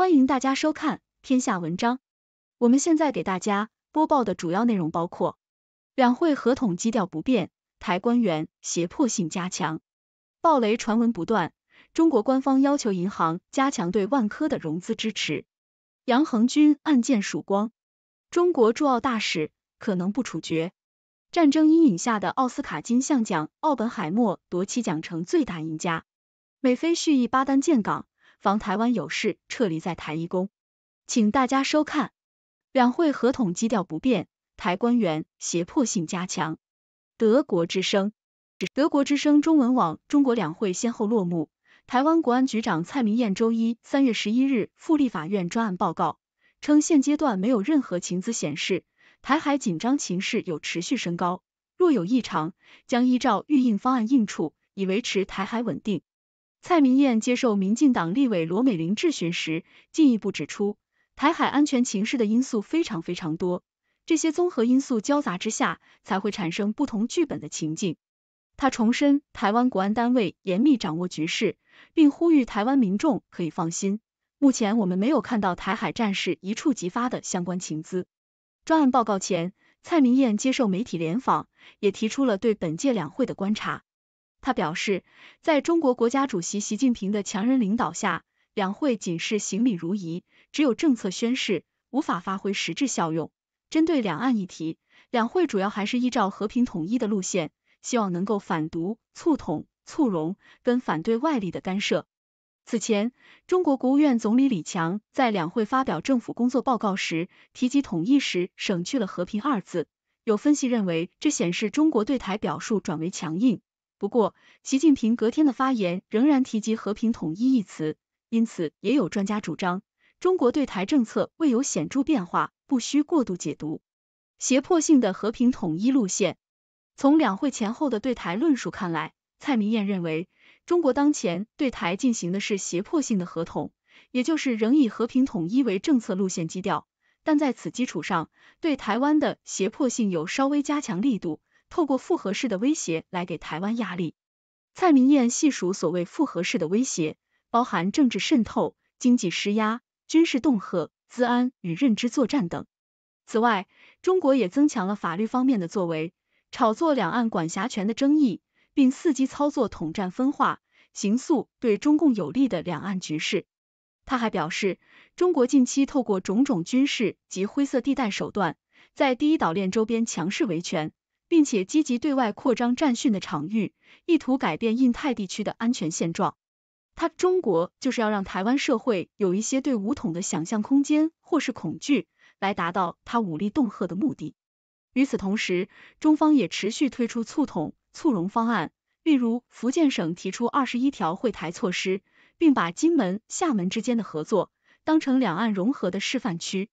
欢迎大家收看天下文章。我们现在给大家播报的主要内容包括：两会合同基调不变，台官员胁迫性加强，暴雷传闻不断；中国官方要求银行加强对万科的融资支持；杨恒军案件曙光；中国驻澳大使可能不处决；战争阴影下的奥斯卡金像奖，奥本海默夺七奖成最大赢家；美菲蓄意巴丹建港。防台湾有事撤离在台一公，请大家收看。两会合同基调不变，台官员胁迫性加强。德国之声，德国之声中文网。中国两会先后落幕，台湾国安局长蔡明燕周一三月十一日复立法院专案报告称，现阶段没有任何情资显示台海紧张情势有持续升高，若有异常，将依照预应方案应处，以维持台海稳定。蔡明燕接受民进党立委罗美玲质询时，进一步指出，台海安全情势的因素非常非常多，这些综合因素交杂之下，才会产生不同剧本的情境。他重申，台湾国安单位严密掌握局势，并呼吁台湾民众可以放心，目前我们没有看到台海战事一触即发的相关情资。专案报告前，蔡明燕接受媒体联访，也提出了对本届两会的观察。他表示，在中国国家主席习近平的强人领导下，两会仅是行礼如仪，只有政策宣示，无法发挥实质效用。针对两岸议题，两会主要还是依照和平统一的路线，希望能够反独促统促融，跟反对外力的干涉。此前，中国国务院总理李强在两会发表政府工作报告时提及统一时省去了“和平”二字，有分析认为这显示中国对台表述转为强硬。不过，习近平隔天的发言仍然提及“和平统一”一词，因此也有专家主张，中国对台政策未有显著变化，不需过度解读胁迫性的和平统一路线。从两会前后的对台论述看来，蔡明燕认为，中国当前对台进行的是胁迫性的合同，也就是仍以和平统一为政策路线基调，但在此基础上，对台湾的胁迫性有稍微加强力度。透过复合式的威胁来给台湾压力。蔡明燕细数所谓复合式的威胁，包含政治渗透、经济施压、军事恫吓、资安与认知作战等。此外，中国也增强了法律方面的作为，炒作两岸管辖权的争议，并伺机操作统战分化、刑诉对中共有利的两岸局势。他还表示，中国近期透过种种军事及灰色地带手段，在第一岛链周边强势维权。并且积极对外扩张战训的场域，意图改变印太地区的安全现状。他中国就是要让台湾社会有一些对武统的想象空间或是恐惧，来达到他武力恫吓的目的。与此同时，中方也持续推出促统促融方案，例如福建省提出二十一条会台措施，并把金门、厦门之间的合作当成两岸融合的示范区。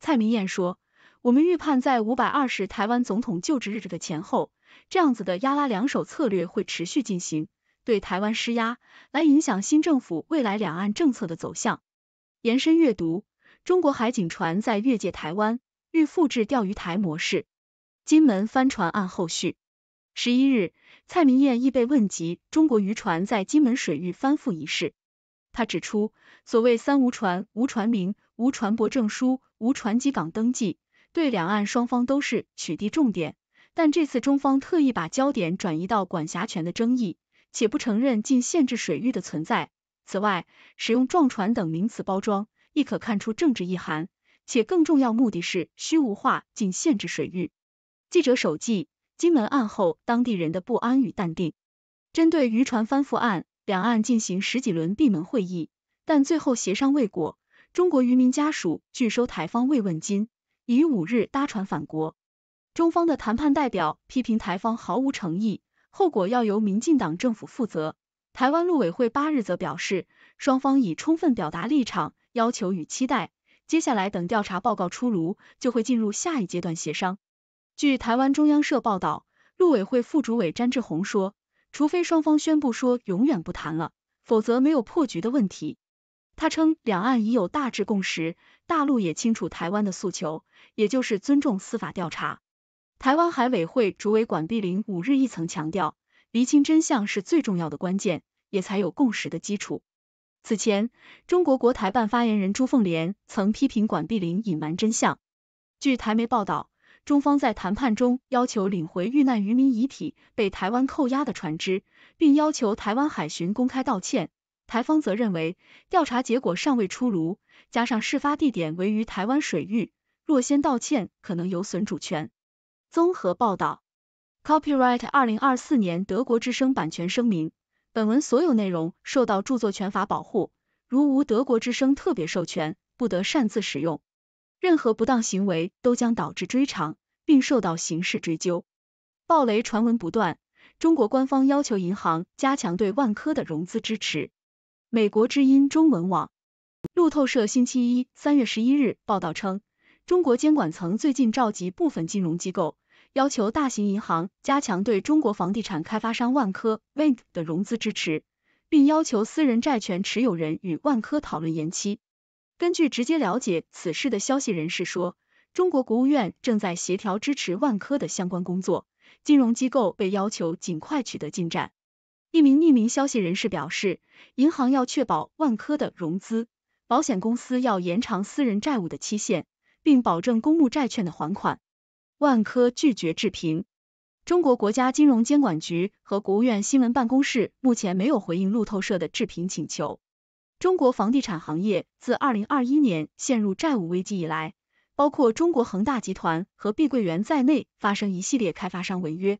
蔡明燕说。我们预判在五百二十台湾总统就职日的前后，这样子的压拉两手策略会持续进行，对台湾施压，来影响新政府未来两岸政策的走向。延伸阅读：中国海警船在越界台湾，欲复制钓鱼台模式；金门帆船案后续。十一日，蔡明燕亦被问及中国渔船在金门水域翻覆一事，他指出，所谓三无船，无船名、无船舶证书、无船籍港登记。对两岸双方都是取缔重点，但这次中方特意把焦点转移到管辖权的争议，且不承认禁限制水域的存在。此外，使用撞船等名词包装，亦可看出政治意涵，且更重要目的是虚无化禁限制水域。记者手记：金门案后，当地人的不安与淡定。针对渔船翻覆案，两岸进行十几轮闭门会议，但最后协商未果。中国渔民家属拒收台方慰问金。已于五日搭船返国。中方的谈判代表批评台方毫无诚意，后果要由民进党政府负责。台湾陆委会八日则表示，双方已充分表达立场、要求与期待，接下来等调查报告出炉，就会进入下一阶段协商。据台湾中央社报道，陆委会副主委詹志宏说，除非双方宣布说永远不谈了，否则没有破局的问题。他称，两岸已有大致共识，大陆也清楚台湾的诉求，也就是尊重司法调查。台湾海委会主委管碧林五日一曾强调，厘清真相是最重要的关键，也才有共识的基础。此前，中国国台办发言人朱凤莲曾批评管碧林隐瞒真相。据台媒报道，中方在谈判中要求领回遇难渔民遗体、被台湾扣押的船只，并要求台湾海巡公开道歉。台方则认为，调查结果尚未出炉，加上事发地点位于台湾水域，若先道歉可能有损主权。综合报道，Copyright 二零二四年德国之声版权声明，本文所有内容受到著作权法保护，如无德国之声特别授权，不得擅自使用，任何不当行为都将导致追偿，并受到刑事追究。暴雷传闻不断，中国官方要求银行加强对万科的融资支持。美国之音中文网，路透社星期一（三月十一日）报道称，中国监管层最近召集部分金融机构，要求大型银行加强对中国房地产开发商万科 v i n k 的融资支持，并要求私人债权持有人与万科讨论延期。根据直接了解此事的消息人士说，中国国务院正在协调支持万科的相关工作，金融机构被要求尽快取得进展。一名匿名消息人士表示，银行要确保万科的融资，保险公司要延长私人债务的期限，并保证公募债券的还款。万科拒绝置评。中国国家金融监管局和国务院新闻办公室目前没有回应路透社的置评请求。中国房地产行业自二零二一年陷入债务危机以来，包括中国恒大集团和碧桂园在内发生一系列开发商违约。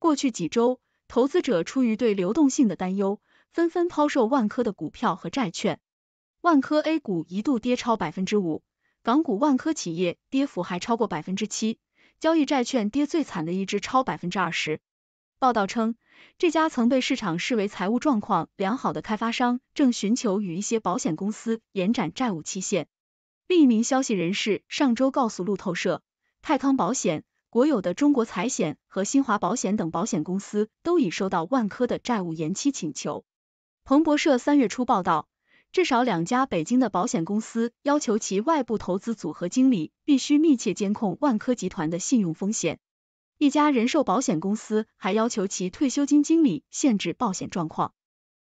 过去几周。投资者出于对流动性的担忧，纷纷抛售万科的股票和债券。万科 A 股一度跌超百分之五，港股万科企业跌幅还超过百分之七，交易债券跌最惨的一只超百分之二十。报道称，这家曾被市场视为财务状况良好的开发商，正寻求与一些保险公司延展债务期限。另一名消息人士上周告诉路透社，泰康保险。国有的中国财险和新华保险等保险公司都已收到万科的债务延期请求。彭博社三月初报道，至少两家北京的保险公司要求其外部投资组合经理必须密切监控万科集团的信用风险。一家人寿保险公司还要求其退休金经理限制报险状况。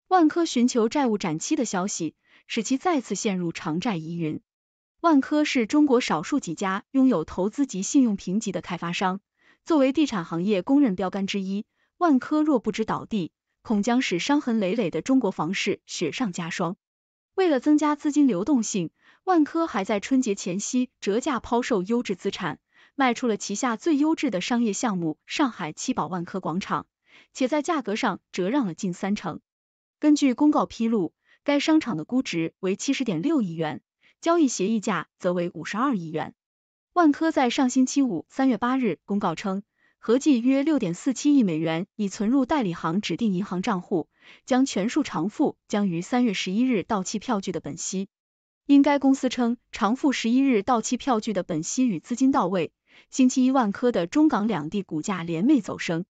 万科寻求债务展期的消息，使其再次陷入偿债疑云。万科是中国少数几家拥有投资级信用评级的开发商。作为地产行业公认标杆之一，万科若不知倒地，恐将使伤痕累累的中国房市雪上加霜。为了增加资金流动性，万科还在春节前夕折价抛售优质资产，卖出了旗下最优质的商业项目——上海七宝万科广场，且在价格上折让了近三成。根据公告披露，该商场的估值为七十点六亿元。交易协议价则为五十二亿元。万科在上星期五（三月八日）公告称，合计约六点四七亿美元已存入代理行指定银行账户，将全数偿付将于三月十一日到期票据的本息。因该公司称偿付十一日到期票据的本息与资金到位，星期一万科的中港两地股价连袂走升。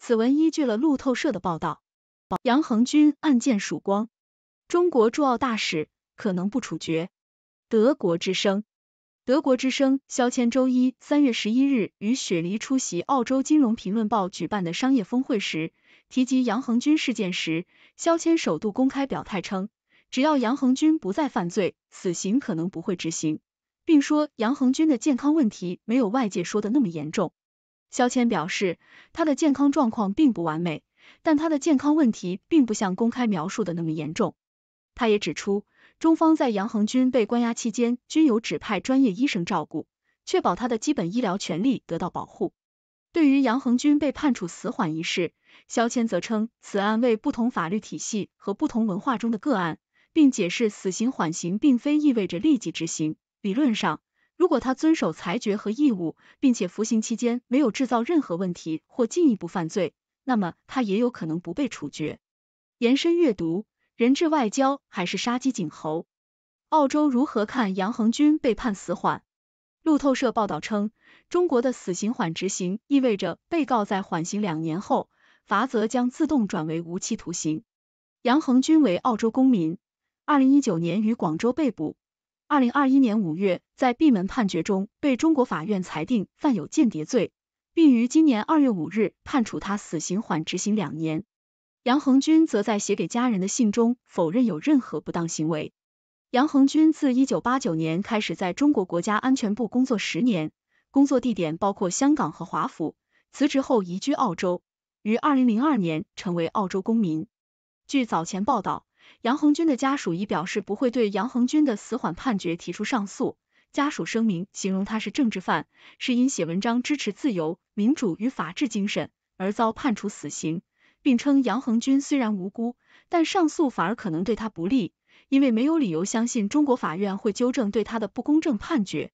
此文依据了路透社的报道。杨恒军案件曙光，中国驻澳大使可能不处决。德国之声，德国之声。肖谦周一三月十一日与雪梨出席澳洲金融评论报举办的商业峰会时，提及杨恒军事件时，肖谦首度公开表态称，只要杨恒军不再犯罪，死刑可能不会执行，并说杨恒军的健康问题没有外界说的那么严重。肖谦表示，他的健康状况并不完美，但他的健康问题并不像公开描述的那么严重。他也指出。中方在杨恒军被关押期间，均有指派专业医生照顾，确保他的基本医疗权利得到保护。对于杨恒军被判处死缓一事，肖谦则称此案为不同法律体系和不同文化中的个案，并解释死刑缓刑并非意味着立即执行。理论上，如果他遵守裁决和义务，并且服刑期间没有制造任何问题或进一步犯罪，那么他也有可能不被处决。延伸阅读。人质外交还是杀鸡儆猴？澳洲如何看杨恒军被判死缓？路透社报道称，中国的死刑缓执行意味着被告在缓刑两年后，罚则将自动转为无期徒刑。杨恒军为澳洲公民，二零一九年于广州被捕，二零二一年五月在闭门判决中被中国法院裁定犯有间谍罪，并于今年二月五日判处他死刑缓执行两年。杨恒均则在写给家人的信中否认有任何不当行为。杨恒均自一九八九年开始在中国国家安全部工作十年，工作地点包括香港和华府。辞职后移居澳洲，于二零零二年成为澳洲公民。据早前报道，杨恒均的家属已表示不会对杨恒均的死缓判决提出上诉。家属声明形容他是政治犯，是因写文章支持自由、民主与法治精神而遭判处死刑。并称杨恒军虽然无辜，但上诉反而可能对他不利，因为没有理由相信中国法院会纠正对他的不公正判决。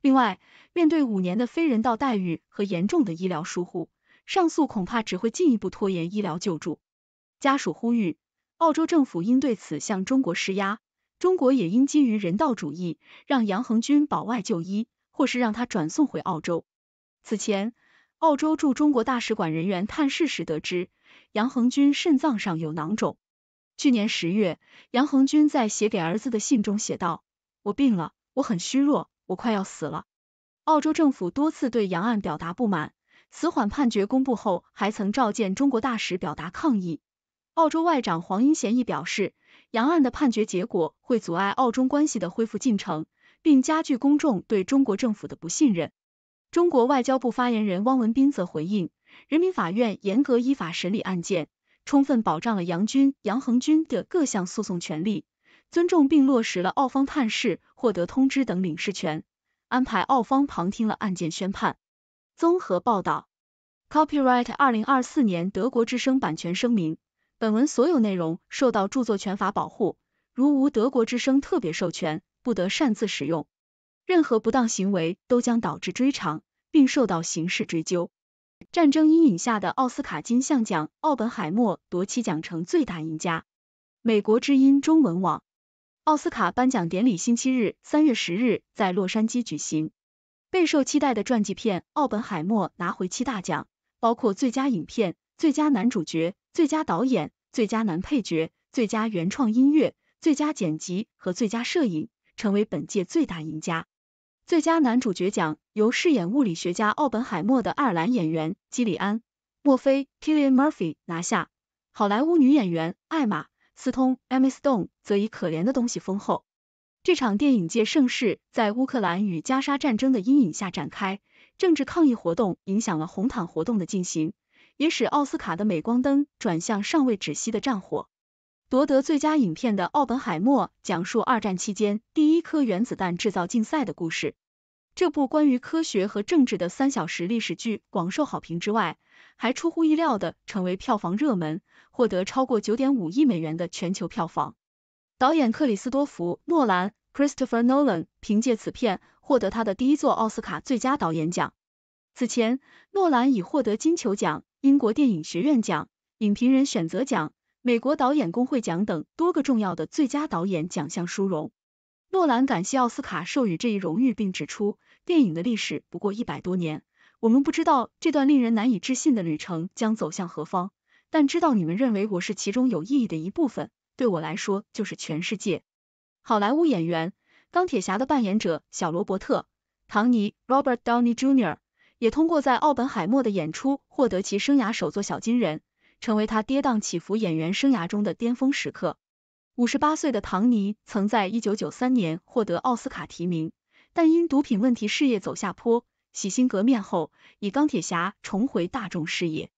另外，面对五年的非人道待遇和严重的医疗疏忽，上诉恐怕只会进一步拖延医疗救助。家属呼吁，澳洲政府应对此向中国施压，中国也应基于人道主义，让杨恒军保外就医，或是让他转送回澳洲。此前，澳洲驻中国大使馆人员探视时得知。杨恒军肾脏上有囊肿。去年十月，杨恒军在写给儿子的信中写道：“我病了，我很虚弱，我快要死了。”澳洲政府多次对杨案表达不满，死缓判决公布后，还曾召见中国大使表达抗议。澳洲外长黄英贤亦表示，杨案的判决结果会阻碍澳中关系的恢复进程，并加剧公众对中国政府的不信任。中国外交部发言人汪文斌则回应。人民法院严格依法审理案件，充分保障了杨军、杨恒军的各项诉讼权利，尊重并落实了澳方探视获得通知等领事权，安排澳方旁听了案件宣判。综合报道。Copyright 二零二四年德国之声版权声明：本文所有内容受到著作权法保护，如无德国之声特别授权，不得擅自使用。任何不当行为都将导致追偿，并受到刑事追究。战争阴影下的奥斯卡金像奖，《奥本海默》夺七奖成最大赢家。美国之音中文网。奥斯卡颁奖典礼星期日三月十日在洛杉矶举行，备受期待的传记片《奥本海默》拿回七大奖，包括最佳影片、最佳男主角、最佳导演、最佳男配角、最佳原创音乐、最佳剪辑和最佳摄影，成为本届最大赢家。最佳男主角奖由饰演物理学家奥本海默的爱尔兰演员基里安·墨菲 k i l l i a n Murphy） 拿下，好莱坞女演员艾玛·斯通 （Emma Stone） 则以可怜的东西封后。这场电影界盛事在乌克兰与加沙战争的阴影下展开，政治抗议活动影响了红毯活动的进行，也使奥斯卡的镁光灯转向尚未止息的战火。夺得最佳影片的《奥本海默》讲述二战期间第一颗原子弹制造竞赛的故事。这部关于科学和政治的三小时历史剧广受好评，之外还出乎意料的成为票房热门，获得超过九点五亿美元的全球票房。导演克里斯多福·诺兰 （Christopher Nolan） 凭借此片获得他的第一座奥斯卡最佳导演奖。此前，诺兰已获得金球奖、英国电影学院奖、影评人选择奖。美国导演工会奖等多个重要的最佳导演奖项殊荣。诺兰感谢奥斯卡授予这一荣誉，并指出电影的历史不过一百多年，我们不知道这段令人难以置信的旅程将走向何方，但知道你们认为我是其中有意义的一部分，对我来说就是全世界。好莱坞演员钢铁侠的扮演者小罗伯特·唐尼 （Robert Downey Jr.） 也通过在奥本海默的演出获得其生涯首座小金人。成为他跌宕起伏演员生涯中的巅峰时刻。五十八岁的唐尼曾在一九九三年获得奥斯卡提名，但因毒品问题事业走下坡。洗心革面后，以钢铁侠重回大众视野。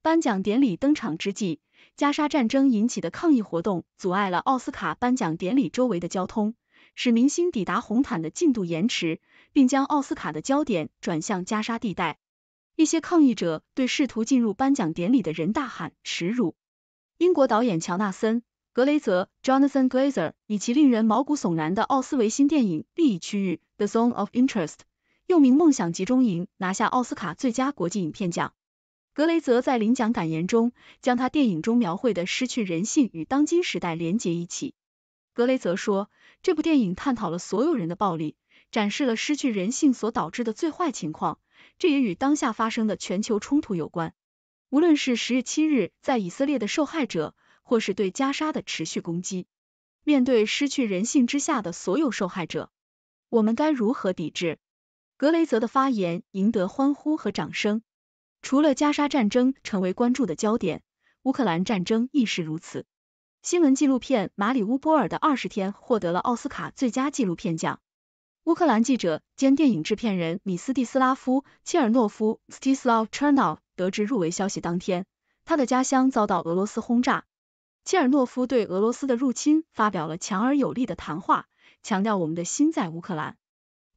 颁奖典礼登场之际，加沙战争引起的抗议活动阻碍了奥斯卡颁奖典礼周围的交通，使明星抵达红毯的进度延迟，并将奥斯卡的焦点转向加沙地带。一些抗议者对试图进入颁奖典礼的人大喊“耻辱”。英国导演乔纳森·格雷泽 （Jonathan Glazer） 以其令人毛骨悚然的奥斯维辛电影《利益区域》（The Zone of Interest），又名《梦想集中营》，拿下奥斯卡最佳国际影片奖。格雷泽在领奖感言中将他电影中描绘的失去人性与当今时代连接一起。格雷泽说：“这部电影探讨了所有人的暴力，展示了失去人性所导致的最坏情况。”这也与当下发生的全球冲突有关，无论是十月七日在以色列的受害者，或是对加沙的持续攻击，面对失去人性之下的所有受害者，我们该如何抵制？格雷泽的发言赢得欢呼和掌声。除了加沙战争成为关注的焦点，乌克兰战争亦是如此。新闻纪录片《马里乌波尔的二十天》获得了奥斯卡最佳纪录片奖。乌克兰记者兼电影制片人米斯蒂斯拉夫·切尔诺夫 （Stislav c h e r n o 得知入围消息当天，他的家乡遭到俄罗斯轰炸。切尔诺夫对俄罗斯的入侵发表了强而有力的谈话，强调我们的心在乌克兰。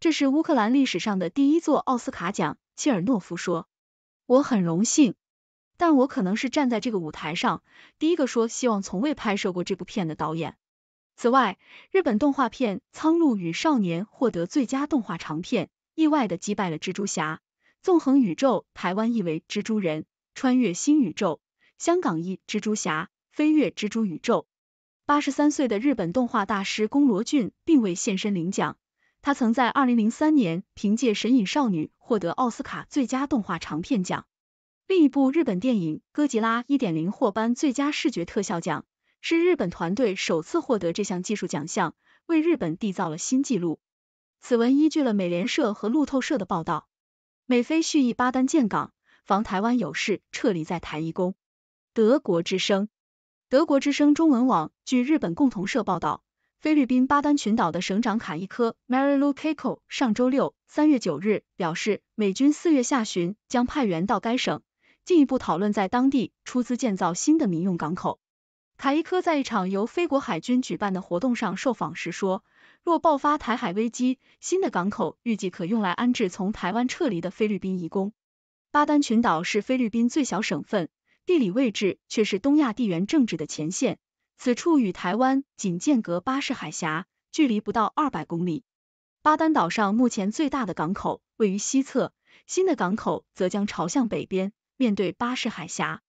这是乌克兰历史上的第一座奥斯卡奖。切尔诺夫说：“我很荣幸，但我可能是站在这个舞台上第一个说希望从未拍摄过这部片的导演。”此外，日本动画片《苍鹭与少年》获得最佳动画长片，意外的击败了《蜘蛛侠：纵横宇宙》。台湾译为《蜘蛛人：穿越新宇宙》，香港译《蜘蛛侠：飞跃蜘蛛宇宙》。八十三岁的日本动画大师宫罗俊并未现身领奖，他曾在二零零三年凭借《神隐少女》获得奥斯卡最佳动画长片奖。另一部日本电影《哥吉拉一点零》获颁最佳视觉特效奖。是日本团队首次获得这项技术奖项，为日本缔造了新纪录。此文依据了美联社和路透社的报道。美菲蓄意巴丹建港，防台湾有事撤离在台一工。德国之声，德国之声中文网据日本共同社报道，菲律宾巴丹群岛的省长卡伊科 （Mary Lou c a k c o 上周六（三月九日）表示，美军四月下旬将派员到该省，进一步讨论在当地出资建造新的民用港口。卡伊科在一场由菲国海军举办的活动上受访时说，若爆发台海危机，新的港口预计可用来安置从台湾撤离的菲律宾移工。巴丹群岛是菲律宾最小省份，地理位置却是东亚地缘政治的前线。此处与台湾仅间隔巴士海峡，距离不到二百公里。巴丹岛上目前最大的港口位于西侧，新的港口则将朝向北边，面对巴士海峡。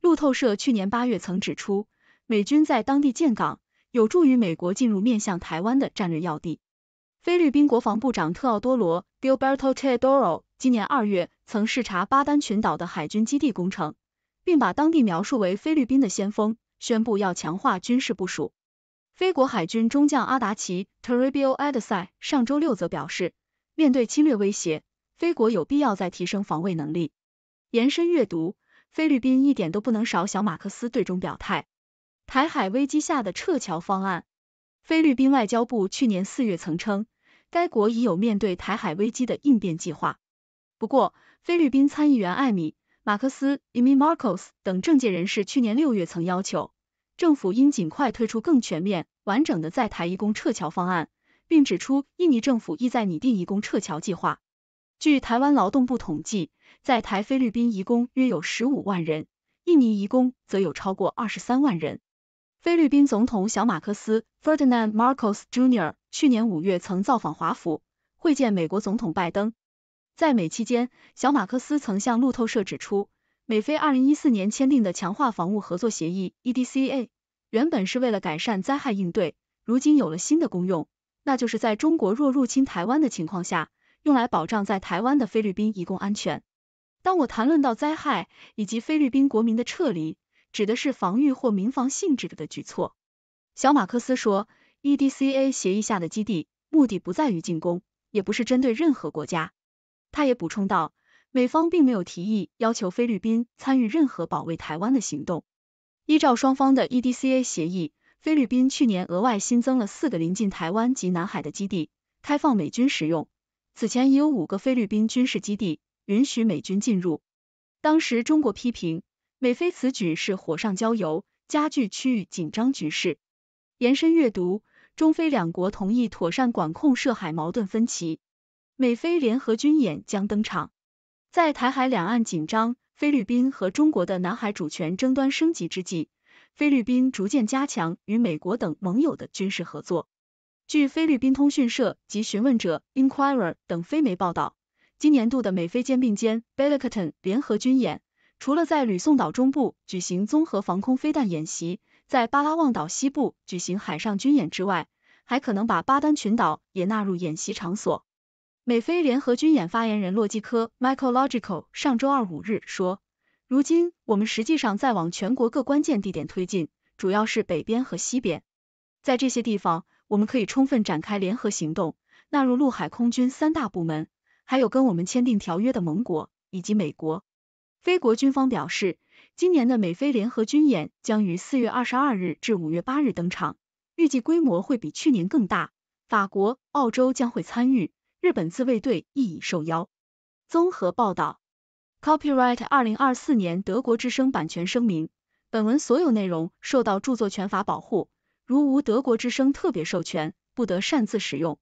路透社去年八月曾指出。美军在当地建港，有助于美国进入面向台湾的战略要地。菲律宾国防部长特奥多罗 Gilberto Teodoro 今年二月曾视察巴丹群岛的海军基地工程，并把当地描述为菲律宾的先锋，宣布要强化军事部署。菲国海军中将阿达奇 Teribio e d s a i 上周六则表示，面对侵略威胁，菲国有必要再提升防卫能力。延伸阅读：菲律宾一点都不能少。小马克思对中表态。台海危机下的撤侨方案。菲律宾外交部去年四月曾称，该国已有面对台海危机的应变计划。不过，菲律宾参议员艾米·马克思 （Imi Marcos） 等政界人士去年六月曾要求政府应尽快推出更全面、完整的在台移工撤侨方案，并指出印尼政府意在拟定移工撤侨计划。据台湾劳动部统计，在台菲律宾移工约有十五万人，印尼移工则有超过二十三万人。菲律宾总统小马克思 Ferdinand Marcos Jr. 去年五月曾造访华府，会见美国总统拜登。在美期间，小马克思曾向路透社指出，美菲二零一四年签订的强化防务合作协议 （EDCA） 原本是为了改善灾害应对，如今有了新的功用，那就是在中国若入侵台湾的情况下，用来保障在台湾的菲律宾一共安全。当我谈论到灾害以及菲律宾国民的撤离，指的是防御或民防性质的举措。小马克思说，EDCA 协议下的基地目的不在于进攻，也不是针对任何国家。他也补充道，美方并没有提议要求菲律宾参与任何保卫台湾的行动。依照双方的 EDCA 协议，菲律宾去年额外新增了四个临近台湾及南海的基地，开放美军使用。此前已有五个菲律宾军事基地允许美军进入。当时中国批评。美菲此举是火上浇油，加剧区域紧张局势。延伸阅读：中非两国同意妥善管控涉海矛盾分歧，美菲联合军演将登场。在台海两岸紧张、菲律宾和中国的南海主权争端升级之际，菲律宾逐渐加强与美国等盟友的军事合作。据菲律宾通讯社及询问者 （Inquirer） 等非媒报道，今年度的美菲肩并肩 （Balikatan） 联合军演。除了在吕宋岛中部举行综合防空飞弹演习，在巴拉望岛西部举行海上军演之外，还可能把巴丹群岛也纳入演习场所。美菲联合军演发言人洛基科 Michael Logical 上周二五日说：“如今我们实际上在往全国各关键地点推进，主要是北边和西边，在这些地方我们可以充分展开联合行动，纳入陆海空军三大部门，还有跟我们签订条约的盟国以及美国。”菲国军方表示，今年的美菲联合军演将于四月二十二日至五月八日登场，预计规模会比去年更大。法国、澳洲将会参与，日本自卫队亦已受邀。综合报道。Copyright 二零二四年德国之声版权声明：本文所有内容受到著作权法保护，如无德国之声特别授权，不得擅自使用。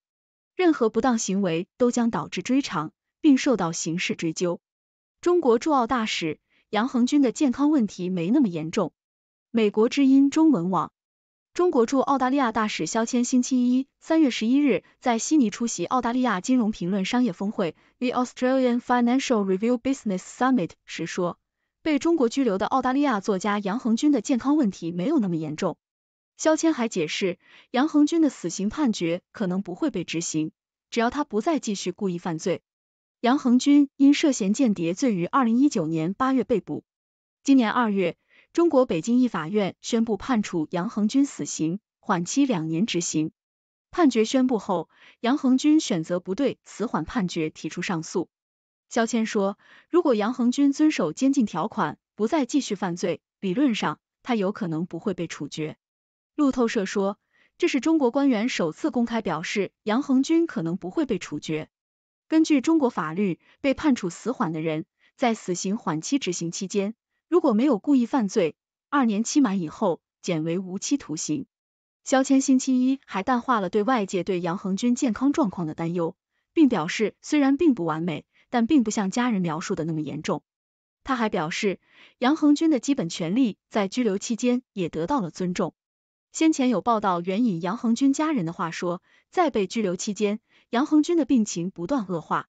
任何不当行为都将导致追偿，并受到刑事追究。中国驻澳大使杨恒军的健康问题没那么严重。美国之音中文网，中国驻澳大利亚大使肖谦星期一（三月十一日）在悉尼出席澳大利亚金融评论商业峰会 （The Australian Financial Review Business Summit） 时说，被中国拘留的澳大利亚作家杨恒军的健康问题没有那么严重。肖谦还解释，杨恒军的死刑判决可能不会被执行，只要他不再继续故意犯罪。杨恒军因涉嫌间谍罪于二零一九年八月被捕。今年二月，中国北京一法院宣布判处杨恒军死刑，缓期两年执行。判决宣布后，杨恒军选择不对死缓判决提出上诉。肖谦说，如果杨恒军遵守监禁条款，不再继续犯罪，理论上他有可能不会被处决。路透社说，这是中国官员首次公开表示杨恒军可能不会被处决。根据中国法律，被判处死缓的人在死刑缓期执行期间，如果没有故意犯罪，二年期满以后减为无期徒刑。肖谦星期一还淡化了对外界对杨恒军健康状况的担忧，并表示虽然并不完美，但并不像家人描述的那么严重。他还表示，杨恒军的基本权利在拘留期间也得到了尊重。先前有报道援引杨恒军家人的话说，在被拘留期间。杨恒军的病情不断恶化。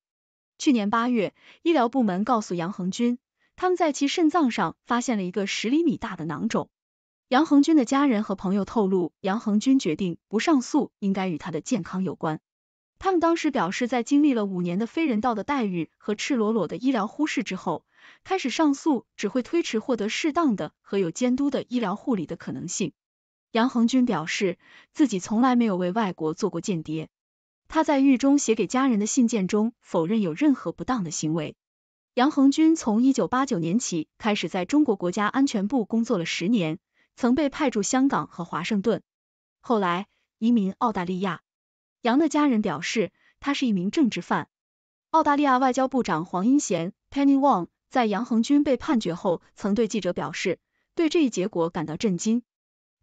去年八月，医疗部门告诉杨恒军，他们在其肾脏上发现了一个十厘米大的囊肿。杨恒军的家人和朋友透露，杨恒军决定不上诉，应该与他的健康有关。他们当时表示，在经历了五年的非人道的待遇和赤裸裸的医疗忽视之后，开始上诉只会推迟获得适当的和有监督的医疗护理的可能性。杨恒军表示，自己从来没有为外国做过间谍。他在狱中写给家人的信件中否认有任何不当的行为。杨恒军从一九八九年起开始在中国国家安全部工作了十年，曾被派驻香港和华盛顿，后来移民澳大利亚。杨的家人表示，他是一名政治犯。澳大利亚外交部长黄英贤 （Penny Wong） 在杨恒军被判决后曾对记者表示，对这一结果感到震惊。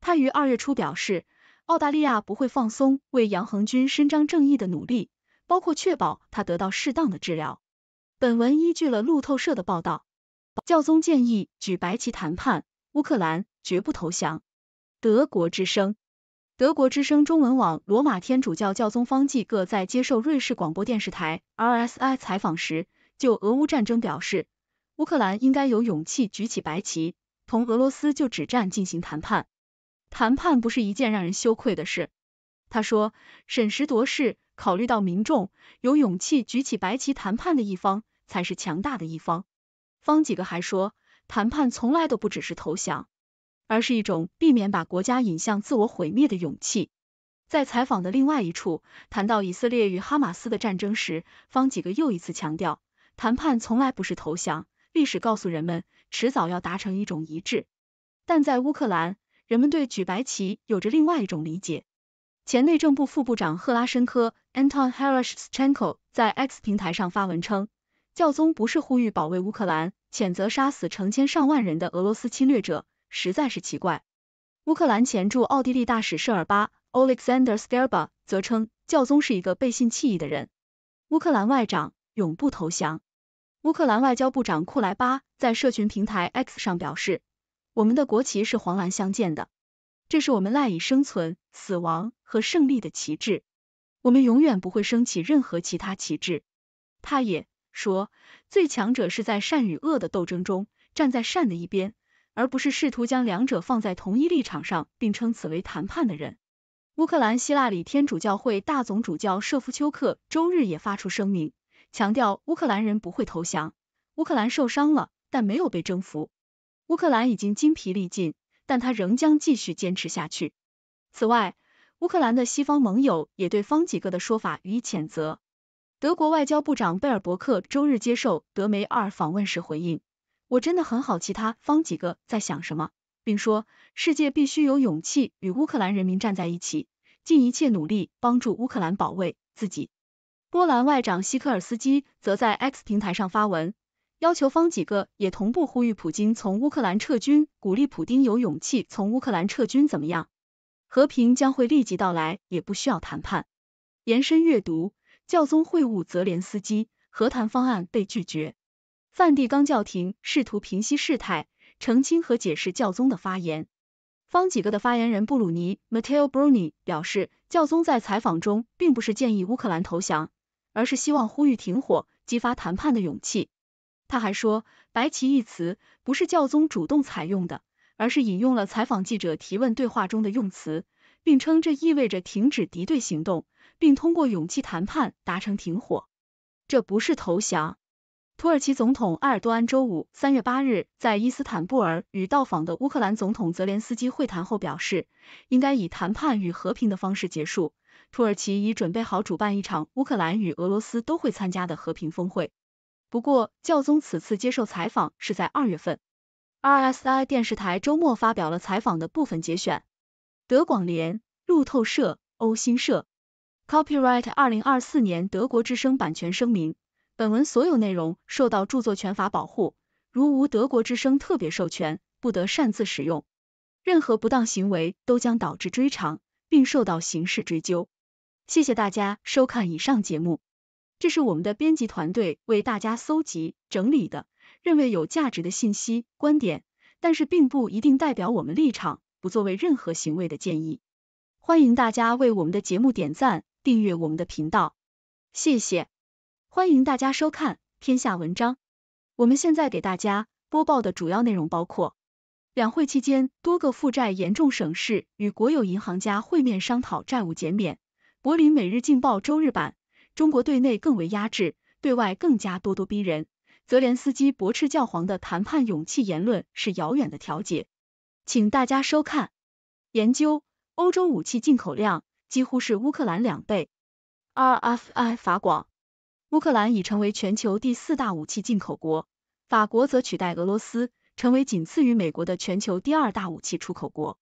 他于二月初表示。澳大利亚不会放松为杨恒军伸张正义的努力，包括确保他得到适当的治疗。本文依据了路透社的报道。教宗建议举白旗谈判，乌克兰绝不投降。德国之声，德国之声中文网，罗马天主教教宗方济各在接受瑞士广播电视台 RSI 采访时，就俄乌战争表示，乌克兰应该有勇气举起白旗，同俄罗斯就止战进行谈判。谈判不是一件让人羞愧的事，他说，审时度势，考虑到民众，有勇气举起白旗谈判的一方才是强大的一方。方几个还说，谈判从来都不只是投降，而是一种避免把国家引向自我毁灭的勇气。在采访的另外一处，谈到以色列与哈马斯的战争时，方几个又一次强调，谈判从来不是投降，历史告诉人们，迟早要达成一种一致。但在乌克兰。人们对举白旗有着另外一种理解。前内政部副部长赫拉申科 Anton Heralshchenko 在 X 平台上发文称，教宗不是呼吁保卫乌克兰，谴责杀死成千上万人的俄罗斯侵略者，实在是奇怪。乌克兰前驻奥地利大使舍尔巴 Alexander Sterba 则称，教宗是一个背信弃义的人。乌克兰外长永不投降。乌克兰外交部长库莱巴在社群平台 X 上表示。我们的国旗是黄蓝相间的，这是我们赖以生存、死亡和胜利的旗帜。我们永远不会升起任何其他旗帜。他也说，最强者是在善与恶的斗争中站在善的一边，而不是试图将两者放在同一立场上，并称此为谈判的人。乌克兰希腊里天主教会大总主教舍夫丘克周日也发出声明，强调乌克兰人不会投降。乌克兰受伤了，但没有被征服。乌克兰已经精疲力尽，但他仍将继续坚持下去。此外，乌克兰的西方盟友也对方几个的说法予以谴责。德国外交部长贝尔伯克周日接受德媒二访问时回应：“我真的很好奇他方几个在想什么，并说世界必须有勇气与乌克兰人民站在一起，尽一切努力帮助乌克兰保卫自己。”波兰外长希科尔斯基则在 X 平台上发文。要求方几个也同步呼吁普京从乌克兰撤军，鼓励普京有勇气从乌克兰撤军，怎么样？和平将会立即到来，也不需要谈判。延伸阅读：教宗会晤泽连斯基，和谈方案被拒绝。梵蒂冈教廷试图平息事态，澄清和解释教宗的发言。方几个的发言人布鲁尼 Matteo Bruni 表示，教宗在采访中并不是建议乌克兰投降，而是希望呼吁停火，激发谈判的勇气。他还说，“白旗”一词不是教宗主动采用的，而是引用了采访记者提问对话中的用词，并称这意味着停止敌对行动，并通过勇气谈判达成停火，这不是投降。土耳其总统埃尔多安周五三月八日在伊斯坦布尔与到访的乌克兰总统泽连斯基会谈后表示，应该以谈判与和平的方式结束。土耳其已准备好主办一场乌克兰与俄罗斯都会参加的和平峰会。不过，教宗此次接受采访是在二月份。RSI 电视台周末发表了采访的部分节选。德广联、路透社、欧新社。Copyright 二零二四年德国之声版权声明：本文所有内容受到著作权法保护，如无德国之声特别授权，不得擅自使用。任何不当行为都将导致追偿，并受到刑事追究。谢谢大家收看以上节目。这是我们的编辑团队为大家搜集整理的，认为有价值的信息、观点，但是并不一定代表我们立场，不作为任何行为的建议。欢迎大家为我们的节目点赞、订阅我们的频道，谢谢。欢迎大家收看《天下文章》。我们现在给大家播报的主要内容包括：两会期间，多个负债严重省市与国有银行家会面商讨债务减免。柏林每日镜报周日版。中国对内更为压制，对外更加咄咄逼人。泽连斯基驳斥教皇的谈判勇气言论是遥远的调解，请大家收看。研究欧洲武器进口量几乎是乌克兰两倍。RFI 法广，乌克兰已成为全球第四大武器进口国，法国则取代俄罗斯成为仅次于美国的全球第二大武器出口国。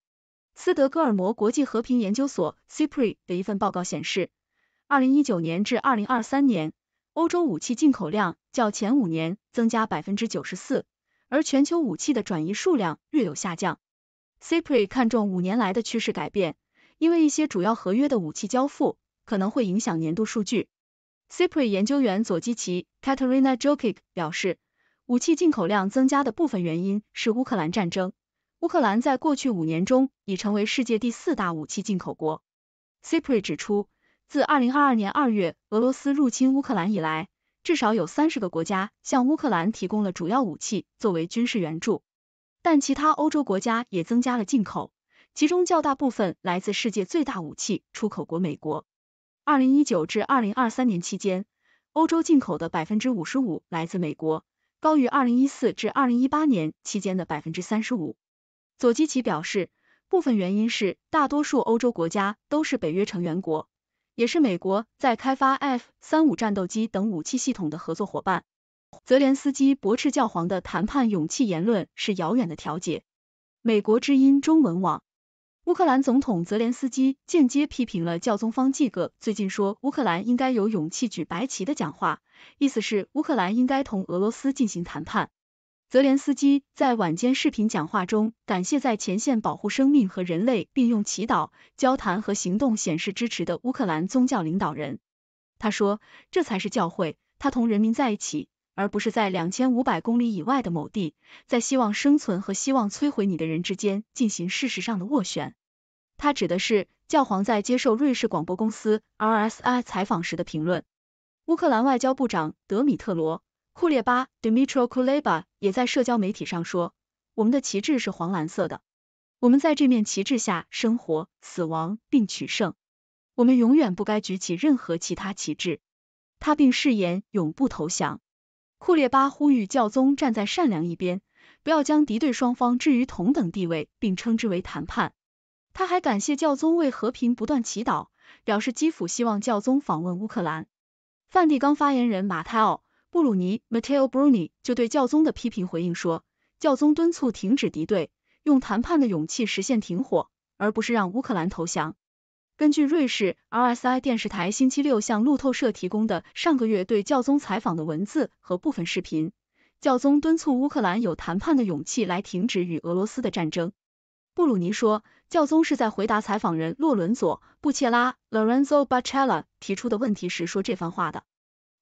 斯德哥尔摩国际和平研究所 s e p r i 的一份报告显示。二零一九年至二零二三年，欧洲武器进口量较前五年增加百分之九十四，而全球武器的转移数量略有下降。Sipri 看重五年来的趋势改变，因为一些主要合约的武器交付可能会影响年度数据。Sipri 研究员佐基奇 （Katarina Jokic） 表示，武器进口量增加的部分原因是乌克兰战争。乌克兰在过去五年中已成为世界第四大武器进口国。Sipri 指出。自二零二二年二月俄罗斯入侵乌克兰以来，至少有三十个国家向乌克兰提供了主要武器作为军事援助，但其他欧洲国家也增加了进口，其中较大部分来自世界最大武器出口国美国。二零一九至二零二三年期间，欧洲进口的百分之五十五来自美国，高于二零一四至二零一八年期间的百分之三十五。佐基奇表示，部分原因是大多数欧洲国家都是北约成员国。也是美国在开发 F-35 战斗机等武器系统的合作伙伴。泽连斯基驳斥教皇的谈判勇气言论是遥远的调解。美国之音中文网，乌克兰总统泽连斯基间接批评了教宗方济各最近说乌克兰应该有勇气举白旗的讲话，意思是乌克兰应该同俄罗斯进行谈判。泽连斯基在晚间视频讲话中感谢在前线保护生命和人类，并用祈祷、交谈和行动显示支持的乌克兰宗教领导人。他说：“这才是教会，他同人民在一起，而不是在两千五百公里以外的某地，在希望生存和希望摧毁你的人之间进行事实上的斡旋。”他指的是教皇在接受瑞士广播公司 RSI 采访时的评论。乌克兰外交部长德米特罗。库列巴 d m i t r o k u l e b a 也在社交媒体上说：“我们的旗帜是黄蓝色的，我们在这面旗帜下生活、死亡并取胜。我们永远不该举起任何其他旗帜。”他并誓言永不投降。库列巴呼吁教宗站在善良一边，不要将敌对双方置于同等地位，并称之为谈判。他还感谢教宗为和平不断祈祷，表示基辅希望教宗访问乌克兰。梵蒂冈发言人马泰奥。布鲁尼 Matteo Bruni 就对教宗的批评回应说，教宗敦促停止敌对，用谈判的勇气实现停火，而不是让乌克兰投降。根据瑞士 RSI 电视台星期六向路透社提供的上个月对教宗采访的文字和部分视频，教宗敦促乌克兰有谈判的勇气来停止与俄罗斯的战争。布鲁尼说，教宗是在回答采访人洛伦佐·布切拉 （Lorenzo Bacchella） 提出的问题时说这番话的。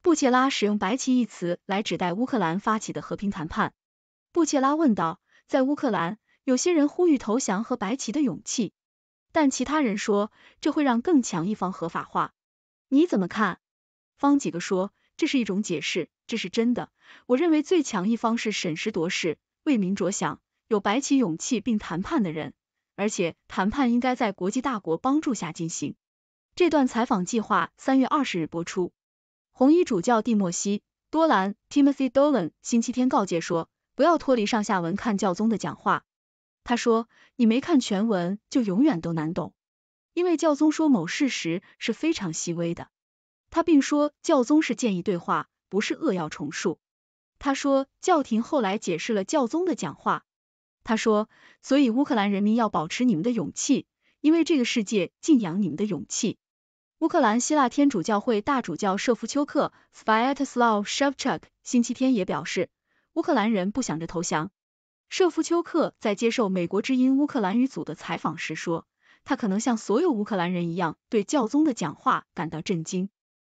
布切拉使用“白旗”一词来指代乌克兰发起的和平谈判。布切拉问道：“在乌克兰，有些人呼吁投降和白旗的勇气，但其他人说这会让更强一方合法化。你怎么看？”方几个说：“这是一种解释，这是真的。我认为最强一方是审时度势、为民着想、有白旗勇气并谈判的人，而且谈判应该在国际大国帮助下进行。”这段采访计划三月二十日播出。红衣主教蒂莫西·多兰 （Timothy Dolan） 星期天告诫说，不要脱离上下文看教宗的讲话。他说：“你没看全文，就永远都难懂，因为教宗说某事时是非常细微的。”他并说，教宗是建议对话，不是扼要重述。他说，教廷后来解释了教宗的讲话。他说：“所以乌克兰人民要保持你们的勇气，因为这个世界敬仰你们的勇气。”乌克兰希腊天主教会大主教舍夫丘克 （Sviatoslav Shchuk） 星期天也表示，乌克兰人不想着投降。舍夫丘克在接受美国之音乌克兰语组的采访时说，他可能像所有乌克兰人一样对教宗的讲话感到震惊，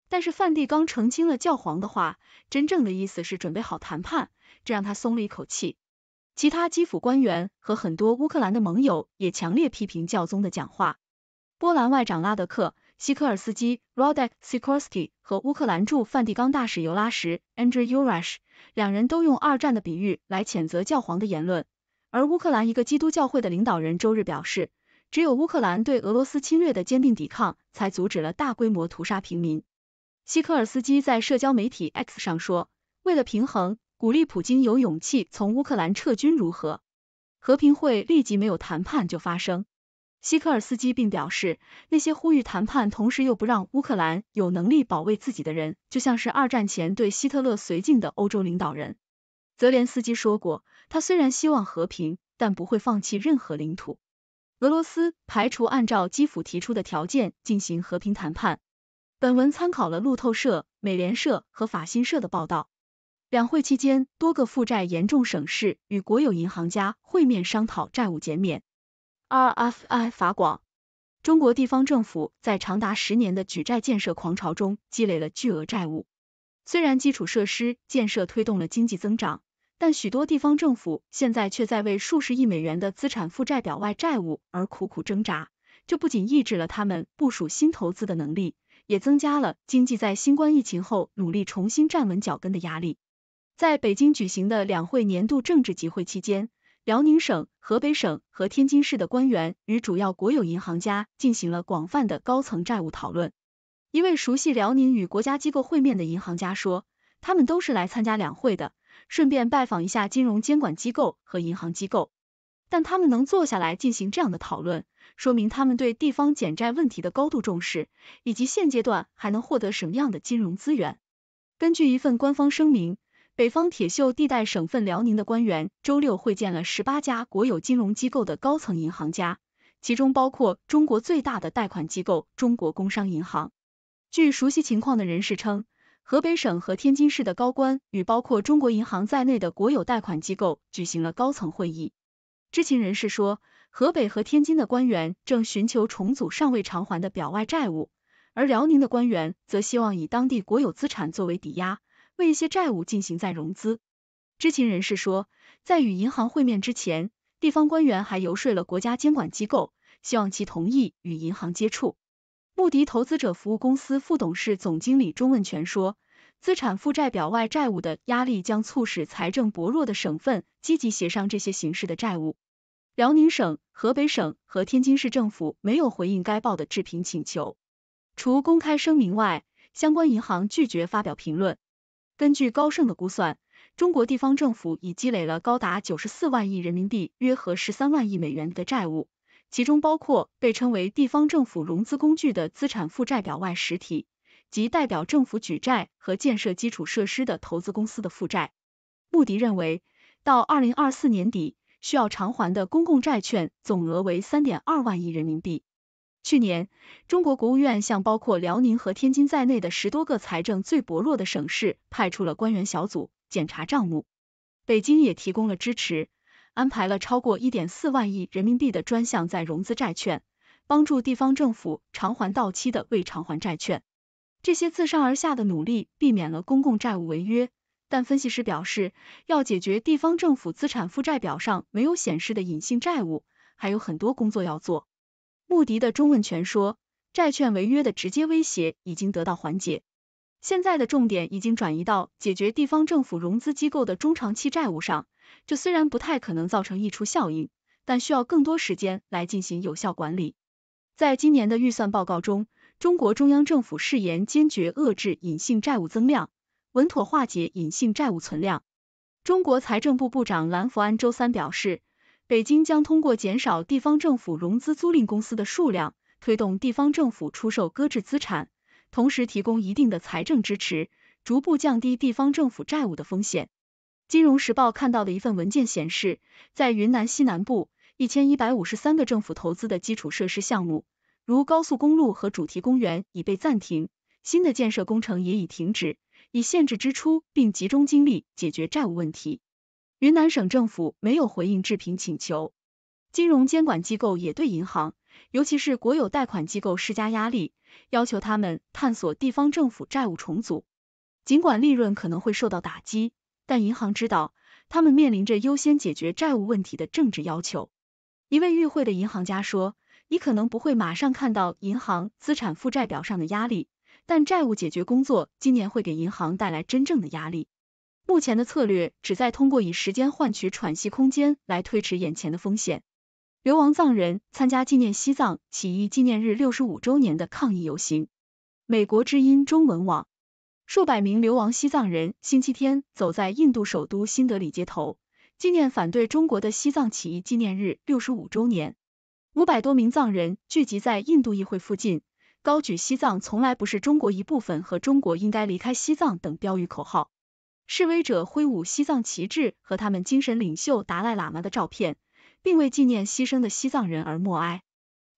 但是梵蒂冈澄清了教皇的话，真正的意思是准备好谈判，这让他松了一口气。其他基辅官员和很多乌克兰的盟友也强烈批评教宗的讲话。波兰外长拉德克。西科尔斯基 （Radek Sikorski） 和乌克兰驻梵蒂冈大使尤拉什 a n d r e e y u r a s h 两人都用二战的比喻来谴责教皇的言论。而乌克兰一个基督教会的领导人周日表示，只有乌克兰对俄罗斯侵略的坚定抵抗，才阻止了大规模屠杀平民。西科尔斯基在社交媒体 X 上说：“为了平衡，鼓励普京有勇气从乌克兰撤军，如何？和平会立即没有谈判就发生。”希科尔斯基并表示，那些呼吁谈判，同时又不让乌克兰有能力保卫自己的人，就像是二战前对希特勒绥靖的欧洲领导人。泽连斯基说过，他虽然希望和平，但不会放弃任何领土。俄罗斯排除按照基辅提出的条件进行和平谈判。本文参考了路透社、美联社和法新社的报道。两会期间，多个负债严重省市与国有银行家会面，商讨债务减免。RFI 法广，中国地方政府在长达十年的举债建设狂潮中积累了巨额债务。虽然基础设施建设推动了经济增长，但许多地方政府现在却在为数十亿美元的资产负债表外债务而苦苦挣扎。这不仅抑制了他们部署新投资的能力，也增加了经济在新冠疫情后努力重新站稳脚跟的压力。在北京举行的两会年度政治集会期间。辽宁省、河北省和天津市的官员与主要国有银行家进行了广泛的高层债务讨论。一位熟悉辽宁与国家机构会面的银行家说：“他们都是来参加两会的，顺便拜访一下金融监管机构和银行机构。但他们能坐下来进行这样的讨论，说明他们对地方减债问题的高度重视，以及现阶段还能获得什么样的金融资源。”根据一份官方声明。北方铁锈地带省份辽宁的官员周六会见了十八家国有金融机构的高层银行家，其中包括中国最大的贷款机构中国工商银行。据熟悉情况的人士称，河北省和天津市的高官与包括中国银行在内的国有贷款机构举行了高层会议。知情人士说，河北和天津的官员正寻求重组尚未偿还的表外债务，而辽宁的官员则希望以当地国有资产作为抵押。为一些债务进行再融资，知情人士说，在与银行会面之前，地方官员还游说了国家监管机构，希望其同意与银行接触。穆迪投资者服务公司副董事总经理钟文全说，资产负债表外债务的压力将促使财政薄弱的省份积极协商这些形式的债务。辽宁省、河北省和天津市政府没有回应该报的置评请求，除公开声明外，相关银行拒绝发表评论。根据高盛的估算，中国地方政府已积累了高达九十四万亿人民币（约合十三万亿美元）的债务，其中包括被称为地方政府融资工具的资产负债表外实体及代表政府举债和建设基础设施的投资公司的负债。穆迪认为，到二零二四年底，需要偿还的公共债券总额为三点二万亿人民币。去年，中国国务院向包括辽宁和天津在内的十多个财政最薄弱的省市派出了官员小组检查账目。北京也提供了支持，安排了超过一点四万亿人民币的专项再融资债券，帮助地方政府偿还到期的未偿还债券。这些自上而下的努力避免了公共债务违约，但分析师表示，要解决地方政府资产负债表上没有显示的隐性债务，还有很多工作要做。穆迪的中文全说，债券违约的直接威胁已经得到缓解，现在的重点已经转移到解决地方政府融资机构的中长期债务上。这虽然不太可能造成溢出效应，但需要更多时间来进行有效管理。在今年的预算报告中，中国中央政府誓言坚决遏制隐性债务增量，稳妥化解隐性债务存量。中国财政部部长兰福安周三表示。北京将通过减少地方政府融资租赁公司的数量，推动地方政府出售搁置资产，同时提供一定的财政支持，逐步降低地方政府债务的风险。金融时报看到的一份文件显示，在云南西南部，一千一百五十三个政府投资的基础设施项目，如高速公路和主题公园，已被暂停，新的建设工程也已停止，以限制支出并集中精力解决债务问题。云南省政府没有回应置评请求。金融监管机构也对银行，尤其是国有贷款机构施加压力，要求他们探索地方政府债务重组。尽管利润可能会受到打击，但银行知道他们面临着优先解决债务问题的政治要求。一位与会的银行家说：“你可能不会马上看到银行资产负债表上的压力，但债务解决工作今年会给银行带来真正的压力。”目前的策略旨在通过以时间换取喘息空间来推迟眼前的风险。流亡藏人参加纪念西藏起义纪念日六十五周年的抗议游行。美国之音中文网，数百名流亡西藏人星期天走在印度首都新德里街头，纪念反对中国的西藏起义纪念日六十五周年。五百多名藏人聚集在印度议会附近，高举“西藏从来不是中国一部分”和“中国应该离开西藏”等标语口号。示威者挥舞西藏旗帜和他们精神领袖达赖喇嘛的照片，并为纪念牺牲的西藏人而默哀。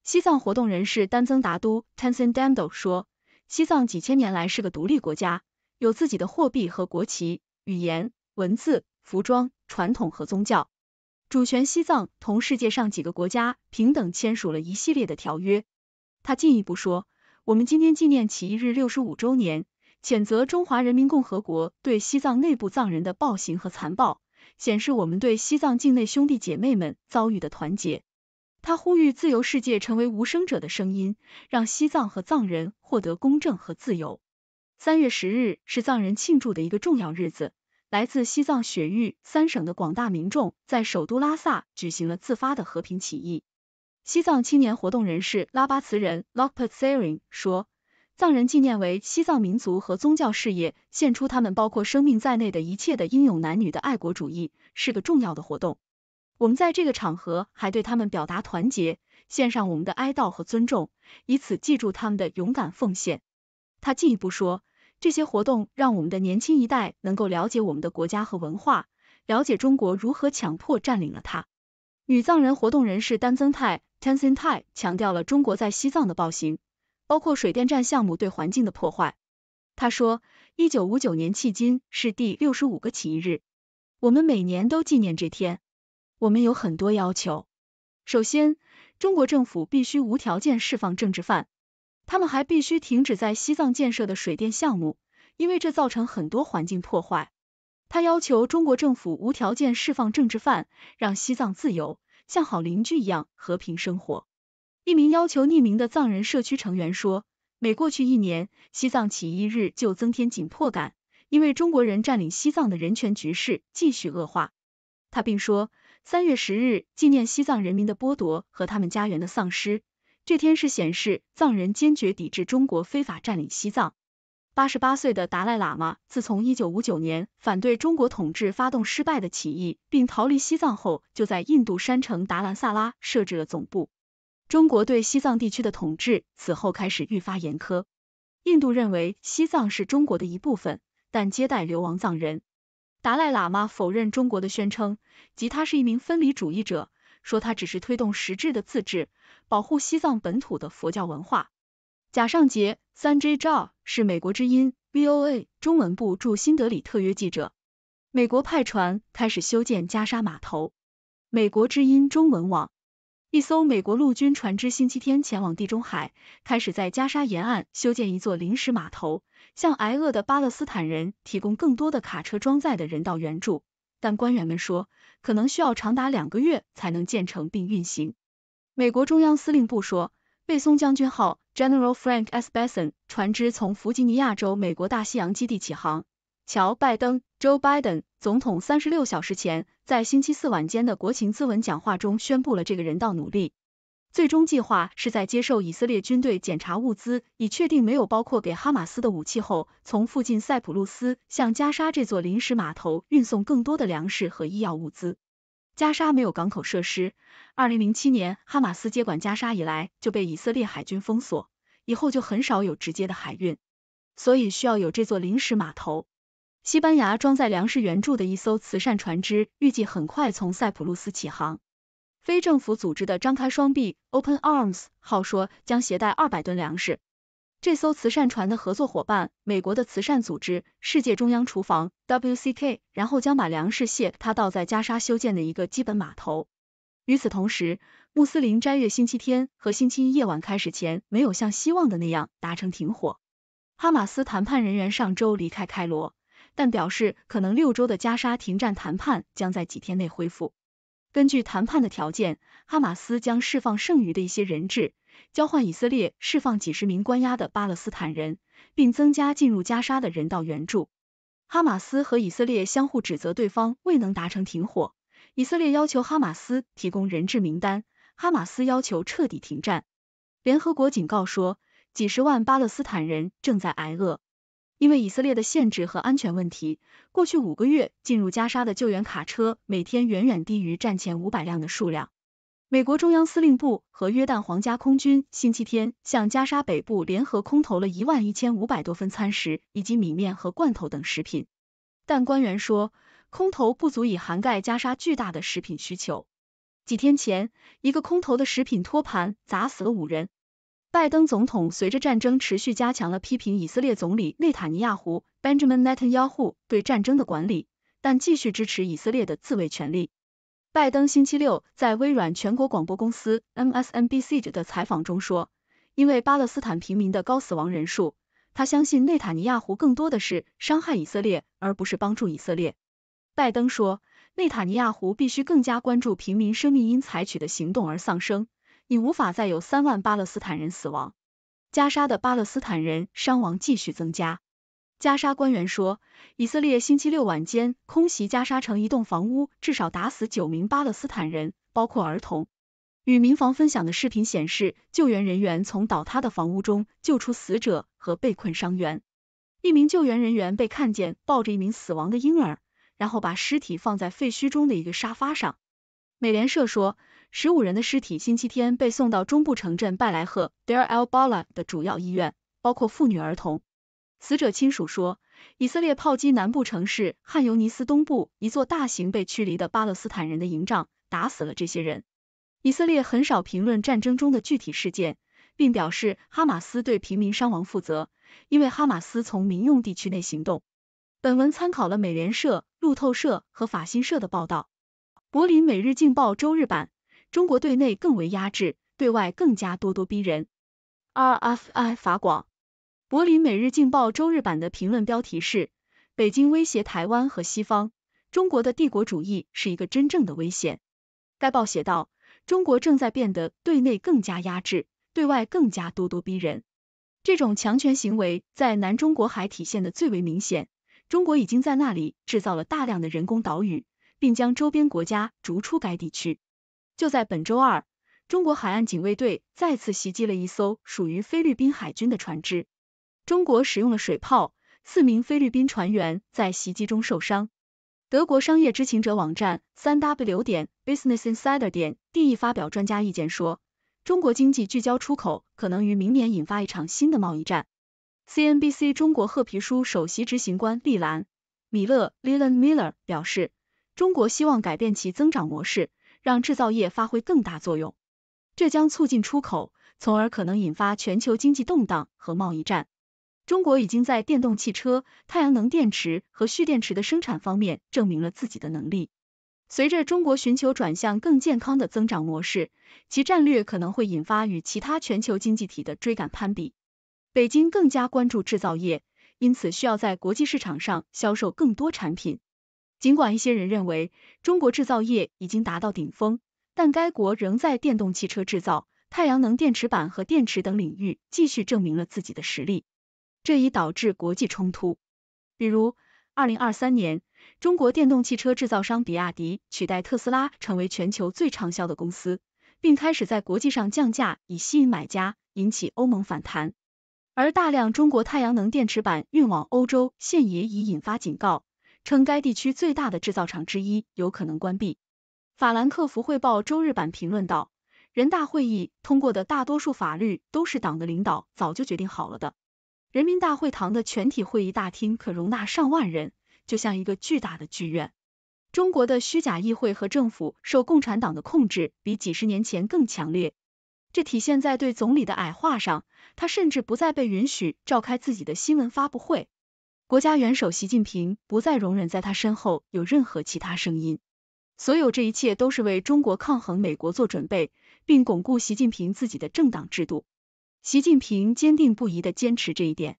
西藏活动人士丹增达都 t a n z a n Dando 说：“西藏几千年来是个独立国家，有自己的货币和国旗、语言、文字、服装、传统和宗教主权。西藏同世界上几个国家平等签署了一系列的条约。”他进一步说：“我们今天纪念起义日六十五周年。”谴责中华人民共和国对西藏内部藏人的暴行和残暴，显示我们对西藏境内兄弟姐妹们遭遇的团结。他呼吁自由世界成为无声者的声音，让西藏和藏人获得公正和自由。三月十日是藏人庆祝的一个重要日子，来自西藏雪域三省的广大民众在首都拉萨举行了自发的和平起义。西藏青年活动人士拉巴茨人 l o k p t s e r i n 说。藏人纪念为西藏民族和宗教事业献出他们包括生命在内的一切的英勇男女的爱国主义是个重要的活动。我们在这个场合还对他们表达团结，献上我们的哀悼和尊重，以此记住他们的勇敢奉献。他进一步说，这些活动让我们的年轻一代能够了解我们的国家和文化，了解中国如何强迫占领了它。女藏人活动人士丹增泰 （Tenzin Tai） 强调了中国在西藏的暴行。包括水电站项目对环境的破坏。他说，一九五九年迄今是第六十五个起义日，我们每年都纪念这天。我们有很多要求。首先，中国政府必须无条件释放政治犯，他们还必须停止在西藏建设的水电项目，因为这造成很多环境破坏。他要求中国政府无条件释放政治犯，让西藏自由，像好邻居一样和平生活。一名要求匿名的藏人社区成员说：“每过去一年，西藏起义日就增添紧迫感，因为中国人占领西藏的人权局势继续恶化。”他并说：“三月十日纪念西藏人民的剥夺和他们家园的丧失，这天是显示藏人坚决抵制中国非法占领西藏。”八十八岁的达赖喇嘛自从一九五九年反对中国统治发动失败的起义并逃离西藏后，就在印度山城达兰萨拉设置了总部。中国对西藏地区的统治此后开始愈发严苛。印度认为西藏是中国的一部分，但接待流亡藏人。达赖喇嘛否认中国的宣称，即他是一名分离主义者，说他只是推动实质的自治，保护西藏本土的佛教文化。贾尚杰，三 J j o 是美国之音 VOA 中文部驻新德里特约记者。美国派船开始修建加沙码头。美国之音中文网。一艘美国陆军船只星期天前往地中海，开始在加沙沿岸修建一座临时码头，向挨饿的巴勒斯坦人提供更多的卡车装载的人道援助。但官员们说，可能需要长达两个月才能建成并运行。美国中央司令部说，贝松将军号 （General Frank S. b e s s o n 船只从弗吉尼亚州美国大西洋基地起航。乔·拜登 （Joe Biden） 总统三十六小时前，在星期四晚间的国情咨文讲话中宣布了这个人道努力。最终计划是在接受以色列军队检查物资，以确定没有包括给哈马斯的武器后，从附近塞浦路斯向加沙这座临时码头运送更多的粮食和医药物资。加沙没有港口设施，二零零七年哈马斯接管加沙以来就被以色列海军封锁，以后就很少有直接的海运，所以需要有这座临时码头。西班牙装载粮食援助的一艘慈善船只预计很快从塞浦路斯启航。非政府组织的张开双臂 （Open Arms） 号说将携带二百吨粮食。这艘慈善船的合作伙伴，美国的慈善组织世界中央厨房 （WCK），然后将把粮食卸它倒在加沙修建的一个基本码头。与此同时，穆斯林斋月星期天和星期一夜晚开始前没有像希望的那样达成停火。哈马斯谈判人员上周离开开罗。但表示，可能六周的加沙停战谈判将在几天内恢复。根据谈判的条件，哈马斯将释放剩余的一些人质，交换以色列释放几十名关押的巴勒斯坦人，并增加进入加沙的人道援助。哈马斯和以色列相互指责对方未能达成停火。以色列要求哈马斯提供人质名单，哈马斯要求彻底停战。联合国警告说，几十万巴勒斯坦人正在挨饿。因为以色列的限制和安全问题，过去五个月进入加沙的救援卡车每天远远低于战前五百辆的数量。美国中央司令部和约旦皇家空军星期天向加沙北部联合空投了一万一千五百多份餐食，以及米面和罐头等食品。但官员说，空投不足以涵盖加沙巨大的食品需求。几天前，一个空投的食品托盘砸死了五人。拜登总统随着战争持续，加强了批评以色列总理内塔尼亚胡 Benjamin Netanyahu 对战争的管理，但继续支持以色列的自卫权利。拜登星期六在微软全国广播公司 MSNBC 的采访中说，因为巴勒斯坦平民的高死亡人数，他相信内塔尼亚胡更多的是伤害以色列，而不是帮助以色列。拜登说，内塔尼亚胡必须更加关注平民生命因采取的行动而丧生。已无法再有三万巴勒斯坦人死亡，加沙的巴勒斯坦人伤亡继续增加。加沙官员说，以色列星期六晚间空袭加沙城一栋房屋，至少打死九名巴勒斯坦人，包括儿童。与民房分享的视频显示，救援人员从倒塌的房屋中救出死者和被困伤员。一名救援人员被看见抱着一名死亡的婴儿，然后把尸体放在废墟中的一个沙发上。美联社说。十五人的尸体星期天被送到中部城镇拜莱赫 （Dara el b a l a 的主要医院，包括妇女、儿童。死者亲属说，以色列炮击南部城市汉尤尼斯东部一座大型被驱离的巴勒斯坦人的营帐，打死了这些人。以色列很少评论战争中的具体事件，并表示哈马斯对平民伤亡负责，因为哈马斯从民用地区内行动。本文参考了美联社、路透社和法新社的报道。柏林每日镜报周日版。中国对内更为压制，对外更加咄咄逼人。RFI 法广、柏林每日镜报周日版的评论标题是：“北京威胁台湾和西方，中国的帝国主义是一个真正的危险。”该报写道：“中国正在变得对内更加压制，对外更加咄咄逼人。这种强权行为在南中国海体现的最为明显。中国已经在那里制造了大量的人工岛屿，并将周边国家逐出该地区。”就在本周二，中国海岸警卫队再次袭击了一艘属于菲律宾海军的船只。中国使用了水炮，四名菲律宾船员在袭击中受伤。德国商业知情者网站三 w 点 businessinsider 点 de 发表专家意见说，中国经济聚焦出口，可能于明年引发一场新的贸易战。CNBC 中国褐皮书首席执行官利兰·米勒 （Leland Miller） 表示，中国希望改变其增长模式。让制造业发挥更大作用，这将促进出口，从而可能引发全球经济动荡和贸易战。中国已经在电动汽车、太阳能电池和蓄电池的生产方面证明了自己的能力。随着中国寻求转向更健康的增长模式，其战略可能会引发与其他全球经济体的追赶攀比。北京更加关注制造业，因此需要在国际市场上销售更多产品。尽管一些人认为中国制造业已经达到顶峰，但该国仍在电动汽车制造、太阳能电池板和电池等领域继续证明了自己的实力。这已导致国际冲突，比如，二零二三年，中国电动汽车制造商比亚迪取代特斯拉成为全球最畅销的公司，并开始在国际上降价以吸引买家，引起欧盟反弹。而大量中国太阳能电池板运往欧洲，现也已引发警告。称该地区最大的制造厂之一有可能关闭。法兰克福汇报周日版评论道：“人大会议通过的大多数法律都是党的领导早就决定好了的。”人民大会堂的全体会议大厅可容纳上万人，就像一个巨大的剧院。中国的虚假议会和政府受共产党的控制比几十年前更强烈，这体现在对总理的矮化上。他甚至不再被允许召开自己的新闻发布会。国家元首习近平不再容忍在他身后有任何其他声音，所有这一切都是为中国抗衡美国做准备，并巩固习近平自己的政党制度。习近平坚定不移的坚持这一点。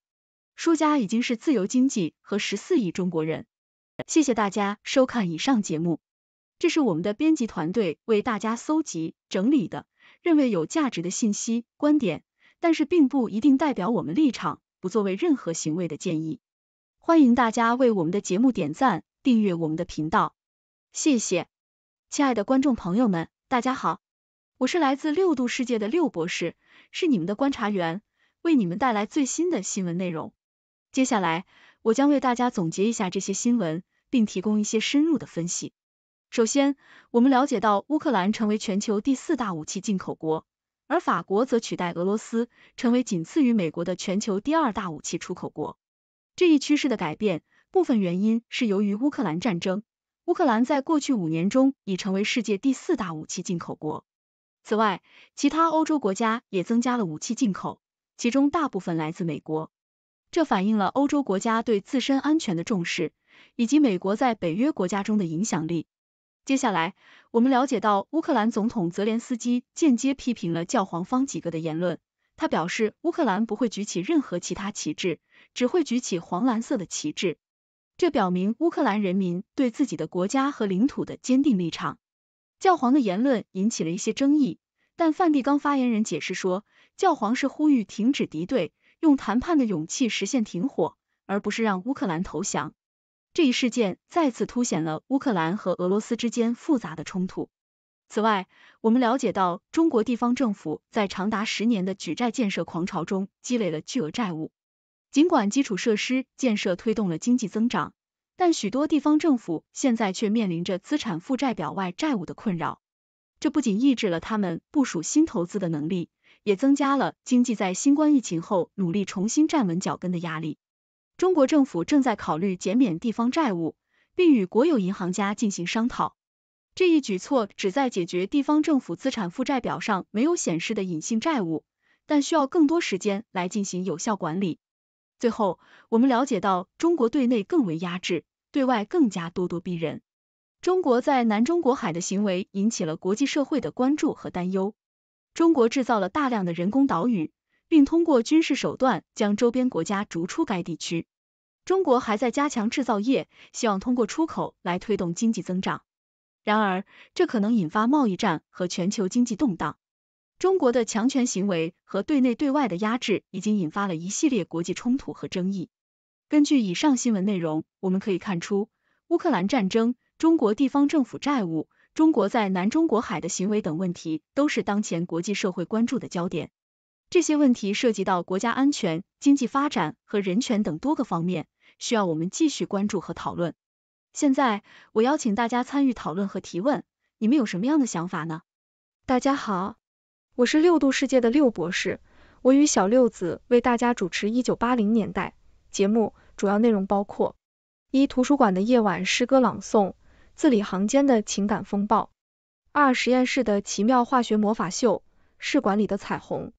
书家已经是自由经济和十四亿中国人。谢谢大家收看以上节目，这是我们的编辑团队为大家搜集整理的，认为有价值的信息观点，但是并不一定代表我们立场，不作为任何行为的建议。欢迎大家为我们的节目点赞、订阅我们的频道，谢谢，亲爱的观众朋友们，大家好，我是来自六度世界的六博士，是你们的观察员，为你们带来最新的新闻内容。接下来，我将为大家总结一下这些新闻，并提供一些深入的分析。首先，我们了解到乌克兰成为全球第四大武器进口国，而法国则取代俄罗斯，成为仅次于美国的全球第二大武器出口国。这一趋势的改变，部分原因是由于乌克兰战争。乌克兰在过去五年中已成为世界第四大武器进口国。此外，其他欧洲国家也增加了武器进口，其中大部分来自美国。这反映了欧洲国家对自身安全的重视，以及美国在北约国家中的影响力。接下来，我们了解到乌克兰总统泽连斯基间接批评了教皇方几个的言论。他表示，乌克兰不会举起任何其他旗帜，只会举起黄蓝色的旗帜，这表明乌克兰人民对自己的国家和领土的坚定立场。教皇的言论引起了一些争议，但梵蒂冈发言人解释说，教皇是呼吁停止敌对，用谈判的勇气实现停火，而不是让乌克兰投降。这一事件再次凸显了乌克兰和俄罗斯之间复杂的冲突。此外，我们了解到，中国地方政府在长达十年的举债建设狂潮中积累了巨额债务。尽管基础设施建设推动了经济增长，但许多地方政府现在却面临着资产负债表外债务的困扰。这不仅抑制了他们部署新投资的能力，也增加了经济在新冠疫情后努力重新站稳脚跟的压力。中国政府正在考虑减免地方债务，并与国有银行家进行商讨。这一举措旨在解决地方政府资产负债表上没有显示的隐性债务，但需要更多时间来进行有效管理。最后，我们了解到，中国对内更为压制，对外更加咄咄逼人。中国在南中国海的行为引起了国际社会的关注和担忧。中国制造了大量的人工岛屿，并通过军事手段将周边国家逐出该地区。中国还在加强制造业，希望通过出口来推动经济增长。然而，这可能引发贸易战和全球经济动荡。中国的强权行为和对内对外的压制，已经引发了一系列国际冲突和争议。根据以上新闻内容，我们可以看出，乌克兰战争、中国地方政府债务、中国在南中国海的行为等问题，都是当前国际社会关注的焦点。这些问题涉及到国家安全、经济发展和人权等多个方面，需要我们继续关注和讨论。现在，我邀请大家参与讨论和提问，你们有什么样的想法呢？大家好，我是六度世界的六博士，我与小六子为大家主持一九八零年代节目，主要内容包括：一、图书馆的夜晚诗歌朗诵，字里行间的情感风暴；二、实验室的奇妙化学魔法秀，试管里的彩虹；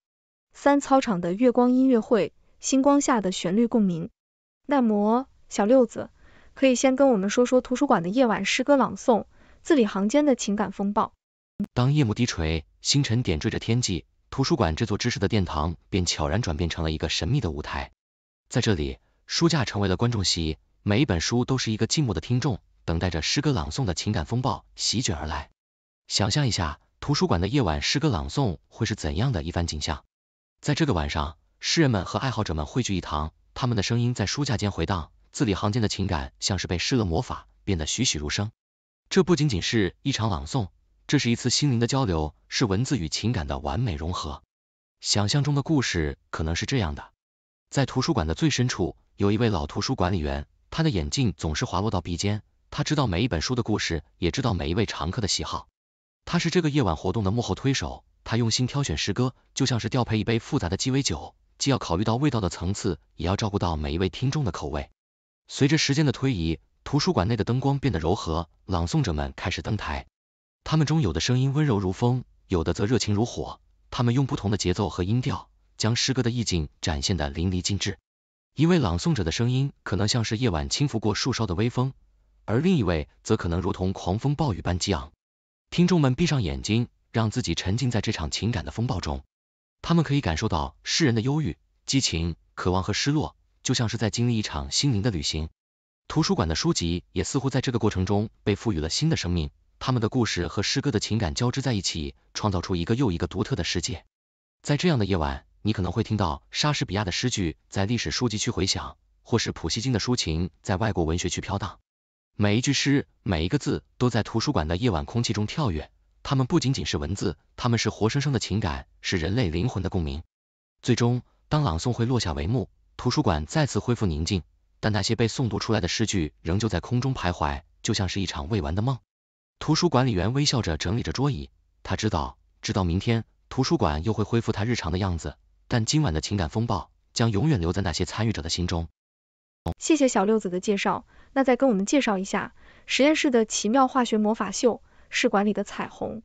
三、操场的月光音乐会，星光下的旋律共鸣。那么，小六子。可以先跟我们说说图书馆的夜晚诗歌朗诵，字里行间的情感风暴。当夜幕低垂，星辰点缀着天际，图书馆这座知识的殿堂便悄然转变成了一个神秘的舞台。在这里，书架成为了观众席，每一本书都是一个静默的听众，等待着诗歌朗诵的情感风暴席卷而来。想象一下，图书馆的夜晚诗歌朗诵会是怎样的一番景象？在这个晚上，诗人们和爱好者们汇聚一堂，他们的声音在书架间回荡。字里行间的情感像是被施了魔法，变得栩栩如生。这不仅仅是一场朗诵，这是一次心灵的交流，是文字与情感的完美融合。想象中的故事可能是这样的：在图书馆的最深处，有一位老图书管理员，他的眼镜总是滑落到鼻尖。他知道每一本书的故事，也知道每一位常客的喜好。他是这个夜晚活动的幕后推手。他用心挑选诗歌，就像是调配一杯复杂的鸡尾酒，既要考虑到味道的层次，也要照顾到每一位听众的口味。随着时间的推移，图书馆内的灯光变得柔和，朗诵者们开始登台。他们中有的声音温柔如风，有的则热情如火。他们用不同的节奏和音调，将诗歌的意境展现的淋漓尽致。一位朗诵者的声音可能像是夜晚轻拂过树梢的微风，而另一位则可能如同狂风暴雨般激昂。听众们闭上眼睛，让自己沉浸在这场情感的风暴中。他们可以感受到诗人的忧郁、激情、渴望和失落。就像是在经历一场心灵的旅行，图书馆的书籍也似乎在这个过程中被赋予了新的生命，他们的故事和诗歌的情感交织在一起，创造出一个又一个独特的世界。在这样的夜晚，你可能会听到莎士比亚的诗句在历史书籍区回响，或是普希金的抒情在外国文学区飘荡。每一句诗，每一个字，都在图书馆的夜晚空气中跳跃。它们不仅仅是文字，它们是活生生的情感，是人类灵魂的共鸣。最终，当朗诵会落下帷幕。图书馆再次恢复宁静，但那些被诵读出来的诗句仍旧在空中徘徊，就像是一场未完的梦。图书管理员微笑着整理着桌椅，他知道，直到明天，图书馆又会恢复他日常的样子，但今晚的情感风暴将永远留在那些参与者的心中。谢谢小六子的介绍，那再跟我们介绍一下实验室的奇妙化学魔法秀——试管里的彩虹。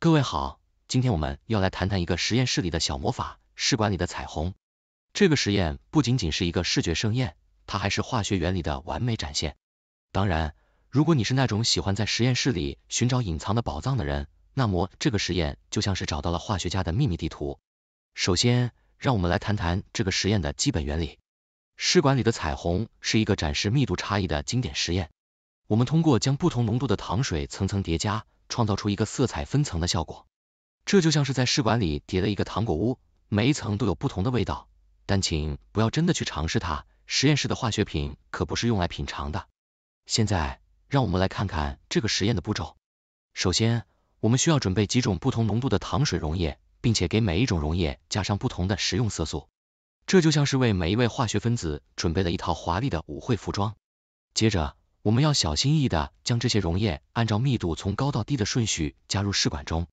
各位好，今天我们要来谈谈一个实验室里的小魔法——试管里的彩虹。这个实验不仅仅是一个视觉盛宴，它还是化学原理的完美展现。当然，如果你是那种喜欢在实验室里寻找隐藏的宝藏的人，那么这个实验就像是找到了化学家的秘密地图。首先，让我们来谈谈这个实验的基本原理。试管里的彩虹是一个展示密度差异的经典实验。我们通过将不同浓度的糖水层层叠加，创造出一个色彩分层的效果。这就像是在试管里叠了一个糖果屋，每一层都有不同的味道。但请不要真的去尝试它，实验室的化学品可不是用来品尝的。现在，让我们来看看这个实验的步骤。首先，我们需要准备几种不同浓度的糖水溶液，并且给每一种溶液加上不同的食用色素，这就像是为每一位化学分子准备了一套华丽的舞会服装。接着，我们要小心翼翼的将这些溶液按照密度从高到低的顺序加入试管中，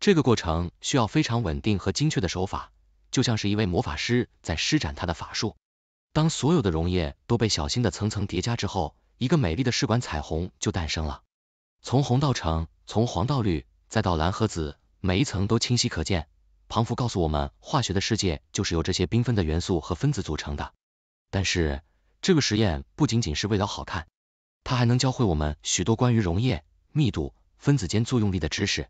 这个过程需要非常稳定和精确的手法。就像是一位魔法师在施展他的法术。当所有的溶液都被小心的层层叠加之后，一个美丽的试管彩虹就诞生了。从红到橙，从黄到绿，再到蓝和紫，每一层都清晰可见。庞福告诉我们，化学的世界就是由这些缤纷的元素和分子组成的。但是这个实验不仅仅是为了好看，它还能教会我们许多关于溶液、密度、分子间作用力的知识。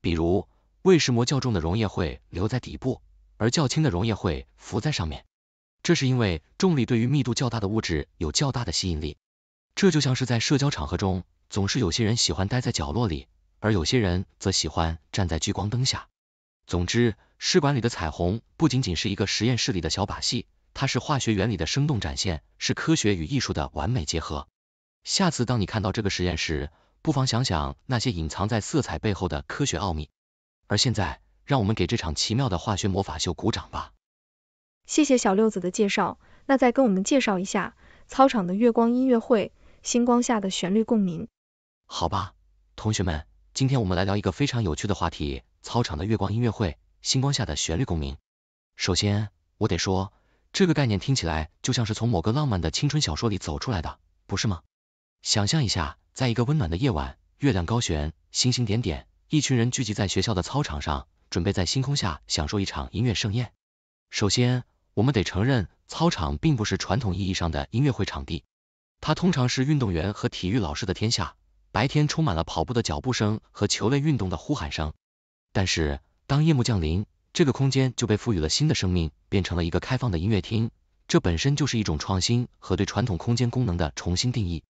比如，为什么较重的溶液会留在底部？而较轻的溶液会浮在上面，这是因为重力对于密度较大的物质有较大的吸引力。这就像是在社交场合中，总是有些人喜欢待在角落里，而有些人则喜欢站在聚光灯下。总之，试管里的彩虹不仅仅是一个实验室里的小把戏，它是化学原理的生动展现，是科学与艺术的完美结合。下次当你看到这个实验时，不妨想想那些隐藏在色彩背后的科学奥秘。而现在。让我们给这场奇妙的化学魔法秀鼓掌吧。谢谢小六子的介绍，那再跟我们介绍一下操场的月光音乐会，星光下的旋律共鸣。好吧，同学们，今天我们来聊一个非常有趣的话题，操场的月光音乐会，星光下的旋律共鸣。首先，我得说，这个概念听起来就像是从某个浪漫的青春小说里走出来的，不是吗？想象一下，在一个温暖的夜晚，月亮高悬，星星点点，一群人聚集在学校的操场上。准备在星空下享受一场音乐盛宴。首先，我们得承认，操场并不是传统意义上的音乐会场地，它通常是运动员和体育老师的天下，白天充满了跑步的脚步声和球类运动的呼喊声。但是，当夜幕降临，这个空间就被赋予了新的生命，变成了一个开放的音乐厅，这本身就是一种创新和对传统空间功能的重新定义。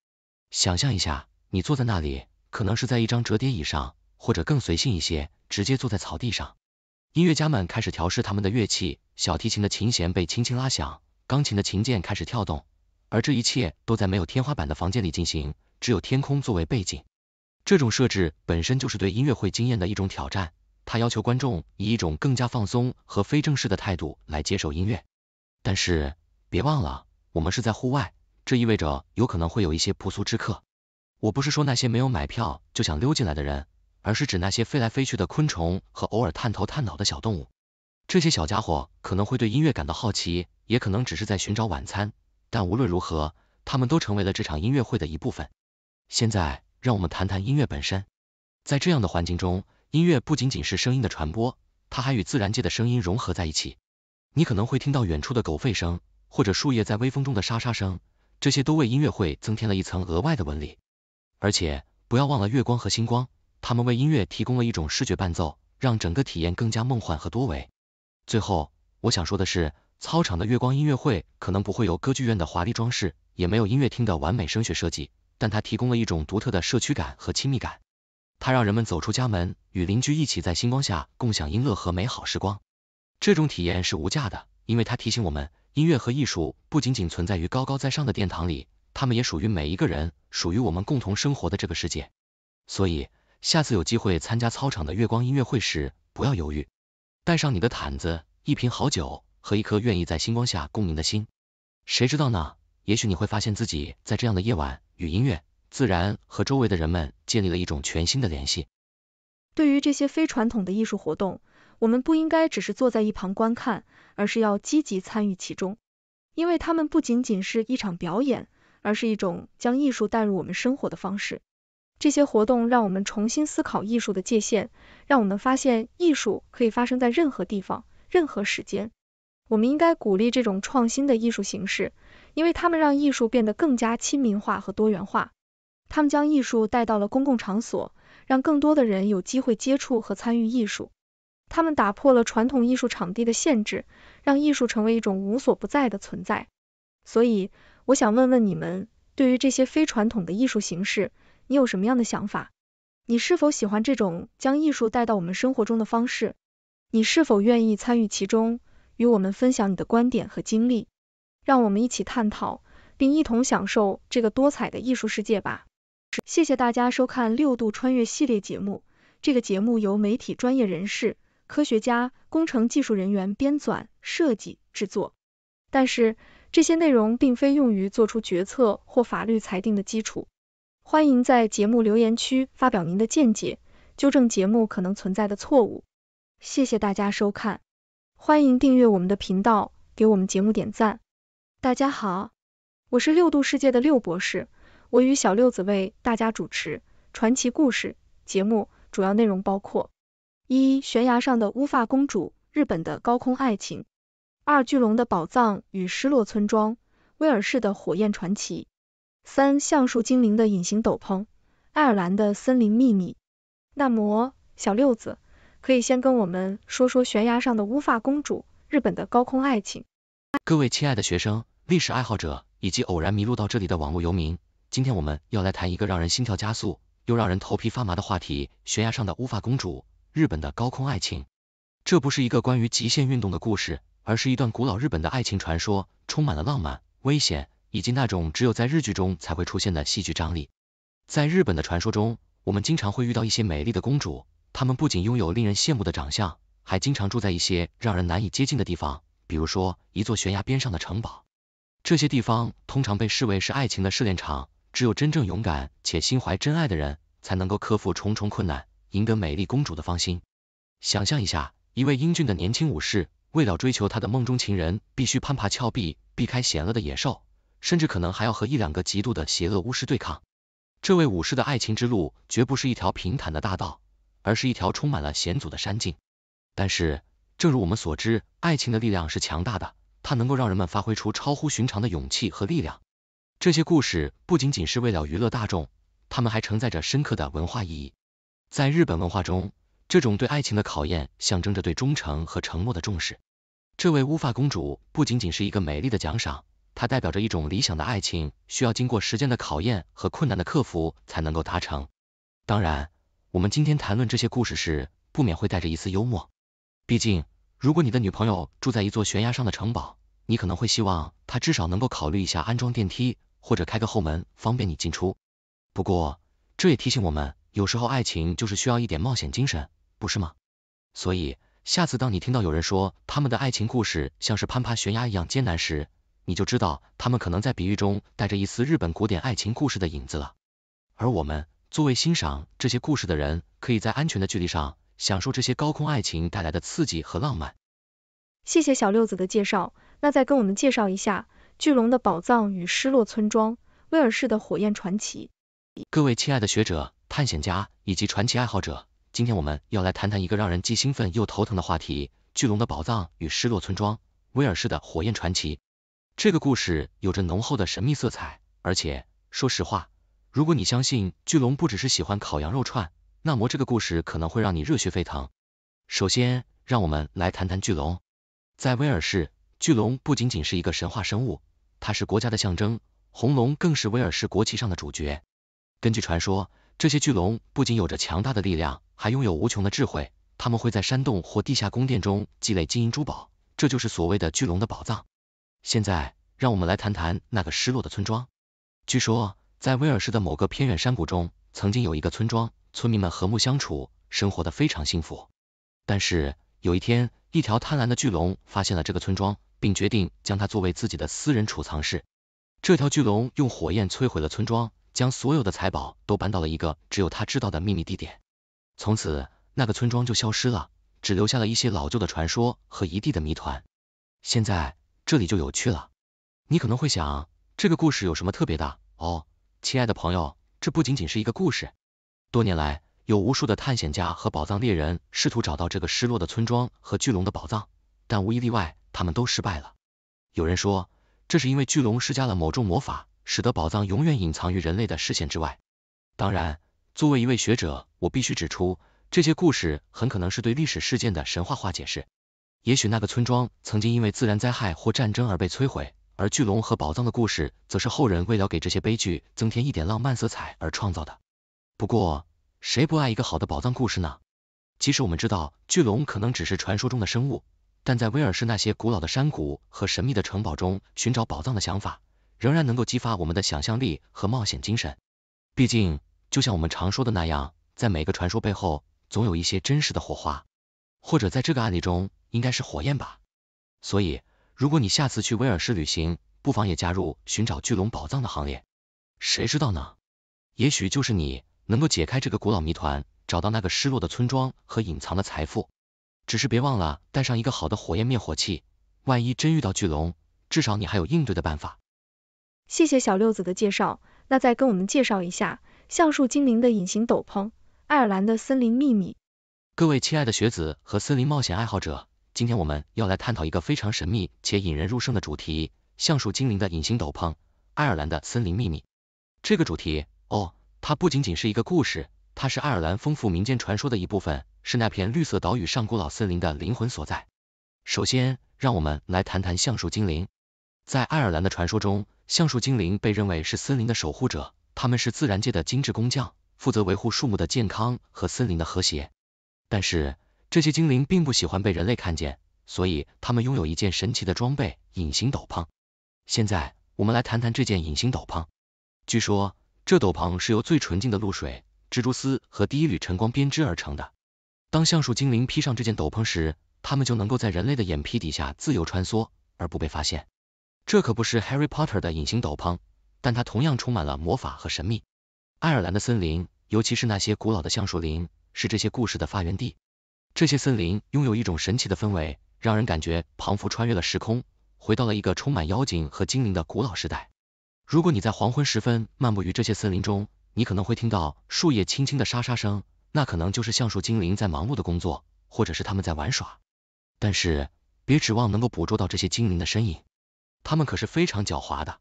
想象一下，你坐在那里，可能是在一张折叠椅上。或者更随性一些，直接坐在草地上。音乐家们开始调试他们的乐器，小提琴的琴弦被轻轻拉响，钢琴的琴键开始跳动，而这一切都在没有天花板的房间里进行，只有天空作为背景。这种设置本身就是对音乐会经验的一种挑战，它要求观众以一种更加放松和非正式的态度来接受音乐。但是别忘了，我们是在户外，这意味着有可能会有一些不速之客。我不是说那些没有买票就想溜进来的人。而是指那些飞来飞去的昆虫和偶尔探头探脑的小动物。这些小家伙可能会对音乐感到好奇，也可能只是在寻找晚餐。但无论如何，他们都成为了这场音乐会的一部分。现在，让我们谈谈音乐本身。在这样的环境中，音乐不仅仅是声音的传播，它还与自然界的声音融合在一起。你可能会听到远处的狗吠声，或者树叶在微风中的沙沙声，这些都为音乐会增添了一层额外的纹理。而且，不要忘了月光和星光。他们为音乐提供了一种视觉伴奏，让整个体验更加梦幻和多维。最后，我想说的是，操场的月光音乐会可能不会有歌剧院的华丽装饰，也没有音乐厅的完美声学设计，但它提供了一种独特的社区感和亲密感。它让人们走出家门，与邻居一起在星光下共享音乐和美好时光。这种体验是无价的，因为它提醒我们，音乐和艺术不仅仅存在于高高在上的殿堂里，它们也属于每一个人，属于我们共同生活的这个世界。所以。下次有机会参加操场的月光音乐会时，不要犹豫，带上你的毯子、一瓶好酒和一颗愿意在星光下共鸣的心。谁知道呢？也许你会发现自己在这样的夜晚与音乐、自然和周围的人们建立了一种全新的联系。对于这些非传统的艺术活动，我们不应该只是坐在一旁观看，而是要积极参与其中，因为它们不仅仅是一场表演，而是一种将艺术带入我们生活的方式。这些活动让我们重新思考艺术的界限，让我们发现艺术可以发生在任何地方、任何时间。我们应该鼓励这种创新的艺术形式，因为它们让艺术变得更加亲民化和多元化。他们将艺术带到了公共场所，让更多的人有机会接触和参与艺术。他们打破了传统艺术场地的限制，让艺术成为一种无所不在的存在。所以，我想问问你们，对于这些非传统的艺术形式，你有什么样的想法？你是否喜欢这种将艺术带到我们生活中的方式？你是否愿意参与其中，与我们分享你的观点和经历？让我们一起探讨，并一同享受这个多彩的艺术世界吧！谢谢大家收看六度穿越系列节目。这个节目由媒体专业人士、科学家、工程技术人员编纂、设计、制作，但是这些内容并非用于做出决策或法律裁定的基础。欢迎在节目留言区发表您的见解，纠正节目可能存在的错误。谢谢大家收看，欢迎订阅我们的频道，给我们节目点赞。大家好，我是六度世界的六博士，我与小六子为大家主持传奇故事节目，主要内容包括：一、悬崖上的乌发公主，日本的高空爱情；二、巨龙的宝藏与失落村庄，威尔士的火焰传奇。三橡树精灵的隐形斗篷，爱尔兰的森林秘密。那么，小六子，可以先跟我们说说悬崖上的乌发公主，日本的高空爱情。各位亲爱的学生、历史爱好者以及偶然迷路到这里的网络游民，今天我们要来谈一个让人心跳加速又让人头皮发麻的话题——悬崖上的乌发公主，日本的高空爱情。这不是一个关于极限运动的故事，而是一段古老日本的爱情传说，充满了浪漫、危险。以及那种只有在日剧中才会出现的戏剧张力。在日本的传说中，我们经常会遇到一些美丽的公主，她们不仅拥有令人羡慕的长相，还经常住在一些让人难以接近的地方，比如说一座悬崖边上的城堡。这些地方通常被视为是爱情的试炼场，只有真正勇敢且心怀真爱的人，才能够克服重重困难，赢得美丽公主的芳心。想象一下，一位英俊的年轻武士，为了追求他的梦中情人，必须攀爬峭壁，避开险恶的野兽。甚至可能还要和一两个极度的邪恶巫师对抗。这位武士的爱情之路绝不是一条平坦的大道，而是一条充满了险阻的山径。但是，正如我们所知，爱情的力量是强大的，它能够让人们发挥出超乎寻常的勇气和力量。这些故事不仅仅是为了娱乐大众，它们还承载着深刻的文化意义。在日本文化中，这种对爱情的考验象征着对忠诚和承诺的重视。这位乌发公主不仅仅是一个美丽的奖赏。它代表着一种理想的爱情，需要经过时间的考验和困难的克服才能够达成。当然，我们今天谈论这些故事时，不免会带着一丝幽默。毕竟，如果你的女朋友住在一座悬崖上的城堡，你可能会希望她至少能够考虑一下安装电梯或者开个后门，方便你进出。不过，这也提醒我们，有时候爱情就是需要一点冒险精神，不是吗？所以，下次当你听到有人说他们的爱情故事像是攀爬悬崖一样艰难时，你就知道他们可能在比喻中带着一丝日本古典爱情故事的影子了，而我们作为欣赏这些故事的人，可以在安全的距离上享受这些高空爱情带来的刺激和浪漫。谢谢小六子的介绍，那再跟我们介绍一下《巨龙的宝藏与失落村庄》、威尔士的火焰传奇。各位亲爱的学者、探险家以及传奇爱好者，今天我们要来谈谈一个让人既兴奋又头疼的话题，《巨龙的宝藏与失落村庄》、威尔士的火焰传奇。这个故事有着浓厚的神秘色彩，而且说实话，如果你相信巨龙不只是喜欢烤羊肉串，那么这个故事可能会让你热血沸腾。首先，让我们来谈谈巨龙。在威尔士，巨龙不仅仅是一个神话生物，它是国家的象征，红龙更是威尔士国旗上的主角。根据传说，这些巨龙不仅有着强大的力量，还拥有无穷的智慧，它们会在山洞或地下宫殿中积累金银珠宝，这就是所谓的巨龙的宝藏。现在，让我们来谈谈那个失落的村庄。据说，在威尔士的某个偏远山谷中，曾经有一个村庄，村民们和睦相处，生活得非常幸福。但是有一天，一条贪婪的巨龙发现了这个村庄，并决定将它作为自己的私人储藏室。这条巨龙用火焰摧毁了村庄，将所有的财宝都搬到了一个只有他知道的秘密地点。从此，那个村庄就消失了，只留下了一些老旧的传说和一地的谜团。现在。这里就有趣了，你可能会想，这个故事有什么特别的？哦，亲爱的朋友，这不仅仅是一个故事。多年来，有无数的探险家和宝藏猎人试图找到这个失落的村庄和巨龙的宝藏，但无一例外，他们都失败了。有人说，这是因为巨龙施加了某种魔法，使得宝藏永远隐藏于人类的视线之外。当然，作为一位学者，我必须指出，这些故事很可能是对历史事件的神话化解释。也许那个村庄曾经因为自然灾害或战争而被摧毁，而巨龙和宝藏的故事，则是后人为了给这些悲剧增添一点浪漫色彩而创造的。不过，谁不爱一个好的宝藏故事呢？即使我们知道巨龙可能只是传说中的生物，但在威尔士那些古老的山谷和神秘的城堡中寻找宝藏的想法，仍然能够激发我们的想象力和冒险精神。毕竟，就像我们常说的那样，在每个传说背后，总有一些真实的火花。或者在这个案例中应该是火焰吧，所以如果你下次去威尔士旅行，不妨也加入寻找巨龙宝藏的行列，谁知道呢？也许就是你能够解开这个古老谜团，找到那个失落的村庄和隐藏的财富。只是别忘了带上一个好的火焰灭火器，万一真遇到巨龙，至少你还有应对的办法。谢谢小六子的介绍，那再跟我们介绍一下橡树精灵的隐形斗篷，爱尔兰的森林秘密。各位亲爱的学子和森林冒险爱好者，今天我们要来探讨一个非常神秘且引人入胜的主题——橡树精灵的隐形斗篷，爱尔兰的森林秘密。这个主题哦，它不仅仅是一个故事，它是爱尔兰丰富民间传说的一部分，是那片绿色岛屿上古老森林的灵魂所在。首先，让我们来谈谈橡树精灵。在爱尔兰的传说中，橡树精灵被认为是森林的守护者，他们是自然界的精致工匠，负责维护树木的健康和森林的和谐。但是这些精灵并不喜欢被人类看见，所以他们拥有一件神奇的装备——隐形斗篷。现在我们来谈谈这件隐形斗篷。据说这斗篷是由最纯净的露水、蜘蛛丝和第一缕晨光编织而成的。当橡树精灵披上这件斗篷时，他们就能够在人类的眼皮底下自由穿梭而不被发现。这可不是 Harry Potter 的隐形斗篷，但它同样充满了魔法和神秘。爱尔兰的森林，尤其是那些古老的橡树林。是这些故事的发源地，这些森林拥有一种神奇的氛围，让人感觉仿佛穿越了时空，回到了一个充满妖精和精灵的古老时代。如果你在黄昏时分漫步于这些森林中，你可能会听到树叶轻轻的沙沙声，那可能就是橡树精灵在忙碌的工作，或者是他们在玩耍。但是别指望能够捕捉到这些精灵的身影，他们可是非常狡猾的。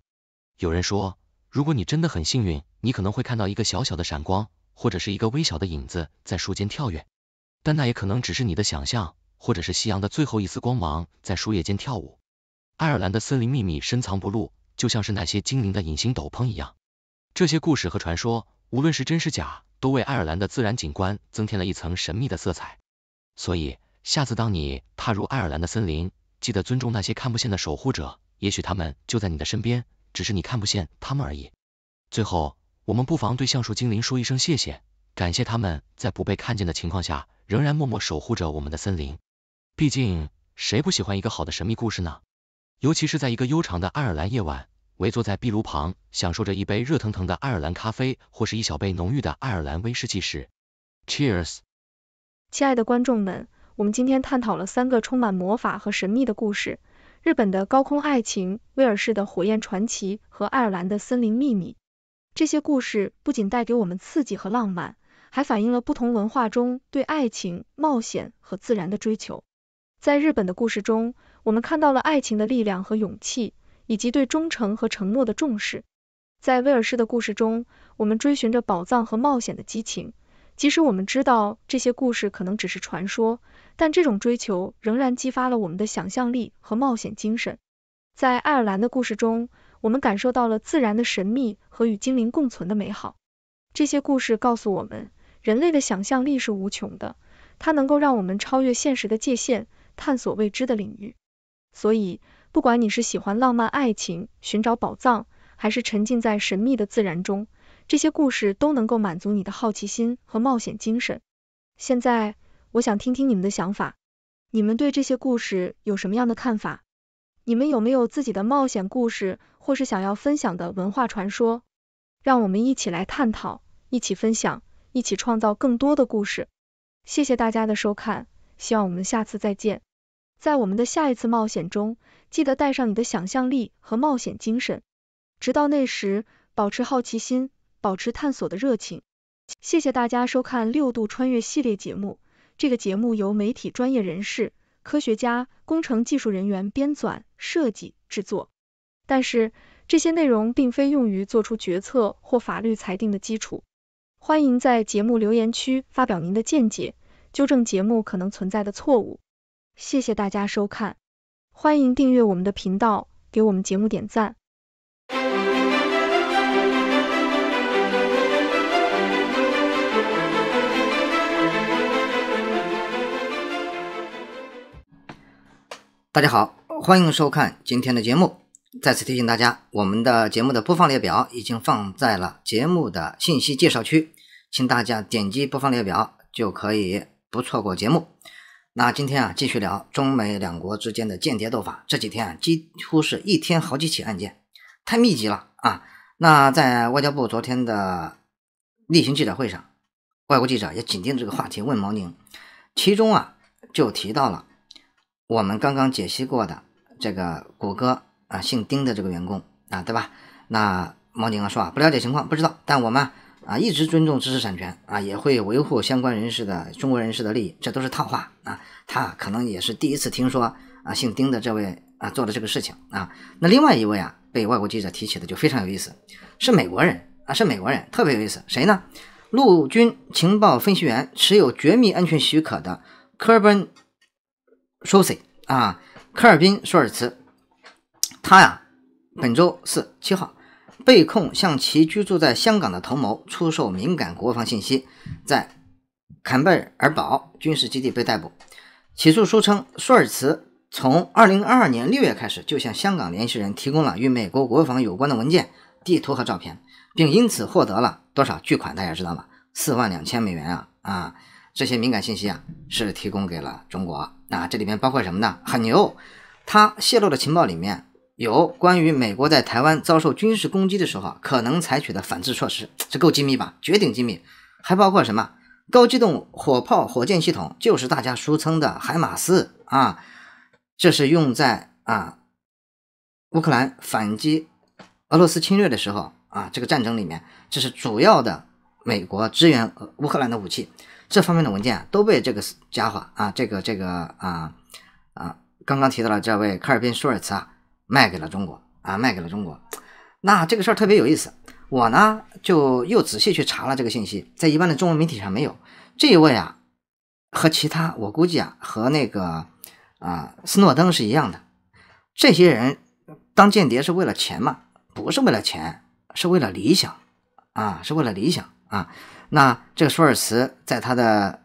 有人说，如果你真的很幸运，你可能会看到一个小小的闪光。或者是一个微小的影子在树间跳跃，但那也可能只是你的想象，或者是夕阳的最后一丝光芒在树叶间跳舞。爱尔兰的森林秘密深藏不露，就像是那些精灵的隐形斗篷一样。这些故事和传说，无论是真是假，都为爱尔兰的自然景观增添了一层神秘的色彩。所以，下次当你踏入爱尔兰的森林，记得尊重那些看不见的守护者，也许他们就在你的身边，只是你看不见他们而已。最后。我们不妨对橡树精灵说一声谢谢，感谢他们在不被看见的情况下，仍然默默守护着我们的森林。毕竟，谁不喜欢一个好的神秘故事呢？尤其是在一个悠长的爱尔兰夜晚，围坐在壁炉旁，享受着一杯热腾腾的爱尔兰咖啡或是一小杯浓郁的爱尔兰威士忌时。Cheers！亲爱的观众们，我们今天探讨了三个充满魔法和神秘的故事：日本的高空爱情、威尔士的火焰传奇和爱尔兰的森林秘密。这些故事不仅带给我们刺激和浪漫，还反映了不同文化中对爱情、冒险和自然的追求。在日本的故事中，我们看到了爱情的力量和勇气，以及对忠诚和承诺的重视。在威尔士的故事中，我们追寻着宝藏和冒险的激情，即使我们知道这些故事可能只是传说，但这种追求仍然激发了我们的想象力和冒险精神。在爱尔兰的故事中，我们感受到了自然的神秘和与精灵共存的美好。这些故事告诉我们，人类的想象力是无穷的，它能够让我们超越现实的界限，探索未知的领域。所以，不管你是喜欢浪漫爱情、寻找宝藏，还是沉浸在神秘的自然中，这些故事都能够满足你的好奇心和冒险精神。现在，我想听听你们的想法，你们对这些故事有什么样的看法？你们有没有自己的冒险故事？或是想要分享的文化传说，让我们一起来探讨，一起分享，一起创造更多的故事。谢谢大家的收看，希望我们下次再见。在我们的下一次冒险中，记得带上你的想象力和冒险精神。直到那时，保持好奇心，保持探索的热情。谢谢大家收看《六度穿越》系列节目。这个节目由媒体专业人士、科学家、工程技术人员编纂、设计、制作。但是这些内容并非用于做出决策或法律裁定的基础。欢迎在节目留言区发表您的见解，纠正节目可能存在的错误。谢谢大家收看，欢迎订阅我们的频道，给我们节目点赞。大家好，欢迎收看今天的节目。再次提醒大家，我们的节目的播放列表已经放在了节目的信息介绍区，请大家点击播放列表就可以不错过节目。那今天啊，继续聊中美两国之间的间谍斗法，这几天啊，几乎是一天好几起案件，太密集了啊！那在外交部昨天的例行记者会上，外国记者也紧盯这个话题问毛宁，其中啊就提到了我们刚刚解析过的这个谷歌。啊，姓丁的这个员工啊，对吧？那毛警啊说啊，不了解情况，不知道。但我们啊，一直尊重知识产权啊，也会维护相关人士的中国人士的利益，这都是套话啊。他可能也是第一次听说啊，姓丁的这位啊做的这个事情啊。那另外一位啊，被外国记者提起的就非常有意思，是美国人啊，是美国人，特别有意思，谁呢？陆军情报分析员，持有绝密安全许可的科尔宾·舒尔茨啊，科尔宾·舒尔茨。他呀，本周四七号被控向其居住在香港的同谋出售敏感国防信息，在坎贝尔堡军事基地被逮捕。起诉书称，舒尔茨从二零二二年六月开始，就向香港联系人提供了与美国国防有关的文件、地图和照片，并因此获得了多少巨款？大家知道吗？四万两千美元啊！啊，这些敏感信息啊，是提供给了中国。那这里面包括什么呢？很牛，他泄露的情报里面。有关于美国在台湾遭受军事攻击的时候可能采取的反制措施，这够机密吧？绝顶机密，还包括什么高机动火炮、火箭系统，就是大家俗称的海马斯啊。这是用在啊乌克兰反击俄罗斯侵略的时候啊这个战争里面，这是主要的美国支援乌克兰的武器。这方面的文件都被这个家伙啊，这个这个啊啊，刚刚提到了这位卡尔宾舒尔茨啊。卖给了中国啊，卖给了中国，那这个事儿特别有意思。我呢就又仔细去查了这个信息，在一般的中文媒体上没有。这一位啊和其他，我估计啊和那个啊斯诺登是一样的。这些人当间谍是为了钱嘛？不是为了钱，是为了理想啊，是为了理想啊。那这个舒尔茨在他的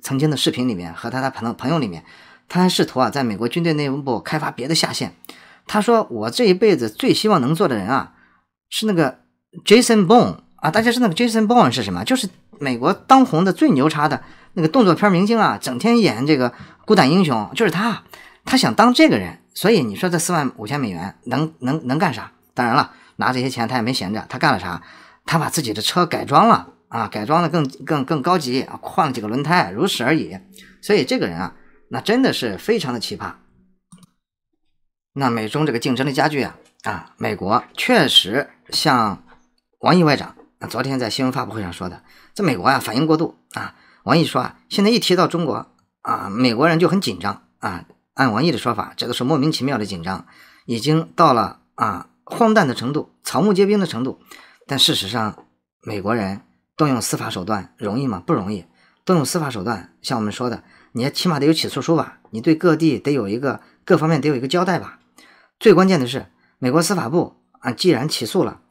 曾经的视频里面和他的朋朋友里面，他还试图啊在美国军队内部开发别的下线。他说：“我这一辈子最希望能做的人啊，是那个 Jason Bourne 啊！大家知道那个 Jason Bourne 是什么？就是美国当红的最牛叉的那个动作片明星啊，整天演这个孤胆英雄，就是他。他想当这个人，所以你说这四万五千美元能能能干啥？当然了，拿这些钱他也没闲着，他干了啥？他把自己的车改装了啊，改装的更更更高级，换了几个轮胎，如此而已。所以这个人啊，那真的是非常的奇葩。”那美中这个竞争的加剧啊啊，美国确实像王毅外长昨天在新闻发布会上说的，在美国啊反应过度啊。王毅说啊，现在一提到中国啊，美国人就很紧张啊。按王毅的说法，这都是莫名其妙的紧张，已经到了啊荒诞的程度，草木皆兵的程度。但事实上，美国人动用司法手段容易吗？不容易。动用司法手段，像我们说的，你也起码得有起诉书吧？你对各地得有一个各方面得有一个交代吧？最关键的是，美国司法部啊，既然起诉了，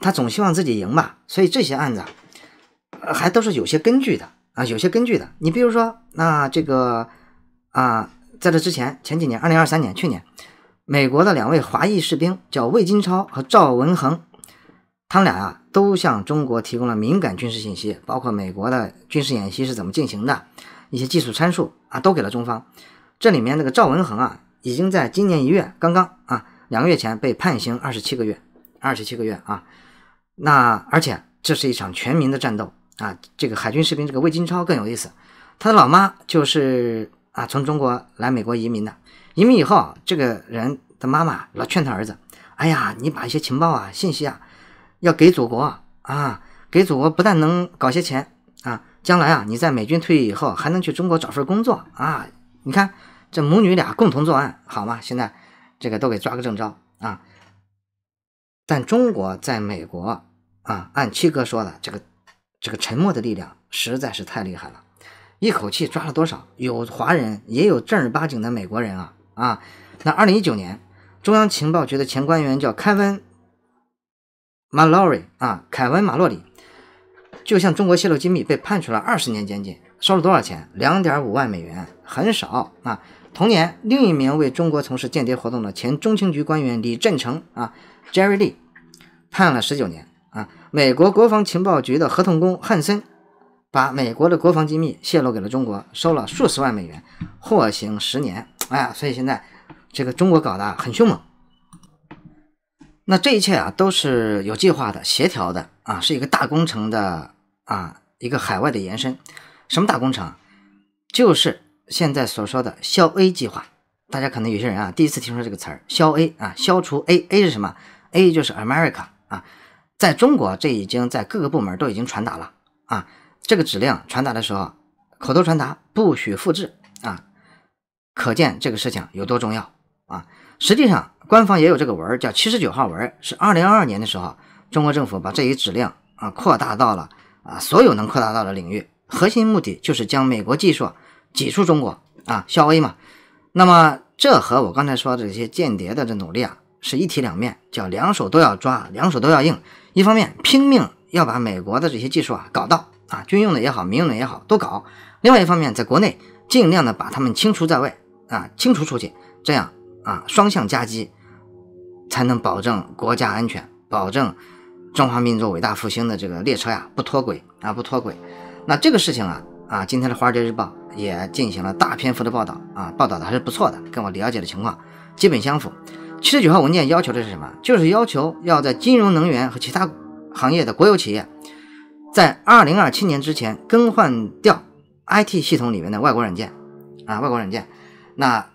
他总希望自己赢吧，所以这些案子，啊、还都是有些根据的啊，有些根据的。你比如说，那这个啊，在这之前前几年，二零二三年去年，美国的两位华裔士兵叫魏金超和赵文恒，他们俩呀，都向中国提供了敏感军事信息，包括美国的军事演习是怎么进行的，一些技术参数啊，都给了中方。这里面那个赵文恒啊。已经在今年一月刚刚啊，两个月前被判刑二十七个月，二十七个月啊。那而且这是一场全民的战斗啊。这个海军士兵这个魏金超更有意思，他的老妈就是啊从中国来美国移民的。移民以后，这个人的妈妈老劝他儿子：“哎呀，你把一些情报啊、信息啊，要给祖国啊，给祖国不但能搞些钱啊，将来啊你在美军退役以后还能去中国找份工作啊。”你看。这母女俩共同作案好吗？现在，这个都给抓个正着啊！但中国在美国啊，按七哥说的，这个，这个沉默的力量实在是太厉害了，一口气抓了多少？有华人，也有正儿八经的美国人啊啊！那二零一九年，中央情报局的前官员叫凯文·马洛里啊，凯文·马洛里，就像中国泄露机密被判处了二十年监禁，收了多少钱？两点五万美元，很少啊。同年，另一名为中国从事间谍活动的前中情局官员李振成啊，Jerry Lee，判了十九年啊。美国国防情报局的合同工汉森，把美国的国防机密泄露给了中国，收了数十万美元，获刑十年。哎呀，所以现在这个中国搞得很凶猛。那这一切啊都是有计划的、协调的啊，是一个大工程的啊，一个海外的延伸。什么大工程？就是。现在所说的“消 A 计划”，大家可能有些人啊第一次听说这个词儿，“消 A” 啊，消除 A，A 是什么？A 就是 America 啊，在中国这已经在各个部门都已经传达了啊，这个质量传达的时候，口头传达不许复制啊，可见这个事情有多重要啊。实际上，官方也有这个文儿，叫七十九号文，是二零二二年的时候，中国政府把这一质量啊扩大到了啊所有能扩大到的领域，核心目的就是将美国技术。挤出中国啊，削威嘛，那么这和我刚才说的这些间谍的这努力啊，是一体两面，叫两手都要抓，两手都要硬。一方面拼命要把美国的这些技术啊搞到啊，军用的也好，民用的也好都搞；另外一方面，在国内尽量的把他们清除在外啊，清除出去，这样啊，双向夹击才能保证国家安全，保证中华民族伟大复兴的这个列车呀不脱轨啊不脱轨。那这个事情啊。啊，今天的《华尔街日报》也进行了大篇幅的报道啊，报道的还是不错的，跟我了解的情况基本相符。七十九号文件要求的是什么？就是要求要在金融、能源和其他行业的国有企业，在二零二七年之前更换掉 IT 系统里面的外国软件啊，外国软件。那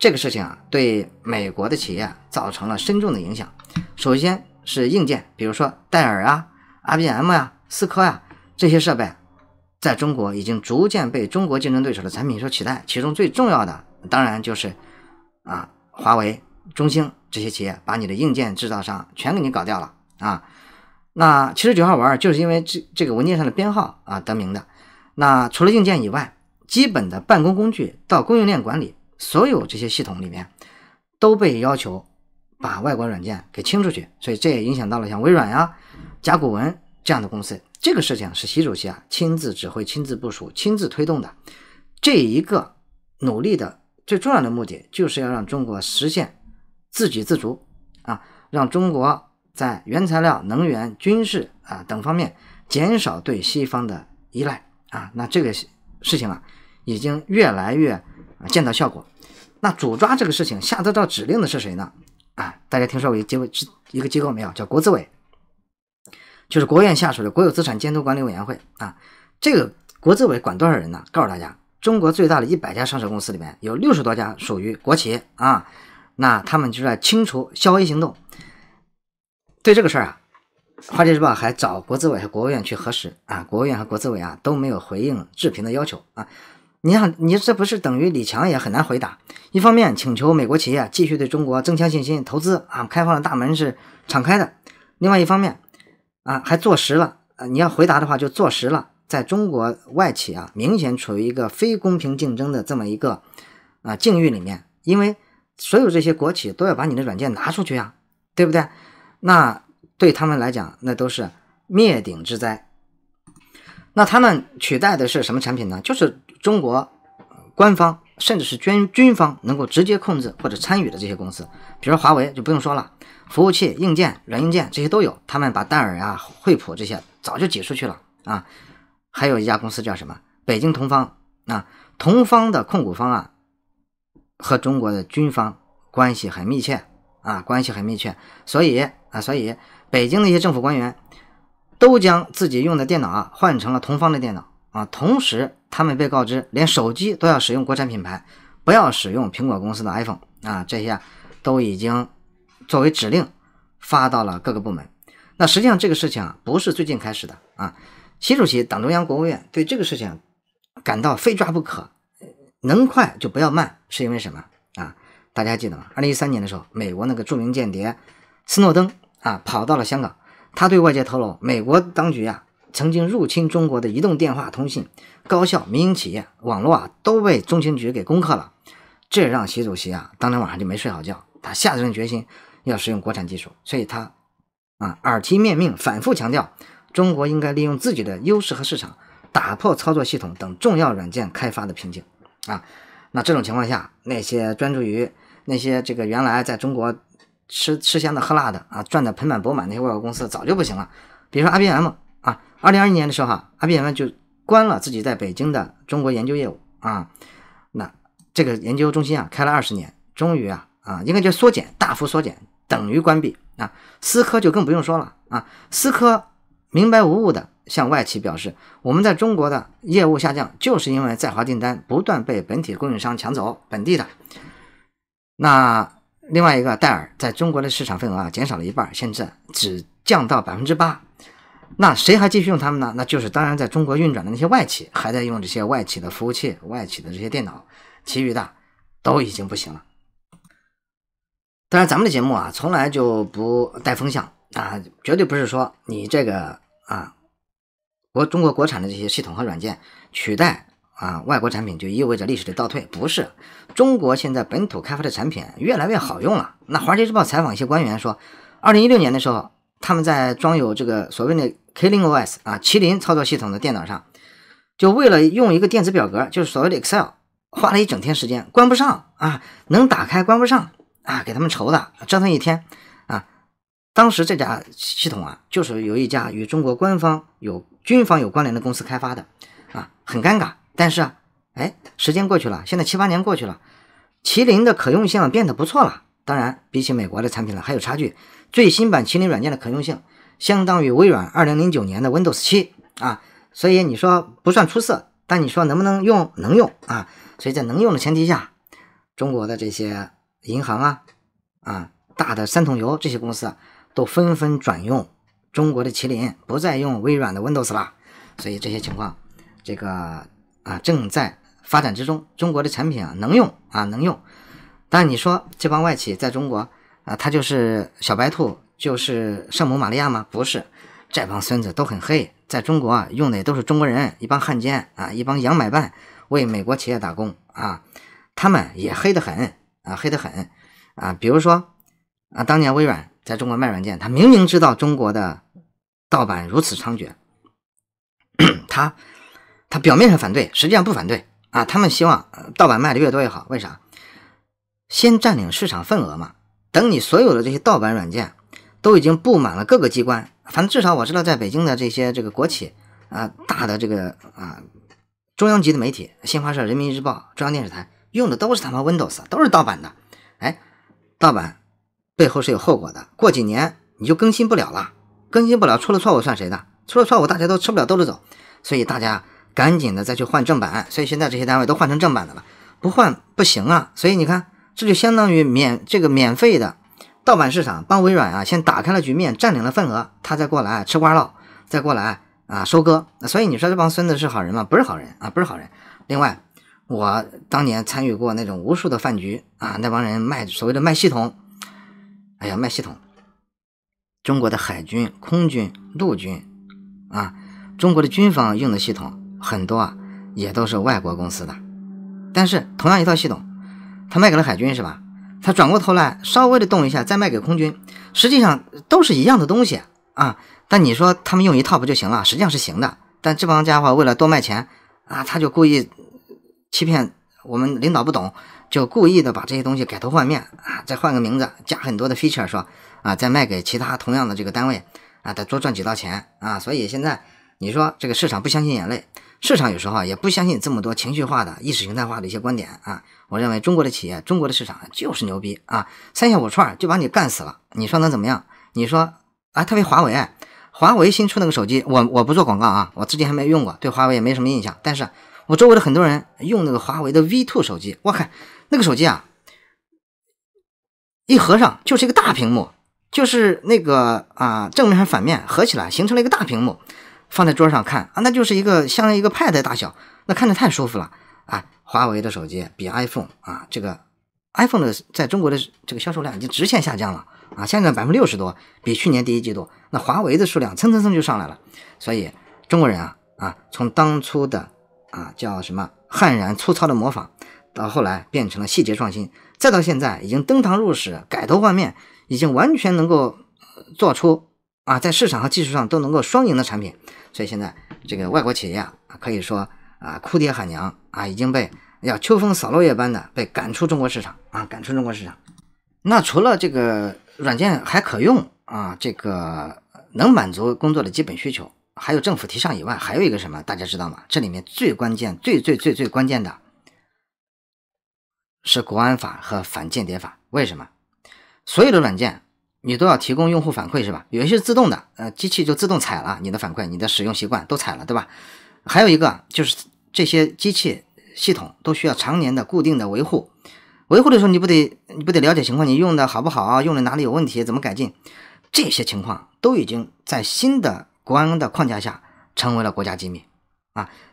这个事情啊，对美国的企业造成了深重的影响。首先是硬件，比如说戴尔啊、IBM 呀、思科呀这些设备。在中国已经逐渐被中国竞争对手的产品所取代，其中最重要的当然就是，啊，华为、中兴这些企业把你的硬件制造商全给你搞掉了啊。那七十九号文就是因为这这个文件上的编号啊得名的。那除了硬件以外，基本的办公工具到供应链管理，所有这些系统里面都被要求把外国软件给清出去，所以这也影响到了像微软呀、甲骨文这样的公司。这个事情是习主席啊亲自指挥、亲自部署、亲自推动的。这一个努力的最重要的目的，就是要让中国实现自给自足啊，让中国在原材料、能源、军事啊等方面减少对西方的依赖啊。那这个事情啊，已经越来越见到效果。那主抓这个事情、下得到指令的是谁呢？啊，大家听说过一个机构没有？叫国资委。就是国务院下属的国有资产监督管理委员会啊，这个国资委管多少人呢？告诉大家，中国最大的一百家上市公司里面有六十多家属于国企啊，那他们就在清除“消微”行动。对这个事儿啊，《华尔街日报》还找国资委和国务院去核实啊，国务院和国资委啊都没有回应置评的要求啊。你想，你这不是等于李强也很难回答？一方面请求美国企业继续对中国增强信心、投资啊，开放的大门是敞开的；另外一方面。啊，还坐实了。啊。你要回答的话，就坐实了。在中国外企啊，明显处于一个非公平竞争的这么一个啊境遇里面，因为所有这些国企都要把你的软件拿出去呀，对不对？那对他们来讲，那都是灭顶之灾。那他们取代的是什么产品呢？就是中国官方。甚至是军军方能够直接控制或者参与的这些公司，比如华为就不用说了，服务器硬件、软硬件这些都有，他们把戴尔啊、惠普这些早就挤出去了啊。还有一家公司叫什么？北京同方啊，同方的控股方啊，和中国的军方关系很密切啊，关系很密切，所以啊，所以北京那些政府官员都将自己用的电脑啊换成了同方的电脑。啊，同时他们被告知，连手机都要使用国产品牌，不要使用苹果公司的 iPhone 啊，这些都已经作为指令发到了各个部门。那实际上这个事情啊，不是最近开始的啊。习主席、党中央、国务院对这个事情感到非抓不可，能快就不要慢，是因为什么啊？大家记得吗？二零一三年的时候，美国那个著名间谍斯诺登啊，跑到了香港，他对外界透露，美国当局啊。曾经入侵中国的移动电话通信、高校、民营企业网络啊，都被中情局给攻克了。这让习主席啊，当天晚上就没睡好觉。他下定决心要使用国产技术，所以他啊耳提面命，反复强调，中国应该利用自己的优势和市场，打破操作系统等重要软件开发的瓶颈啊。那这种情况下，那些专注于那些这个原来在中国吃吃香的喝辣的啊，赚的盆满钵满那些外国公司早就不行了。比如说 IBM。二零二一年的时候，哈，IBM 就关了自己在北京的中国研究业务啊。那这个研究中心啊开了二十年，终于啊啊，应该叫缩减，大幅缩减，等于关闭。啊。思科就更不用说了啊，思科明白无误的向外企表示，我们在中国的业务下降，就是因为在华订单不断被本体供应商抢走本地的。那另外一个戴尔在中国的市场份额啊减少了一半，现在只降到百分之八。那谁还继续用他们呢？那就是当然，在中国运转的那些外企还在用这些外企的服务器、外企的这些电脑，其余的都已经不行了。当然，咱们的节目啊，从来就不带风向啊，绝对不是说你这个啊，国中国国产的这些系统和软件取代啊外国产品就意味着历史的倒退，不是。中国现在本土开发的产品越来越好用了。那《华尔街日报》采访一些官员说，二零一六年的时候。他们在装有这个所谓的 Killing OS 啊，麒麟操作系统的电脑上，就为了用一个电子表格，就是所谓的 Excel，花了一整天时间关不上啊，能打开关不上啊，给他们愁的折腾一天啊。当时这家系统啊，就是有一家与中国官方有军方有关联的公司开发的啊，很尴尬。但是啊，哎，时间过去了，现在七八年过去了，麒麟的可用性变得不错了。当然，比起美国的产品呢，还有差距。最新版麒麟软件的可用性相当于微软二零零九年的 Windows 七啊，所以你说不算出色，但你说能不能用？能用啊，所以在能用的前提下，中国的这些银行啊啊大的三桶油这些公司啊，都纷纷转用中国的麒麟，不再用微软的 Windows 了。所以这些情况，这个啊正在发展之中。中国的产品啊能用啊能用，但你说这帮外企在中国？啊，他就是小白兔，就是圣母玛利亚吗？不是，这帮孙子都很黑，在中国用的也都是中国人，一帮汉奸啊，一帮洋买办，为美国企业打工啊，他们也黑得很啊，黑得很啊。比如说啊，当年微软在中国卖软件，他明明知道中国的盗版如此猖獗，他他表面上反对，实际上不反对啊。他们希望盗版卖的越多越好，为啥？先占领市场份额嘛。等你所有的这些盗版软件都已经布满了各个机关，反正至少我知道在北京的这些这个国企啊，大的这个啊，中央级的媒体，新华社、人民日报、中央电视台用的都是他妈 Windows，都是盗版的。哎，盗版背后是有后果的，过几年你就更新不了了，更新不了出了错误算谁的？出了错误大家都吃不了兜着走，所以大家赶紧的再去换正版。所以现在这些单位都换成正版的了，不换不行啊。所以你看。这就相当于免这个免费的盗版市场帮微软啊先打开了局面，占领了份额，他再过来吃瓜了，再过来啊收割。所以你说这帮孙子是好人吗？不是好人啊，不是好人。另外，我当年参与过那种无数的饭局啊，那帮人卖所谓的卖系统，哎呀卖系统，中国的海军、空军、陆军啊，中国的军方用的系统很多啊，也都是外国公司的。但是同样一套系统。他卖给了海军是吧？他转过头来稍微的动一下，再卖给空军，实际上都是一样的东西啊。但你说他们用一套不就行了？实际上是行的。但这帮家伙为了多卖钱啊，他就故意欺骗我们领导不懂，就故意的把这些东西改头换面啊，再换个名字，加很多的 feature，说啊，再卖给其他同样的这个单位啊，得多赚几道钱啊。所以现在你说这个市场不相信眼泪。市场有时候啊，也不相信这么多情绪化的、意识形态化的一些观点啊。我认为中国的企业、中国的市场就是牛逼啊，三下五串就把你干死了，你说能怎么样？你说啊，特别华为，华为新出那个手机，我我不做广告啊，我自己还没用过，对华为也没什么印象。但是，我周围的很多人用那个华为的 V2 手机，我靠，那个手机啊，一合上就是一个大屏幕，就是那个啊，正面反面合起来形成了一个大屏幕。放在桌上看啊，那就是一个相当于一个 pad 的大小，那看着太舒服了啊！华为的手机比 iPhone 啊，这个 iPhone 的在中国的这个销售量已经直线下降了啊，现在百分之六十多，比去年第一季度，那华为的数量蹭蹭蹭就上来了。所以中国人啊啊，从当初的啊叫什么悍然粗糙的模仿，到后来变成了细节创新，再到现在已经登堂入室，改头换面，已经完全能够做出。啊，在市场和技术上都能够双赢的产品，所以现在这个外国企业啊，可以说啊哭爹喊娘啊，已经被要秋风扫落叶般的被赶出中国市场啊，赶出中国市场。那除了这个软件还可用啊，这个能满足工作的基本需求，还有政府提倡以外，还有一个什么大家知道吗？这里面最关键、最最最最关键的，是国安法和反间谍法。为什么？所有的软件。你都要提供用户反馈是吧？有一些是自动的，呃，机器就自动采了你的反馈，你的使用习惯都采了，对吧？还有一个就是这些机器系统都需要常年的固定的维护，维护的时候你不得你不得了解情况，你用的好不好啊？用的哪里有问题？怎么改进？这些情况都已经在新的国安的框架下成为了国家机密。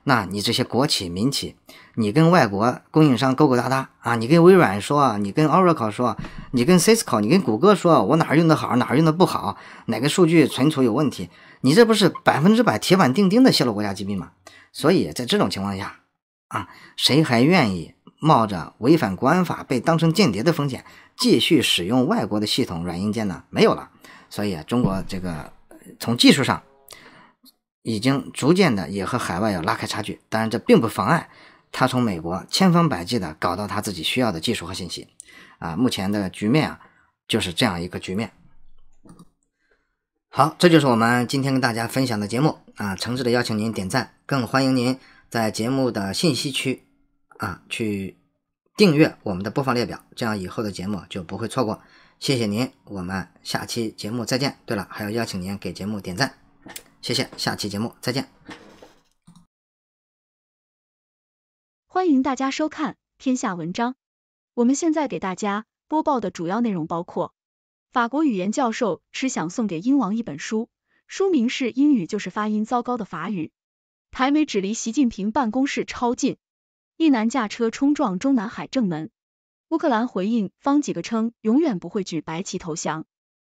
那你这些国企、民企，你跟外国供应商勾勾搭搭啊？你跟微软说你跟 Oracle 说，你跟 Cisco、你跟谷歌说，我哪儿用的好，哪儿用的不好，哪个数据存储有问题？你这不是百分之百铁板钉钉的泄露国家机密吗？所以在这种情况下啊，谁还愿意冒着违反国安法被当成间谍的风险，继续使用外国的系统软硬件呢？没有了。所以中国这个从技术上。已经逐渐的也和海外要拉开差距，当然这并不妨碍他从美国千方百计的搞到他自己需要的技术和信息。啊，目前的局面啊就是这样一个局面。好，这就是我们今天跟大家分享的节目啊，诚挚的邀请您点赞，更欢迎您在节目的信息区啊去订阅我们的播放列表，这样以后的节目就不会错过。谢谢您，我们下期节目再见。对了，还要邀请您给节目点赞。谢谢，下期节目再见。欢迎大家收看《天下文章》。我们现在给大家播报的主要内容包括：法国语言教授吃想送给英王一本书，书名是《英语就是发音糟糕的法语》。台媒指离习近平办公室超近。一男驾车冲撞中南海正门。乌克兰回应方几个称永远不会举白旗投降。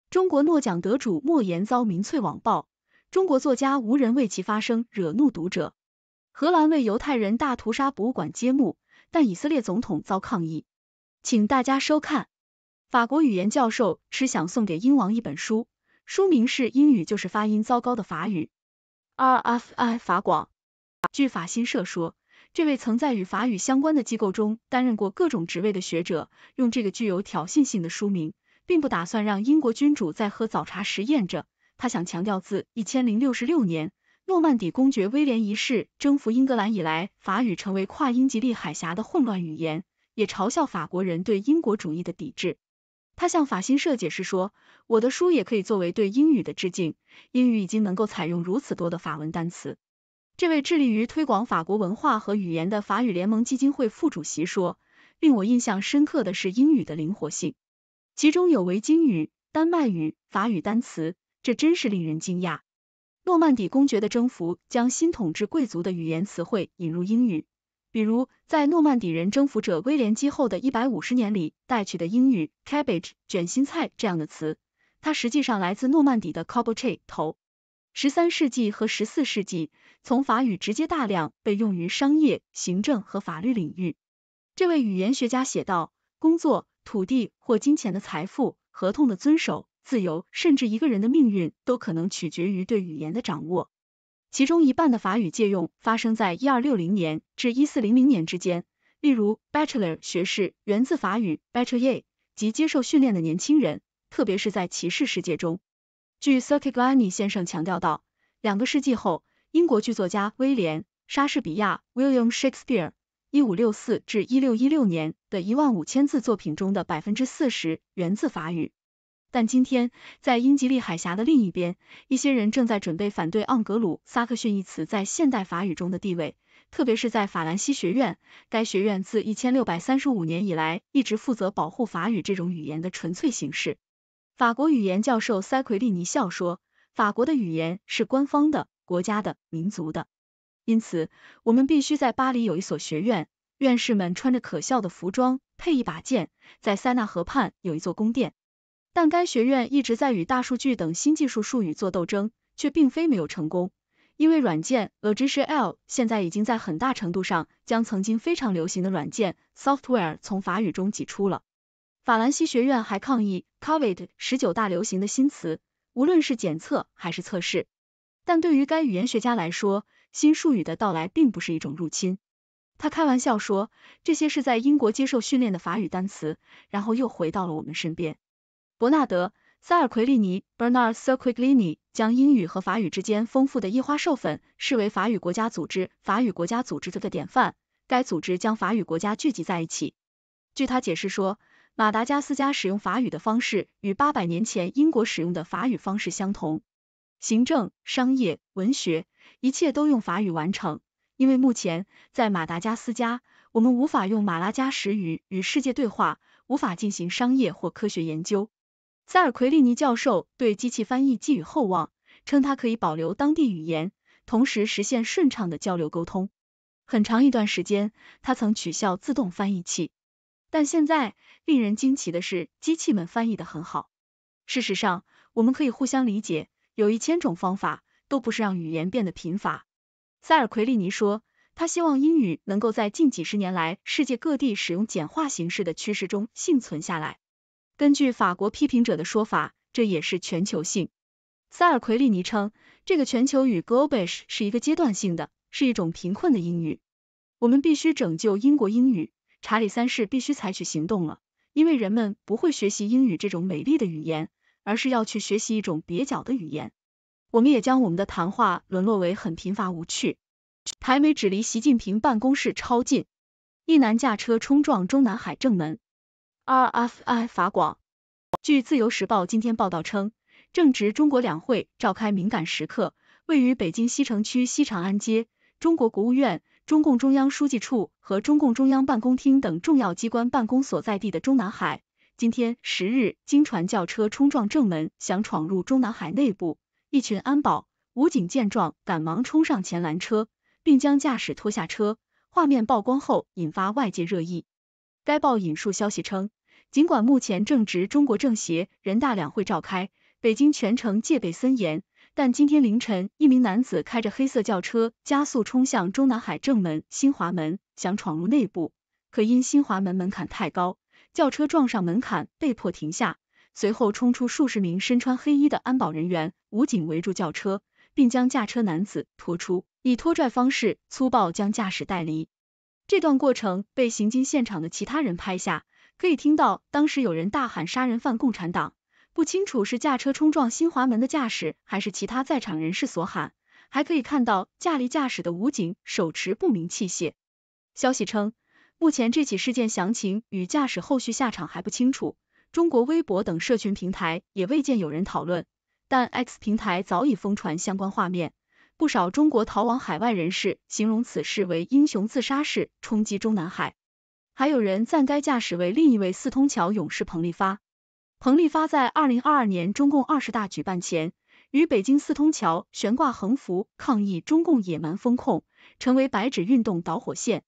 中国诺奖得主莫言遭民粹网暴。中国作家无人为其发声，惹怒读者。荷兰为犹太人大屠杀博物馆揭幕，但以色列总统遭抗议。请大家收看。法国语言教授吃想送给英王一本书，书名是《英语就是发音糟糕的法语》。RFI 法广，据法新社说，这位曾在与法语相关的机构中担任过各种职位的学者，用这个具有挑衅性的书名，并不打算让英国君主在喝早茶时验证。他想强调，自一千零六十六年诺曼底公爵威廉一世征服英格兰以来，法语成为跨英吉利海峡的混乱语言，也嘲笑法国人对英国主义的抵制。他向法新社解释说：“我的书也可以作为对英语的致敬，英语已经能够采用如此多的法文单词。”这位致力于推广法国文化和语言的法语联盟基金会副主席说：“令我印象深刻的是英语的灵活性，其中有维京语、丹麦语、法语单词。”这真是令人惊讶。诺曼底公爵的征服将新统治贵族的语言词汇引入英语，比如在诺曼底人征服者威廉基后的一百五十年里带去的英语 “cabbage” 卷心菜这样的词，它实际上来自诺曼底的 “cobleche” 头。十三世纪和十四世纪，从法语直接大量被用于商业、行政和法律领域。这位语言学家写道：工作、土地或金钱的财富、合同的遵守。自由甚至一个人的命运都可能取决于对语言的掌握。其中一半的法语借用发生在一二六零年至一四零零年之间，例如 bachelor（ 学士）源自法语 b a c h e l o e r 即接受训练的年轻人，特别是在骑士世界中。据 s i r c i g l i a n i 先生强调道，两个世纪后，英国剧作家威廉·莎士比亚 （William Shakespeare，一五六四至一六一六年）的一万五千字作品中的百分之四十源自法语。但今天，在英吉利海峡的另一边，一些人正在准备反对“盎格鲁撒克逊”一词在现代法语中的地位，特别是在法兰西学院。该学院自一千六百三十五年以来一直负责保护法语这种语言的纯粹形式。法国语言教授塞奎利尼笑说：“法国的语言是官方的、国家的、民族的，因此我们必须在巴黎有一所学院。院士们穿着可笑的服装，配一把剑，在塞纳河畔有一座宫殿。”但该学院一直在与大数据等新技术术语做斗争，却并非没有成功。因为软件 a g i l s l 现在已经在很大程度上将曾经非常流行的软件 Software 从法语中挤出了。法兰西学院还抗议 Covid 十九大流行的新词，无论是检测还是测试。但对于该语言学家来说，新术语的到来并不是一种入侵。他开玩笑说，这些是在英国接受训练的法语单词，然后又回到了我们身边。伯纳德·塞尔奎利尼 （Bernard Serquillini） 将英语和法语之间丰富的异花授粉视为法语国家组织法语国家组织的典范。该组织将法语国家聚集在一起。据他解释说，马达加斯加使用法语的方式与八百年前英国使用的法语方式相同。行政、商业、文学，一切都用法语完成。因为目前在马达加斯加，我们无法用马拉加什语与世界对话，无法进行商业或科学研究。塞尔奎利尼教授对机器翻译寄予厚望，称它可以保留当地语言，同时实现顺畅的交流沟通。很长一段时间，他曾取笑自动翻译器，但现在令人惊奇的是，机器们翻译的很好。事实上，我们可以互相理解，有一千种方法都不是让语言变得贫乏。塞尔奎利尼说，他希望英语能够在近几十年来世界各地使用简化形式的趋势中幸存下来。根据法国批评者的说法，这也是全球性。塞尔奎利尼称，这个全球与 Globalish 是一个阶段性的，是一种贫困的英语。我们必须拯救英国英语，查理三世必须采取行动了，因为人们不会学习英语这种美丽的语言，而是要去学习一种蹩脚的语言。我们也将我们的谈话沦落为很贫乏无趣。台媒指离习近平办公室超近，一男驾车冲撞中南海正门。RFI 法广，据《自由时报》今天报道称，正值中国两会召开敏感时刻，位于北京西城区西长安街，中国国务院、中共中央书记处和中共中央办公厅等重要机关办公所在地的中南海，今天十日，经传轿车冲撞正门，想闯入中南海内部，一群安保武警见状，赶忙冲上前拦车，并将驾驶拖下车。画面曝光后，引发外界热议。该报引述消息称。尽管目前正值中国政协、人大两会召开，北京全城戒备森严，但今天凌晨，一名男子开着黑色轿车加速冲向中南海正门新华门，想闯入内部，可因新华门门槛太高，轿车撞上门槛，被迫停下。随后，冲出数十名身穿黑衣的安保人员、武警围住轿车，并将驾车男子拖出，以拖拽方式粗暴将驾驶带离。这段过程被行经现场的其他人拍下。可以听到当时有人大喊“杀人犯共产党”，不清楚是驾车冲撞新华门的驾驶，还是其他在场人士所喊。还可以看到，驾力驾驶的武警手持不明器械。消息称，目前这起事件详情与驾驶后续下场还不清楚。中国微博等社群平台也未见有人讨论，但 X 平台早已疯传相关画面。不少中国逃往海外人士形容此事为“英雄自杀式冲击中南海”。还有人赞该驾驶为另一位四通桥勇士彭立发。彭立发在二零二二年中共二十大举办前，于北京四通桥悬挂横幅抗议中共野蛮风控，成为白纸运动导火线。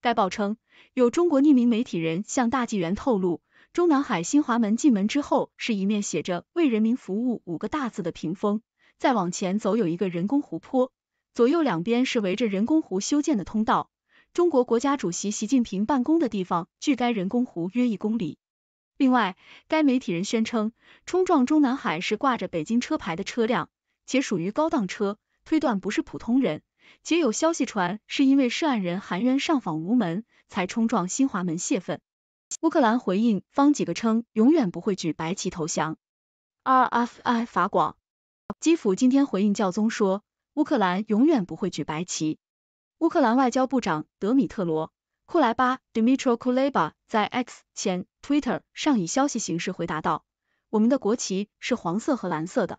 该报称，有中国匿名媒体人向大纪元透露，中南海新华门进门之后是一面写着“为人民服务”五个大字的屏风，再往前走有一个人工湖泊，左右两边是围着人工湖修建的通道。中国国家主席习近平办公的地方，距该人工湖约一公里。另外，该媒体人宣称，冲撞中南海是挂着北京车牌的车辆，且属于高档车，推断不是普通人。且有消息传，是因为涉案人含冤上访无门，才冲撞新华门泄愤。乌克兰回应方几个称，永远不会举白旗投降。RFI 法广，基辅今天回应教宗说，乌克兰永远不会举白旗。乌克兰外交部长德米特罗·库莱巴 （Dmitro Kuleba） 在 X（ 前 Twitter） 上以消息形式回答道：“我们的国旗是黄色和蓝色的，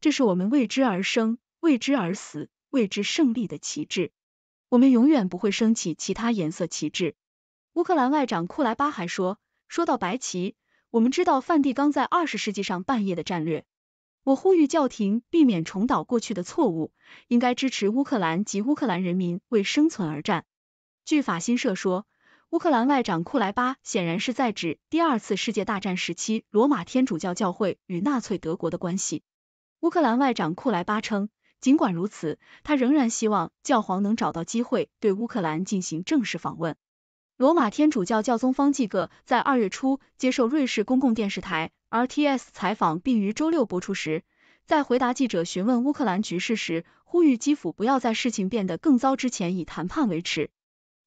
这是我们为之而生、为之而死、为之胜利的旗帜。我们永远不会升起其他颜色旗帜。”乌克兰外长库莱巴还说：“说到白旗，我们知道梵蒂冈在二十世纪上半叶的战略。”我呼吁教廷避免重蹈过去的错误，应该支持乌克兰及乌克兰人民为生存而战。据法新社说，乌克兰外长库莱巴显然是在指第二次世界大战时期罗马天主教教会与纳粹德国的关系。乌克兰外长库莱巴称，尽管如此，他仍然希望教皇能找到机会对乌克兰进行正式访问。罗马天主教教宗方济各在二月初接受瑞士公共电视台。RTS 采访并于周六播出时，在回答记者询问乌克兰局势时，呼吁基辅不要在事情变得更糟之前以谈判为耻。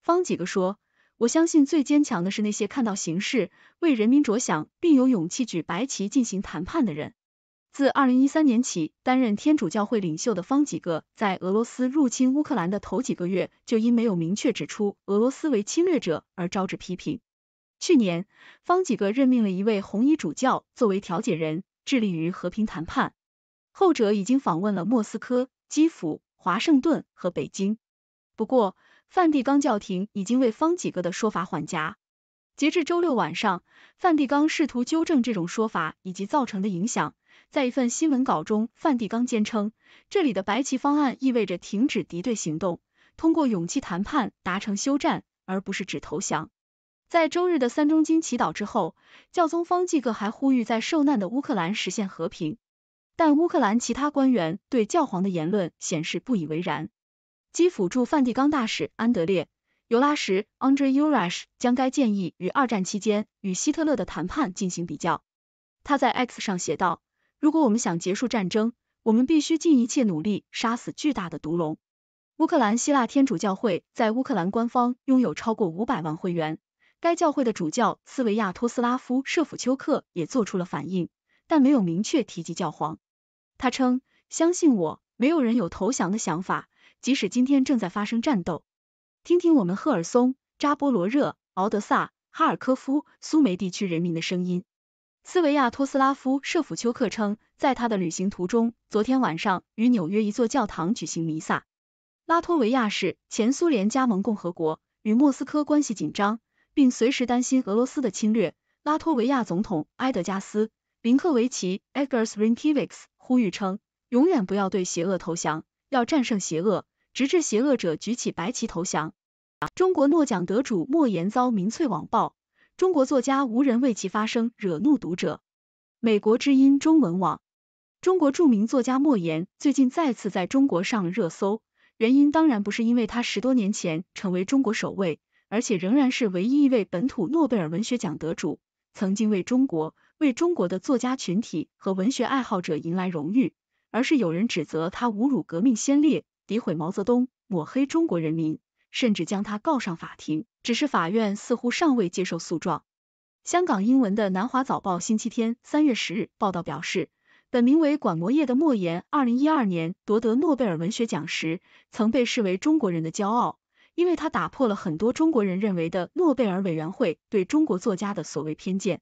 方几个说：“我相信最坚强的是那些看到形势、为人民着想，并有勇气举白旗进行谈判的人。”自二零一三年起担任天主教会领袖的方几个，在俄罗斯入侵乌克兰的头几个月就因没有明确指出俄罗斯为侵略者而招致批评。去年，方几个任命了一位红衣主教作为调解人，致力于和平谈判。后者已经访问了莫斯科、基辅、华盛顿和北京。不过，梵蒂冈教廷已经为方几个的说法缓颊。截至周六晚上，梵蒂冈试图纠正这种说法以及造成的影响。在一份新闻稿中，梵蒂冈坚称，这里的白旗方案意味着停止敌对行动，通过勇气谈判达成休战，而不是只投降。在周日的三中金祈祷之后，教宗方济各还呼吁在受难的乌克兰实现和平，但乌克兰其他官员对教皇的言论显示不以为然。基辅驻梵蒂冈大使安德烈尤拉什 （Andrei Yurash） 将该建议与二战期间与希特勒的谈判进行比较。他在 X 上写道：“如果我们想结束战争，我们必须尽一切努力杀死巨大的毒龙。”乌克兰希腊天主教会在乌克兰官方拥有超过五百万会员。该教会的主教斯维亚托斯拉夫·舍甫丘克也做出了反应，但没有明确提及教皇。他称：“相信我，没有人有投降的想法，即使今天正在发生战斗。听听我们赫尔松、扎波罗热、敖德萨、哈尔科夫、苏梅地区人民的声音。”斯维亚托斯拉夫·舍甫丘克称，在他的旅行途中，昨天晚上与纽约一座教堂举行弥撒。拉脱维亚是前苏联加盟共和国，与莫斯科关系紧张。并随时担心俄罗斯的侵略。拉脱维亚总统埃德加斯·林克维奇 （Edgars Rinkevics） 呼吁称，永远不要对邪恶投降，要战胜邪恶，直至邪恶者举起白旗投降。中国诺奖得主莫言遭民粹网暴，中国作家无人为其发声，惹怒读者。美国之音中文网：中国著名作家莫言最近再次在中国上了热搜，原因当然不是因为他十多年前成为中国首位。而且仍然是唯一一位本土诺贝尔文学奖得主，曾经为中国、为中国的作家群体和文学爱好者迎来荣誉，而是有人指责他侮辱革命先烈、诋毁毛泽东、抹黑中国人民，甚至将他告上法庭。只是法院似乎尚未接受诉状。香港英文的《南华早报》星期天三月十日报道表示，本名为管摩业的莫言，二零一二年夺得诺贝尔文学奖时，曾被视为中国人的骄傲。因为他打破了很多中国人认为的诺贝尔委员会对中国作家的所谓偏见。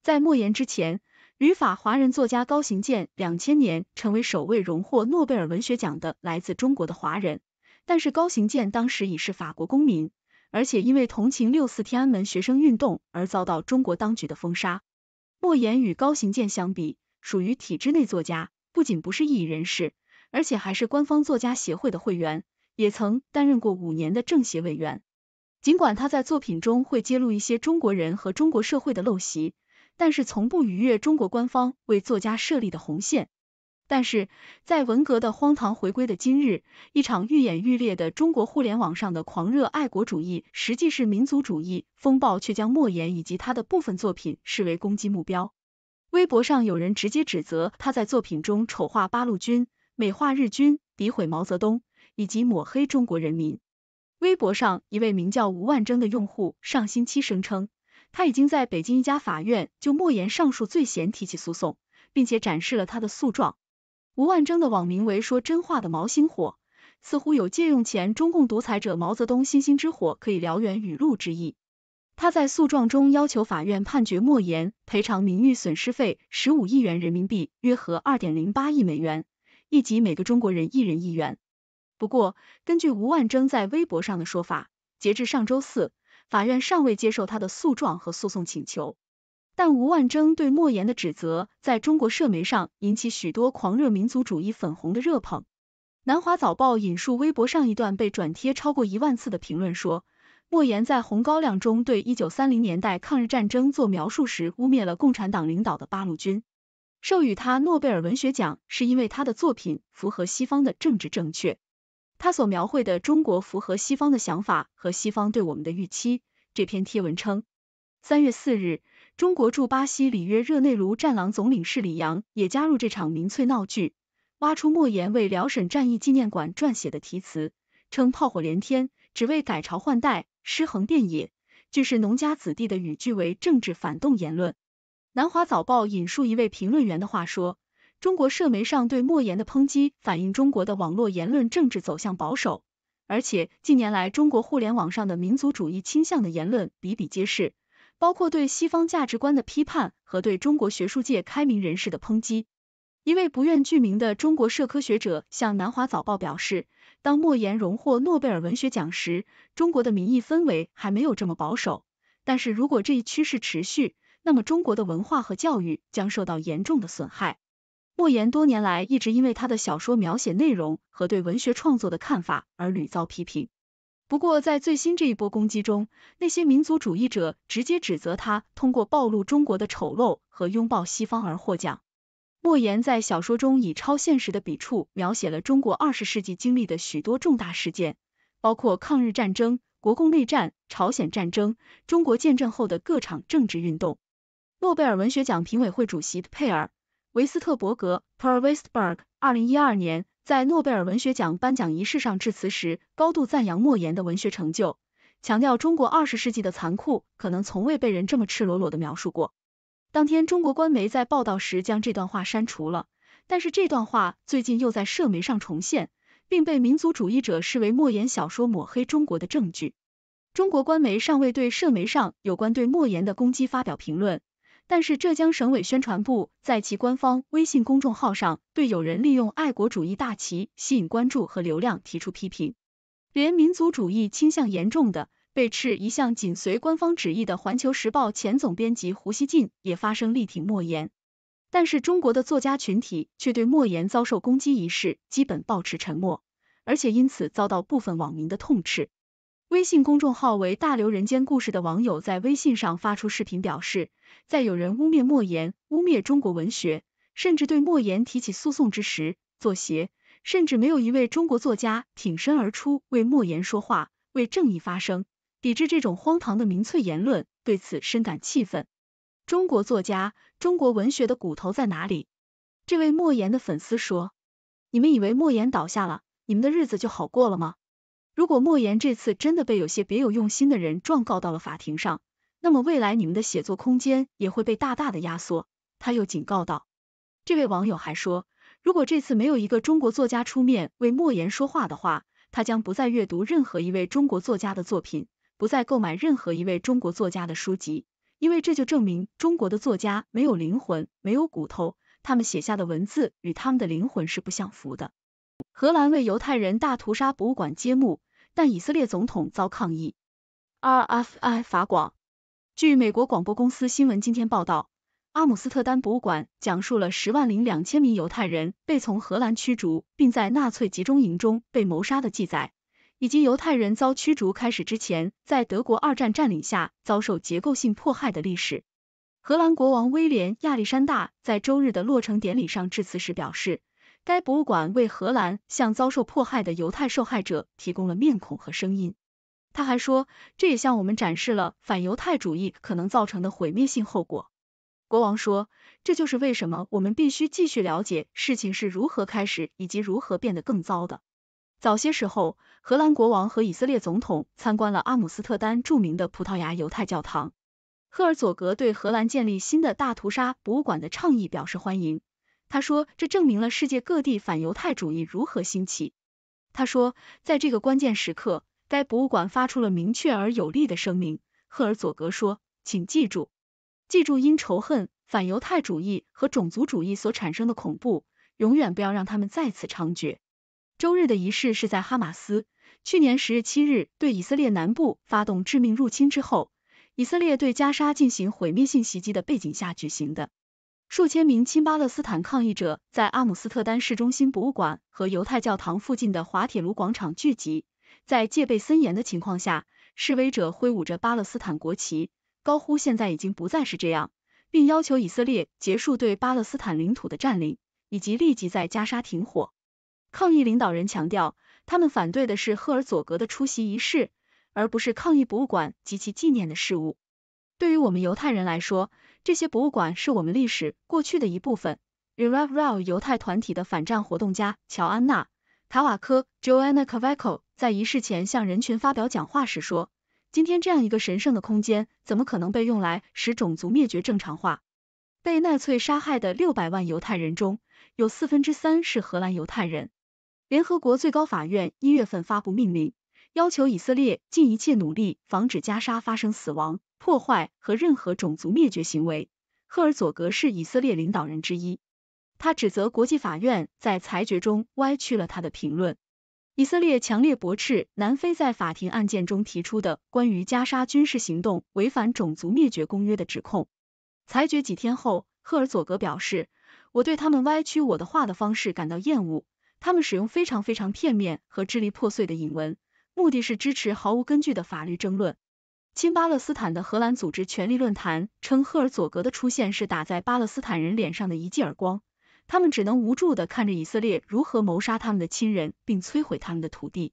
在莫言之前，旅法华人作家高行健两千年成为首位荣获诺贝尔文学奖的来自中国的华人。但是高行健当时已是法国公民，而且因为同情六四天安门学生运动而遭到中国当局的封杀。莫言与高行健相比，属于体制内作家，不仅不是异义人士，而且还是官方作家协会的会员。也曾担任过五年的政协委员。尽管他在作品中会揭露一些中国人和中国社会的陋习，但是从不逾越中国官方为作家设立的红线。但是在文革的荒唐回归的今日，一场愈演愈烈的中国互联网上的狂热爱国主义，实际是民族主义风暴，却将莫言以及他的部分作品视为攻击目标。微博上有人直接指责他在作品中丑化八路军、美化日军、诋毁毛泽东。以及抹黑中国人民。微博上一位名叫吴万征的用户上星期声称，他已经在北京一家法院就莫言上述罪嫌提起诉讼，并且展示了他的诉状。吴万征的网名为“说真话的毛星火”，似乎有借用前中共独裁者毛泽东“星星之火可以燎原”语录之意。他在诉状中要求法院判决莫言赔偿名誉损失费十五亿元人民币（约合二点零八亿美元），以及每个中国人一人一元。不过，根据吴万征在微博上的说法，截至上周四，法院尚未接受他的诉状和诉讼请求。但吴万征对莫言的指责在中国社媒上引起许多狂热民族主义粉红的热捧。南华早报引述微博上一段被转贴超过一万次的评论说，莫言在《红高粱》中对一九三零年代抗日战争做描述时，污蔑了共产党领导的八路军，授予他诺贝尔文学奖是因为他的作品符合西方的政治正确。他所描绘的中国符合西方的想法和西方对我们的预期。这篇贴文称，三月四日，中国驻巴西里约热内卢战狼总领事李阳也加入这场民粹闹剧，挖出莫言为辽沈战役纪念馆撰写的题词，称炮火连天，只为改朝换代，尸横遍野，据是农家子弟的语句为政治反动言论。南华早报引述一位评论员的话说。中国社媒上对莫言的抨击，反映中国的网络言论政治走向保守。而且近年来，中国互联网上的民族主义倾向的言论比比皆是，包括对西方价值观的批判和对中国学术界开明人士的抨击。一位不愿具名的中国社科学者向南华早报表示，当莫言荣获诺贝尔文学奖时，中国的民意氛围还没有这么保守。但是如果这一趋势持续，那么中国的文化和教育将受到严重的损害。莫言多年来一直因为他的小说描写内容和对文学创作的看法而屡遭批评。不过，在最新这一波攻击中，那些民族主义者直接指责他通过暴露中国的丑陋和拥抱西方而获奖。莫言在小说中以超现实的笔触描写了中国二十世纪经历的许多重大事件，包括抗日战争、国共内战、朝鲜战争、中国建政后的各场政治运动。诺贝尔文学奖评委会主席佩尔。维斯特伯格 （Per Westberg） 二零一二年在诺贝尔文学奖颁奖仪式上致辞时，高度赞扬莫言的文学成就，强调中国二十世纪的残酷可能从未被人这么赤裸裸的描述过。当天，中国官媒在报道时将这段话删除了，但是这段话最近又在社媒上重现，并被民族主义者视为莫言小说抹黑中国的证据。中国官媒尚未对社媒上有关对莫言的攻击发表评论。但是浙江省委宣传部在其官方微信公众号上，对有人利用爱国主义大旗吸引关注和流量提出批评。连民族主义倾向严重的、被斥一向紧随官方旨意的《环球时报》前总编辑胡锡进也发声力挺莫言。但是中国的作家群体却对莫言遭受攻击一事基本保持沉默，而且因此遭到部分网民的痛斥。微信公众号为“大刘人间故事”的网友在微信上发出视频，表示在有人污蔑莫言、污蔑中国文学，甚至对莫言提起诉讼之时，作协甚至没有一位中国作家挺身而出为莫言说话、为正义发声，抵制这种荒唐的民粹言论，对此深感气愤。中国作家、中国文学的骨头在哪里？这位莫言的粉丝说：“你们以为莫言倒下了，你们的日子就好过了吗？”如果莫言这次真的被有些别有用心的人状告到了法庭上，那么未来你们的写作空间也会被大大的压缩。他又警告道：“这位网友还说，如果这次没有一个中国作家出面为莫言说话的话，他将不再阅读任何一位中国作家的作品，不再购买任何一位中国作家的书籍，因为这就证明中国的作家没有灵魂，没有骨头，他们写下的文字与他们的灵魂是不相符的。”荷兰为犹太人大屠杀博物馆揭幕。但以色列总统遭抗议。RFI 法广，据美国广播公司新闻今天报道，阿姆斯特丹博物馆讲述了十万零两千名犹太人被从荷兰驱逐，并在纳粹集中营中被谋杀的记载，以及犹太人遭驱逐开始之前，在德国二战占领下遭受结构性迫害的历史。荷兰国王威廉亚历山大在周日的落成典礼上致辞时表示。该博物馆为荷兰向遭受迫害的犹太受害者提供了面孔和声音。他还说，这也向我们展示了反犹太主义可能造成的毁灭性后果。国王说，这就是为什么我们必须继续了解事情是如何开始以及如何变得更糟的。早些时候，荷兰国王和以色列总统参观了阿姆斯特丹著名的葡萄牙犹太教堂。赫尔佐格对荷兰建立新的大屠杀博物馆的倡议表示欢迎。他说，这证明了世界各地反犹太主义如何兴起。他说，在这个关键时刻，该博物馆发出了明确而有力的声明。赫尔佐格说：“请记住，记住因仇恨、反犹太主义和种族主义所产生的恐怖，永远不要让他们再次猖獗。”周日的仪式是在哈马斯去年十月七日对以色列南部发动致命入侵之后，以色列对加沙进行毁灭性袭击的背景下举行的。数千名亲巴勒斯坦抗议者在阿姆斯特丹市中心博物馆和犹太教堂附近的滑铁卢广场聚集，在戒备森严的情况下，示威者挥舞着巴勒斯坦国旗，高呼“现在已经不再是这样”，并要求以色列结束对巴勒斯坦领土的占领，以及立即在加沙停火。抗议领导人强调，他们反对的是赫尔佐格的出席仪式，而不是抗议博物馆及其纪念的事物。对于我们犹太人来说，这些博物馆是我们历史过去的一部分。Iravral 犹太团体的反战活动家乔安娜·塔瓦科 （Joanna c a v a c o 在仪式前向人群发表讲话时说：“今天这样一个神圣的空间，怎么可能被用来使种族灭绝正常化？”被纳粹杀害的六百万犹太人中，有四分之三是荷兰犹太人。联合国最高法院一月份发布命令，要求以色列尽一切努力防止加沙发生死亡。破坏和任何种族灭绝行为。赫尔佐格是以色列领导人之一，他指责国际法院在裁决中歪曲了他的评论。以色列强烈驳斥南非在法庭案件中提出的关于加沙军事行动违反种族灭绝公约的指控。裁决几天后，赫尔佐格表示，我对他们歪曲我的话的方式感到厌恶。他们使用非常非常片面和支离破碎的引文，目的是支持毫无根据的法律争论。亲巴勒斯坦的荷兰组织权力论坛称，赫尔佐格的出现是打在巴勒斯坦人脸上的一记耳光。他们只能无助的看着以色列如何谋杀他们的亲人，并摧毁他们的土地。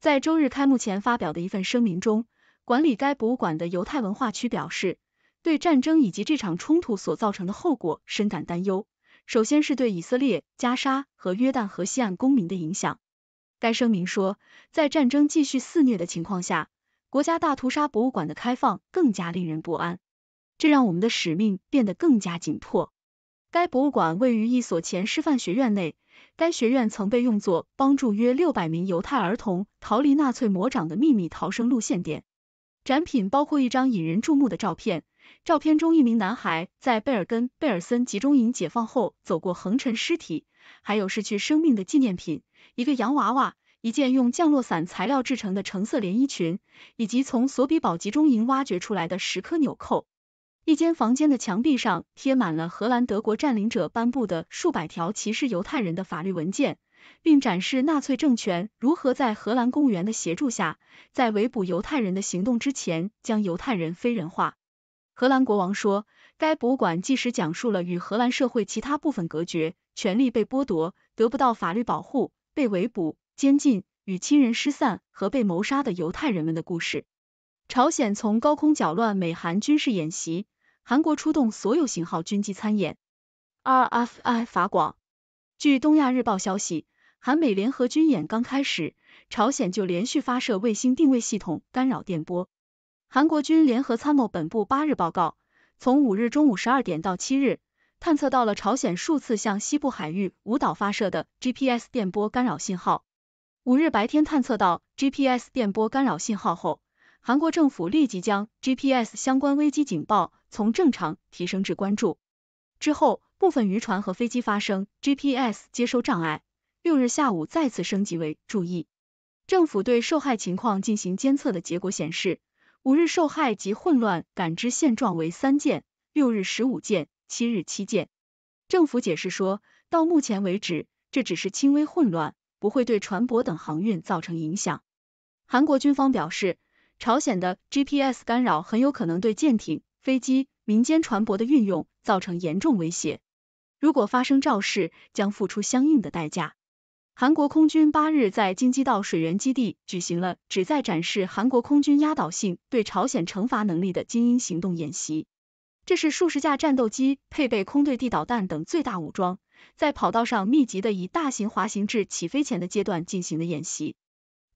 在周日开幕前发表的一份声明中，管理该博物馆的犹太文化区表示，对战争以及这场冲突所造成的后果深感担忧。首先是对以色列、加沙和约旦河西岸公民的影响。该声明说，在战争继续肆虐的情况下，国家大屠杀博物馆的开放更加令人不安，这让我们的使命变得更加紧迫。该博物馆位于一所前师范学院内，该学院曾被用作帮助约六百名犹太儿童逃离纳粹魔掌的秘密逃生路线点。展品包括一张引人注目的照片，照片中一名男孩在贝尔根贝尔森集中营解放后走过横陈尸体，还有失去生命的纪念品，一个洋娃娃。一件用降落伞材料制成的橙色连衣裙，以及从索比堡集中营挖掘出来的十颗纽扣。一间房间的墙壁上贴满了荷兰德国占领者颁布的数百条歧视犹太人的法律文件，并展示纳粹政权如何在荷兰公务员的协助下，在围捕犹太人的行动之前将犹太人非人化。荷兰国王说，该博物馆即使讲述了与荷兰社会其他部分隔绝、权利被剥夺、得不到法律保护、被围捕。监禁、与亲人失散和被谋杀的犹太人们的故事。朝鲜从高空搅乱美韩军事演习，韩国出动所有型号军机参演。RFI 法广，据东亚日报消息，韩美联合军演刚开始，朝鲜就连续发射卫星定位系统干扰电波。韩国军联合参谋本部八日报告，从五日中午十二点到七日，探测到了朝鲜数次向西部海域五岛发射的 GPS 电波干扰信号。五日白天探测到 GPS 电波干扰信号后，韩国政府立即将 GPS 相关危机警报从正常提升至关注。之后，部分渔船和飞机发生 GPS 接收障碍。六日下午再次升级为注意。政府对受害情况进行监测的结果显示，五日受害及混乱感知现状为三件，六日十五件，七日七件。政府解释说，到目前为止，这只是轻微混乱。不会对船舶等航运造成影响。韩国军方表示，朝鲜的 GPS 干扰很有可能对舰艇、飞机、民间船舶的运用造成严重威胁。如果发生肇事，将付出相应的代价。韩国空军八日在京畿道水源基地举行了旨在展示韩国空军压倒性对朝鲜惩罚能力的精英行动演习。这是数十架战斗机配备空对地导弹等最大武装，在跑道上密集的以大型滑行至起飞前的阶段进行的演习。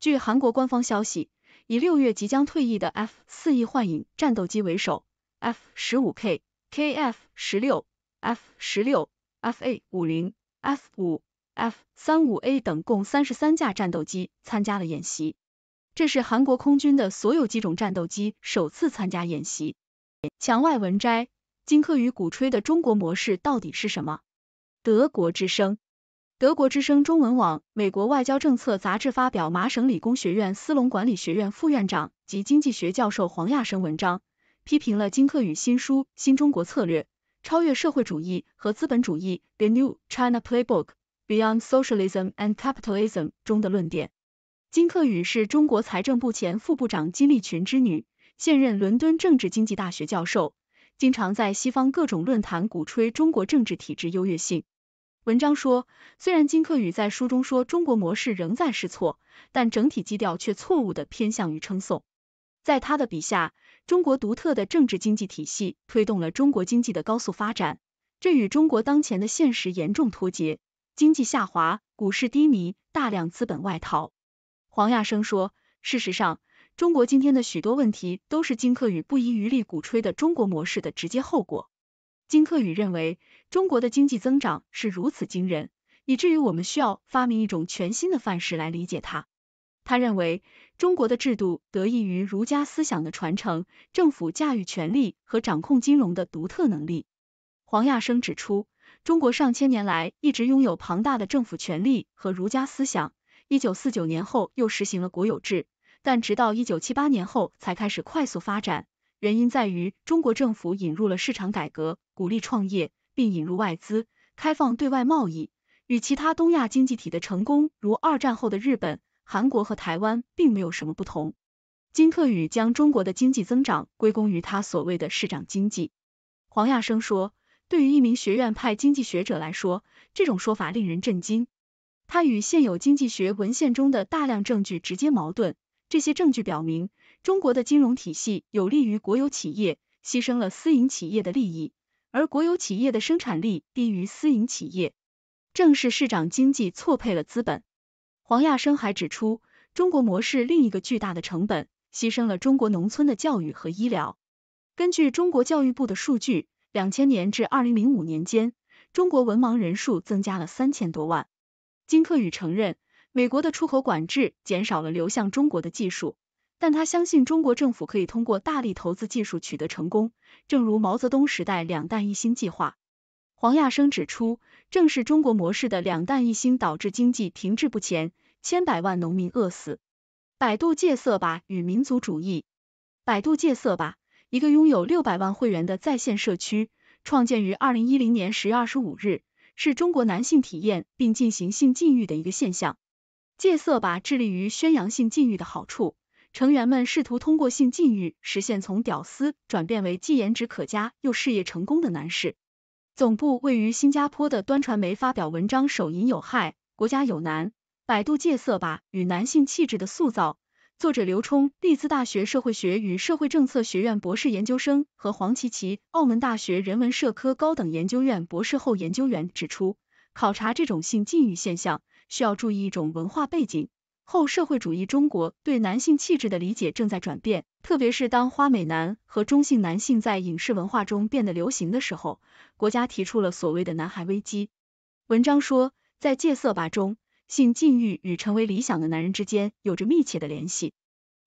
据韩国官方消息，以六月即将退役的 F 四 E 幻影战斗机为首，F 十五 K、K F 十六、F 十六、F A 五零、F 五、F 三五 A 等共三十三架战斗机参加了演习。这是韩国空军的所有机种战斗机首次参加演习。墙外文摘：金克宇鼓吹的中国模式到底是什么？德国之声、德国之声中文网、美国外交政策杂志发表麻省理工学院斯隆管理学院副院长及经济学教授黄亚生文章，批评了金克宇新书《新中国策略：超越社会主义和资本主义》（The New China Playbook Beyond Socialism and Capitalism） 中的论点。金克宇是中国财政部前副部长金立群之女。现任伦敦政治经济大学教授，经常在西方各种论坛鼓吹中国政治体制优越性。文章说，虽然金克宇在书中说中国模式仍在试错，但整体基调却错误的偏向于称颂。在他的笔下，中国独特的政治经济体系推动了中国经济的高速发展，这与中国当前的现实严重脱节。经济下滑，股市低迷，大量资本外逃。黄亚生说，事实上。中国今天的许多问题都是金克宇不遗余力鼓吹的“中国模式”的直接后果。金克宇认为，中国的经济增长是如此惊人，以至于我们需要发明一种全新的范式来理解它。他认为，中国的制度得益于儒家思想的传承、政府驾驭权力和掌控金融的独特能力。黄亚生指出，中国上千年来一直拥有庞大的政府权力和儒家思想，一九四九年后又实行了国有制。但直到一九七八年后才开始快速发展，原因在于中国政府引入了市场改革，鼓励创业，并引入外资，开放对外贸易。与其他东亚经济体的成功，如二战后的日本、韩国和台湾，并没有什么不同。金克宇将中国的经济增长归功于他所谓的市场经济。黄亚生说，对于一名学院派经济学者来说，这种说法令人震惊，他与现有经济学文献中的大量证据直接矛盾。这些证据表明，中国的金融体系有利于国有企业，牺牲了私营企业的利益，而国有企业的生产力低于私营企业，正是市场经济错配了资本。黄亚生还指出，中国模式另一个巨大的成本，牺牲了中国农村的教育和医疗。根据中国教育部的数据，两千年至二零零五年间，中国文盲人数增加了三千多万。金克宇承认。美国的出口管制减少了流向中国的技术，但他相信中国政府可以通过大力投资技术取得成功，正如毛泽东时代两弹一星计划。黄亚生指出，正是中国模式的两弹一星导致经济停滞不前，千百万农民饿死。百度戒色吧与民族主义。百度戒色吧，一个拥有六百万会员的在线社区，创建于二零一零年十月二十五日，是中国男性体验并进行性禁欲的一个现象。戒色吧致力于宣扬性禁欲的好处，成员们试图通过性禁欲实现从屌丝转变为既颜值可嘉又事业成功的男士。总部位于新加坡的端传媒发表文章：手淫有害，国家有难。百度戒色吧与男性气质的塑造。作者刘冲，利兹大学社会学与社会政策学院博士研究生，和黄琪琪，澳门大学人文社科高等研究院博士后研究员指出，考察这种性禁欲现象。需要注意一种文化背景，后社会主义中国对男性气质的理解正在转变，特别是当花美男和中性男性在影视文化中变得流行的时候，国家提出了所谓的“男孩危机”。文章说，在戒色吧中，性禁欲与成为理想的男人之间有着密切的联系。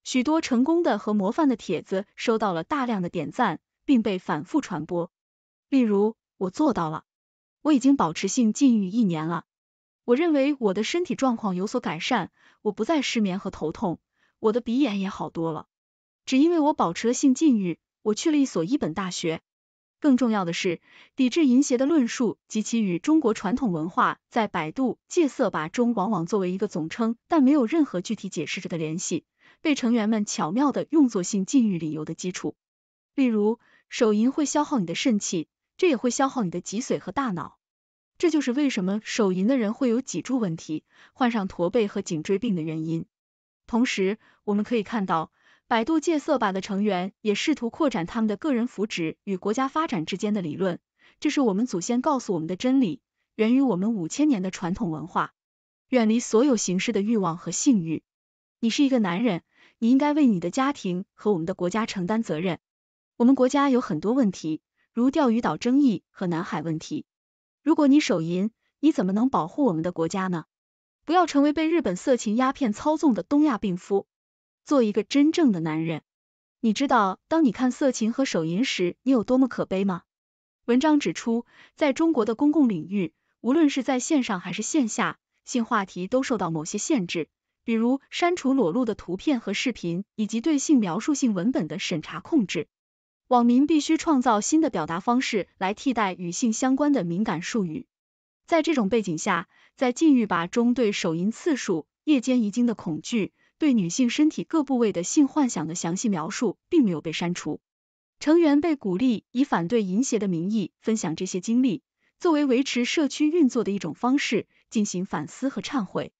许多成功的和模范的帖子收到了大量的点赞，并被反复传播。例如，我做到了，我已经保持性禁欲一年了。我认为我的身体状况有所改善，我不再失眠和头痛，我的鼻炎也好多了。只因为我保持了性禁欲，我去了一所一本大学。更重要的是，抵制淫邪的论述及其与中国传统文化在百度、戒色吧中往往作为一个总称，但没有任何具体解释者的联系，被成员们巧妙的用作性禁欲理由的基础。例如，手淫会消耗你的肾气，这也会消耗你的脊髓和大脑。这就是为什么手淫的人会有脊柱问题，患上驼背和颈椎病的原因。同时，我们可以看到，百度戒色吧的成员也试图扩展他们的个人福祉与国家发展之间的理论。这是我们祖先告诉我们的真理，源于我们五千年的传统文化。远离所有形式的欲望和性欲。你是一个男人，你应该为你的家庭和我们的国家承担责任。我们国家有很多问题，如钓鱼岛争议和南海问题。如果你手淫，你怎么能保护我们的国家呢？不要成为被日本色情鸦片操纵的东亚病夫，做一个真正的男人。你知道，当你看色情和手淫时，你有多么可悲吗？文章指出，在中国的公共领域，无论是在线上还是线下，性话题都受到某些限制，比如删除裸露的图片和视频，以及对性描述性文本的审查控制。网民必须创造新的表达方式来替代与性相关的敏感术语。在这种背景下，在禁欲吧中对手淫次数、夜间遗精的恐惧、对女性身体各部位的性幻想的详细描述并没有被删除。成员被鼓励以反对淫邪的名义分享这些经历，作为维持社区运作的一种方式，进行反思和忏悔。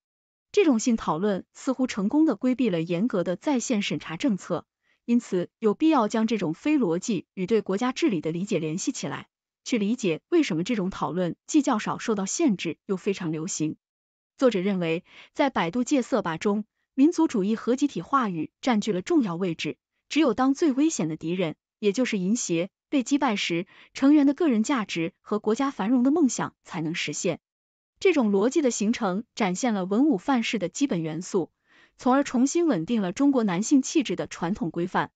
这种性讨论似乎成功地规避了严格的在线审查政策。因此，有必要将这种非逻辑与对国家治理的理解联系起来，去理解为什么这种讨论既较少受到限制，又非常流行。作者认为，在百度戒色吧中，民族主义和集体话语占据了重要位置。只有当最危险的敌人，也就是淫邪，被击败时，成员的个人价值和国家繁荣的梦想才能实现。这种逻辑的形成，展现了文武范式的基本元素。从而重新稳定了中国男性气质的传统规范。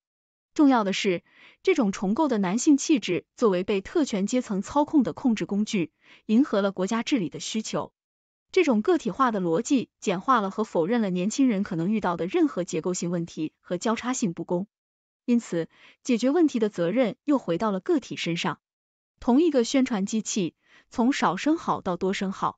重要的是，这种重构的男性气质作为被特权阶层操控的控制工具，迎合了国家治理的需求。这种个体化的逻辑简化了和否认了年轻人可能遇到的任何结构性问题和交叉性不公。因此，解决问题的责任又回到了个体身上。同一个宣传机器，从少生好到多生好。《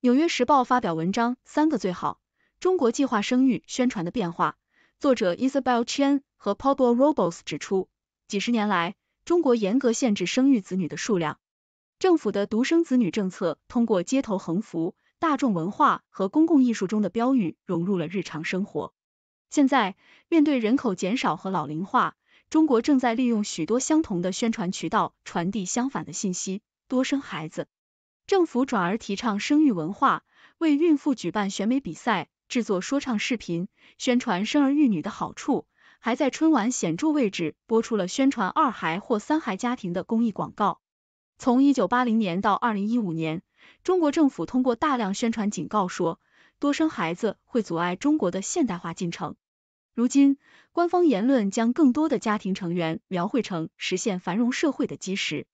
纽约时报》发表文章：三个最好。中国计划生育宣传的变化。作者 Isabel Chen 和 p a u l Robles 指出，几十年来，中国严格限制生育子女的数量。政府的独生子女政策通过街头横幅、大众文化和公共艺术中的标语融入了日常生活。现在，面对人口减少和老龄化，中国正在利用许多相同的宣传渠道传递相反的信息：多生孩子。政府转而提倡生育文化，为孕妇举办选美比赛。制作说唱视频，宣传生儿育女的好处，还在春晚显著位置播出了宣传二孩或三孩家庭的公益广告。从一九八零年到二零一五年，中国政府通过大量宣传警告说，多生孩子会阻碍中国的现代化进程。如今，官方言论将更多的家庭成员描绘成实现繁荣社会的基石。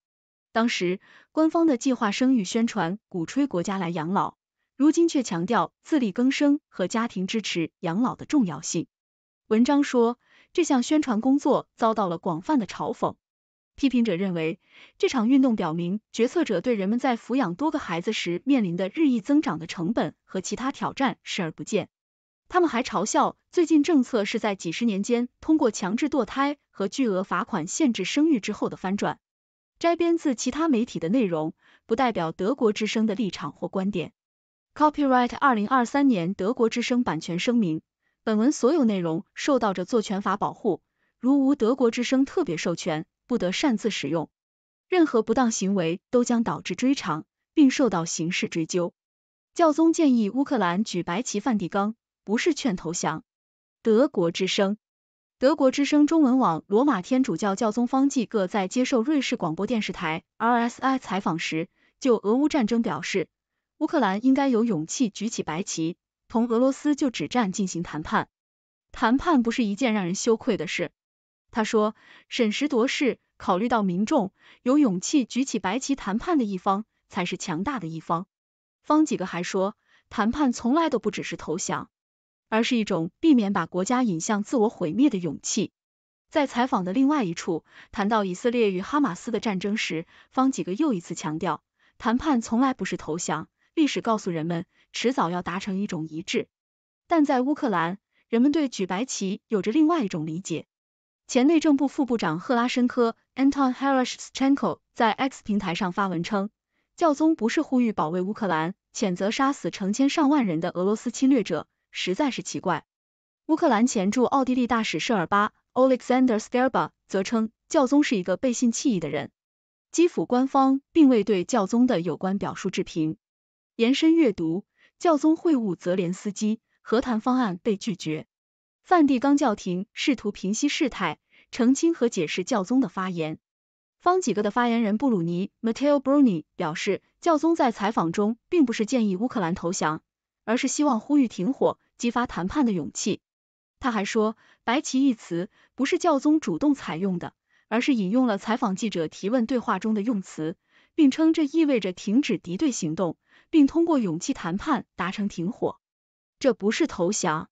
当时，官方的计划生育宣传鼓吹国家来养老。如今却强调自力更生和家庭支持养老的重要性。文章说，这项宣传工作遭到了广泛的嘲讽。批评者认为，这场运动表明决策者对人们在抚养多个孩子时面临的日益增长的成本和其他挑战视而不见。他们还嘲笑最近政策是在几十年间通过强制堕胎和巨额罚款限制生育之后的翻转。摘编自其他媒体的内容不代表德国之声的立场或观点。Copyright 二零二三年德国之声版权声明：本文所有内容受到着作权法保护，如无德国之声特别授权，不得擅自使用。任何不当行为都将导致追偿，并受到刑事追究。教宗建议乌克兰举白旗、梵蒂冈不是劝投降。德国之声，德国之声中文网，罗马天主教教宗方济各在接受瑞士广播电视台 RSI 采访时，就俄乌战争表示。乌克兰应该有勇气举起白旗，同俄罗斯就止战进行谈判。谈判不是一件让人羞愧的事。他说，审时度势，考虑到民众，有勇气举起白旗谈判的一方才是强大的一方。方几个还说，谈判从来都不只是投降，而是一种避免把国家引向自我毁灭的勇气。在采访的另外一处，谈到以色列与哈马斯的战争时，方几个又一次强调，谈判从来不是投降。历史告诉人们，迟早要达成一种一致。但在乌克兰，人们对举白旗有着另外一种理解。前内政部副部长赫拉申科 Anton Heralshenko 在 X 平台上发文称：“教宗不是呼吁保卫乌克兰，谴责杀死成千上万人的俄罗斯侵略者，实在是奇怪。”乌克兰前驻奥地利大使舍尔巴 Alexander Sterba 则称：“教宗是一个背信弃义的人。”基辅官方并未对教宗的有关表述置评。延伸阅读：教宗会晤泽连斯基，和谈方案被拒绝。梵蒂冈教廷试图平息事态，澄清和解释教宗的发言。方几个的发言人布鲁尼 （Matteo Bruni） 表示，教宗在采访中并不是建议乌克兰投降，而是希望呼吁停火，激发谈判的勇气。他还说，“白旗”一词不是教宗主动采用的，而是引用了采访记者提问对话中的用词，并称这意味着停止敌对行动。并通过勇气谈判达成停火，这不是投降。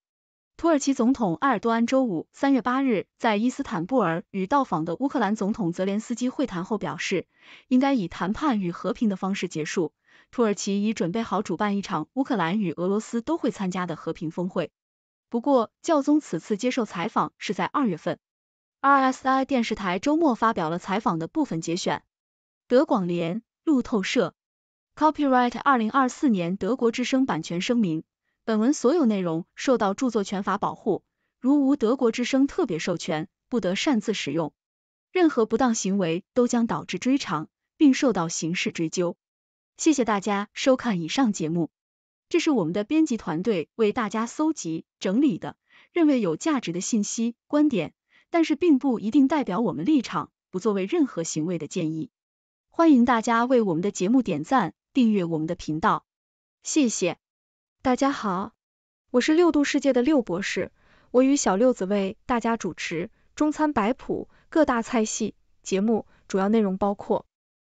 土耳其总统埃尔多安周五三月八日在伊斯坦布尔与到访的乌克兰总统泽连斯基会谈后表示，应该以谈判与和平的方式结束。土耳其已准备好主办一场乌克兰与俄罗斯都会参加的和平峰会。不过，教宗此次接受采访是在二月份。RSI 电视台周末发表了采访的部分节选。德广联路透社。Copyright 二零二四年德国之声版权声明：本文所有内容受到著作权法保护，如无德国之声特别授权，不得擅自使用。任何不当行为都将导致追偿，并受到刑事追究。谢谢大家收看以上节目，这是我们的编辑团队为大家搜集整理的，认为有价值的信息、观点，但是并不一定代表我们立场，不作为任何行为的建议。欢迎大家为我们的节目点赞。订阅我们的频道，谢谢大家好，我是六度世界的六博士，我与小六子为大家主持中餐摆谱各大菜系节目，主要内容包括：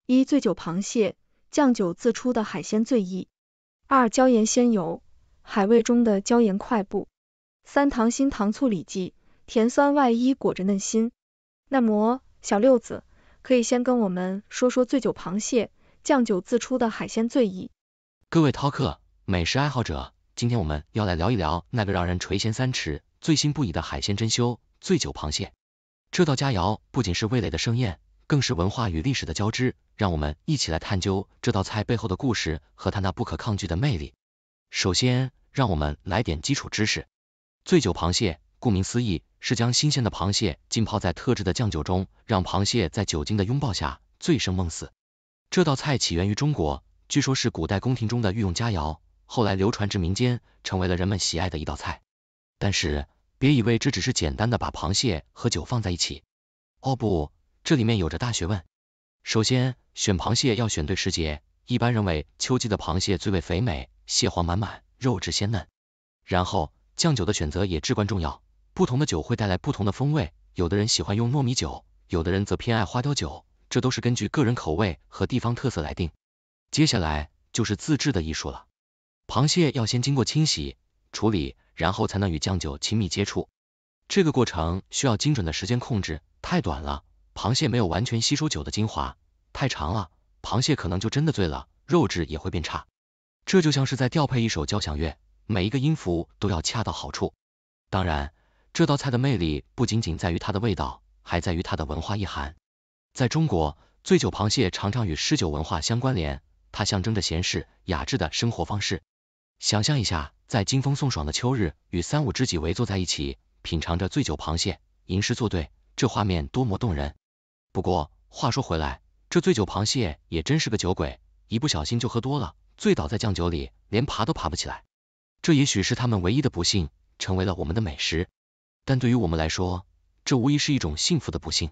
一、醉酒螃蟹，酱酒自出的海鲜醉意；二、椒盐鲜油，海味中的椒盐快步；三、糖心糖醋里脊，甜酸外衣裹着嫩心。那么，小六子可以先跟我们说说醉酒螃蟹。酱酒自出的海鲜醉意。各位饕客、美食爱好者，今天我们要来聊一聊那个让人垂涎三尺、醉心不已的海鲜珍馐——醉酒螃蟹。这道佳肴不仅是味蕾的盛宴，更是文化与历史的交织。让我们一起来探究这道菜背后的故事和它那不可抗拒的魅力。首先，让我们来点基础知识。醉酒螃蟹，顾名思义，是将新鲜的螃蟹浸泡在特制的酱酒中，让螃蟹在酒精的拥抱下醉生梦死。这道菜起源于中国，据说是古代宫廷中的御用佳肴，后来流传至民间，成为了人们喜爱的一道菜。但是，别以为这只是简单的把螃蟹和酒放在一起，哦不，这里面有着大学问。首先，选螃蟹要选对时节，一般认为秋季的螃蟹最为肥美，蟹黄满满，肉质鲜嫩。然后，酱酒的选择也至关重要，不同的酒会带来不同的风味，有的人喜欢用糯米酒，有的人则偏爱花雕酒。这都是根据个人口味和地方特色来定。接下来就是自制的艺术了。螃蟹要先经过清洗、处理，然后才能与酱酒亲密接触。这个过程需要精准的时间控制，太短了，螃蟹没有完全吸收酒的精华；太长了，螃蟹可能就真的醉了，肉质也会变差。这就像是在调配一首交响乐，每一个音符都要恰到好处。当然，这道菜的魅力不仅仅在于它的味道，还在于它的文化意涵。在中国，醉酒螃蟹常常与诗酒文化相关联，它象征着闲适雅致的生活方式。想象一下，在金风送爽的秋日，与三五知己围坐在一起，品尝着醉酒螃蟹，吟诗作对，这画面多么动人。不过话说回来，这醉酒螃蟹也真是个酒鬼，一不小心就喝多了，醉倒在酱酒里，连爬都爬不起来。这也许是他们唯一的不幸，成为了我们的美食。但对于我们来说，这无疑是一种幸福的不幸。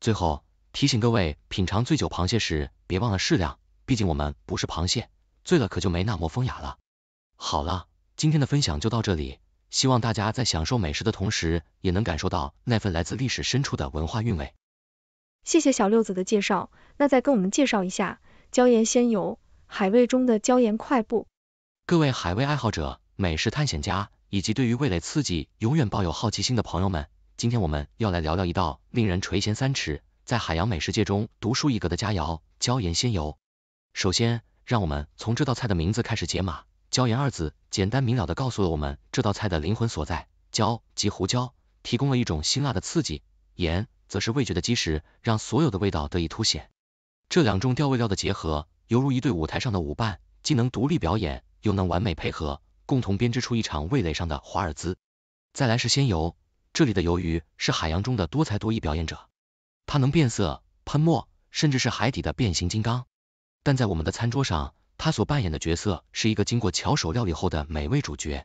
最后。提醒各位品尝醉酒螃蟹时，别忘了适量，毕竟我们不是螃蟹，醉了可就没那么风雅了。好了，今天的分享就到这里，希望大家在享受美食的同时，也能感受到那份来自历史深处的文化韵味。谢谢小六子的介绍，那再跟我们介绍一下椒盐鲜油海味中的椒盐块布。各位海味爱好者、美食探险家以及对于味蕾刺激永远抱有好奇心的朋友们，今天我们要来聊聊一道令人垂涎三尺。在海洋美食界中独树一格的佳肴——椒盐鲜鱿。首先，让我们从这道菜的名字开始解码。椒盐二字简单明了地告诉了我们这道菜的灵魂所在。椒及胡椒提供了一种辛辣的刺激，盐则是味觉的基石，让所有的味道得以凸显。这两种调味料的结合，犹如一对舞台上的舞伴，既能独立表演，又能完美配合，共同编织出一场味蕾上的华尔兹。再来是鲜鱿，这里的鱿鱼是海洋中的多才多艺表演者。它能变色、喷墨，甚至是海底的变形金刚。但在我们的餐桌上，它所扮演的角色是一个经过巧手料理后的美味主角。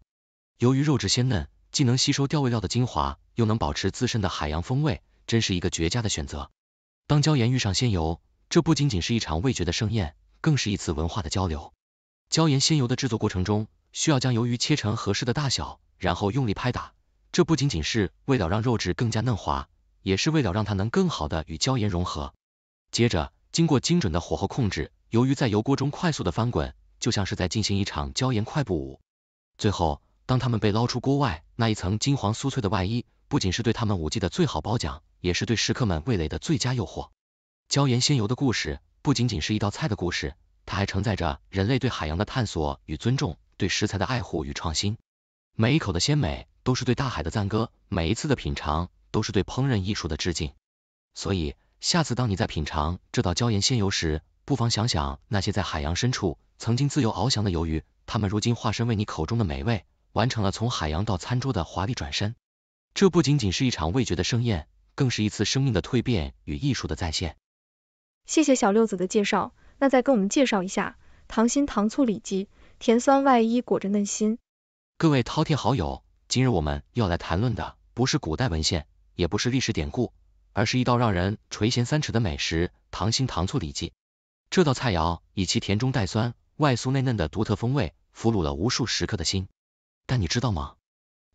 由于肉质鲜嫩，既能吸收调味料的精华，又能保持自身的海洋风味，真是一个绝佳的选择。当椒盐遇上鲜油，这不仅仅是一场味觉的盛宴，更是一次文化的交流。椒盐鲜油的制作过程中，需要将鱿鱼切成合适的大小，然后用力拍打，这不仅仅是为了让肉质更加嫩滑。也是为了让它能更好的与椒盐融合。接着，经过精准的火候控制，鱿鱼在油锅中快速的翻滚，就像是在进行一场椒盐快步舞。最后，当它们被捞出锅外，那一层金黄酥脆的外衣，不仅是对他们舞技的最好褒奖，也是对食客们味蕾的最佳诱惑。椒盐鲜鱿的故事，不仅仅是一道菜的故事，它还承载着人类对海洋的探索与尊重，对食材的爱护与创新。每一口的鲜美，都是对大海的赞歌；每一次的品尝，都是对烹饪艺术的致敬，所以下次当你在品尝这道椒盐鲜鱿时，不妨想想那些在海洋深处曾经自由翱翔的鱿鱼，它们如今化身为你口中的美味，完成了从海洋到餐桌的华丽转身。这不仅仅是一场味觉的盛宴，更是一次生命的蜕变与艺术的再现。谢谢小六子的介绍，那再跟我们介绍一下糖心糖醋里脊，甜酸外衣裹着嫩心。各位饕餮好友，今日我们要来谈论的不是古代文献。也不是历史典故，而是一道让人垂涎三尺的美食——糖心糖醋里脊。这道菜肴以其甜中带酸、外酥内嫩的独特风味，俘虏了无数食客的心。但你知道吗？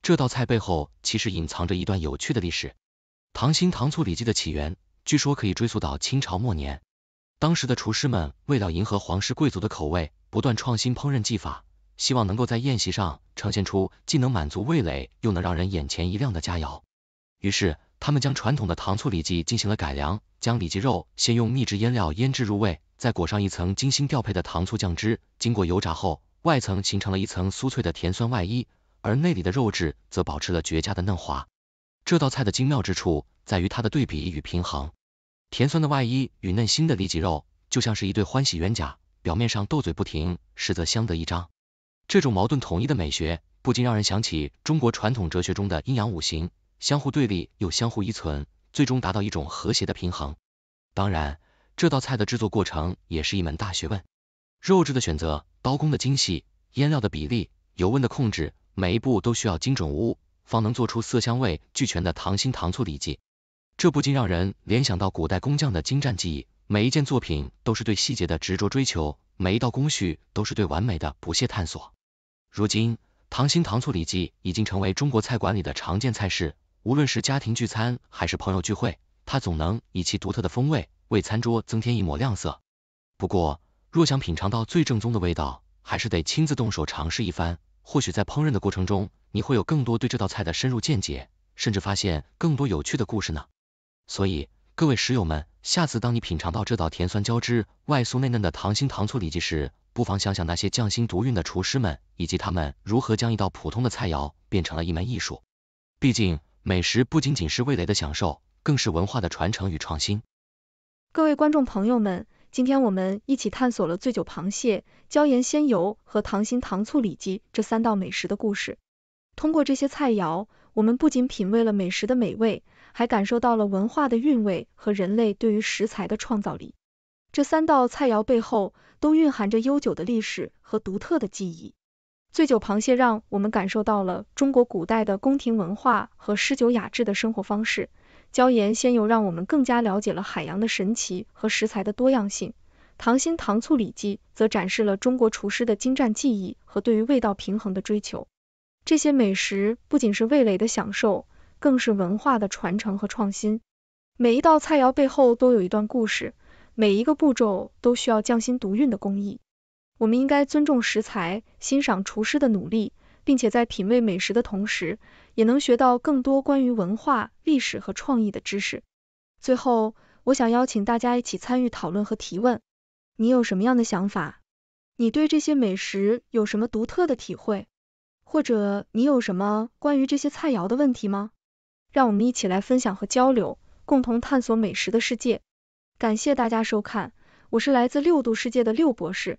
这道菜背后其实隐藏着一段有趣的历史。糖心糖醋里脊的起源，据说可以追溯到清朝末年。当时的厨师们为了迎合皇室贵族的口味，不断创新烹饪技法，希望能够在宴席上呈现出既能满足味蕾，又能让人眼前一亮的佳肴。于是，他们将传统的糖醋里脊进行了改良，将里脊肉先用秘制腌料腌制入味，再裹上一层精心调配的糖醋酱汁，经过油炸后，外层形成了一层酥脆的甜酸外衣，而内里的肉质则保持了绝佳的嫩滑。这道菜的精妙之处在于它的对比与平衡，甜酸的外衣与嫩新的里脊肉就像是一对欢喜冤家，表面上斗嘴不停，实则相得益彰。这种矛盾统一的美学，不禁让人想起中国传统哲学中的阴阳五行。相互对立又相互依存，最终达到一种和谐的平衡。当然，这道菜的制作过程也是一门大学问。肉质的选择、刀工的精细、腌料的比例、油温的控制，每一步都需要精准无误，方能做出色香味俱全的糖心糖醋里脊。这不禁让人联想到古代工匠的精湛技艺，每一件作品都是对细节的执着追求，每一道工序都是对完美的不懈探索。如今，糖心糖醋里脊已经成为中国菜馆里的常见菜式。无论是家庭聚餐还是朋友聚会，它总能以其独特的风味为餐桌增添一抹亮色。不过，若想品尝到最正宗的味道，还是得亲自动手尝试一番。或许在烹饪的过程中，你会有更多对这道菜的深入见解，甚至发现更多有趣的故事呢。所以，各位食友们，下次当你品尝到这道甜酸交织、外酥内嫩的糖心糖醋里脊时，不妨想想那些匠心独运的厨师们，以及他们如何将一道普通的菜肴变成了一门艺术。毕竟，美食不仅仅是味蕾的享受，更是文化的传承与创新。各位观众朋友们，今天我们一起探索了醉酒螃蟹、椒盐鲜鱿和糖心糖醋里脊这三道美食的故事。通过这些菜肴，我们不仅品味了美食的美味，还感受到了文化的韵味和人类对于食材的创造力。这三道菜肴背后都蕴含着悠久的历史和独特的记忆。醉酒螃蟹让我们感受到了中国古代的宫廷文化和诗酒雅致的生活方式，椒盐鲜鱿让我们更加了解了海洋的神奇和食材的多样性，糖心糖醋里脊则展示了中国厨师的精湛技艺和对于味道平衡的追求。这些美食不仅是味蕾的享受，更是文化的传承和创新。每一道菜肴背后都有一段故事，每一个步骤都需要匠心独运的工艺。我们应该尊重食材，欣赏厨师的努力，并且在品味美食的同时，也能学到更多关于文化、历史和创意的知识。最后，我想邀请大家一起参与讨论和提问。你有什么样的想法？你对这些美食有什么独特的体会？或者你有什么关于这些菜肴的问题吗？让我们一起来分享和交流，共同探索美食的世界。感谢大家收看，我是来自六度世界的六博士。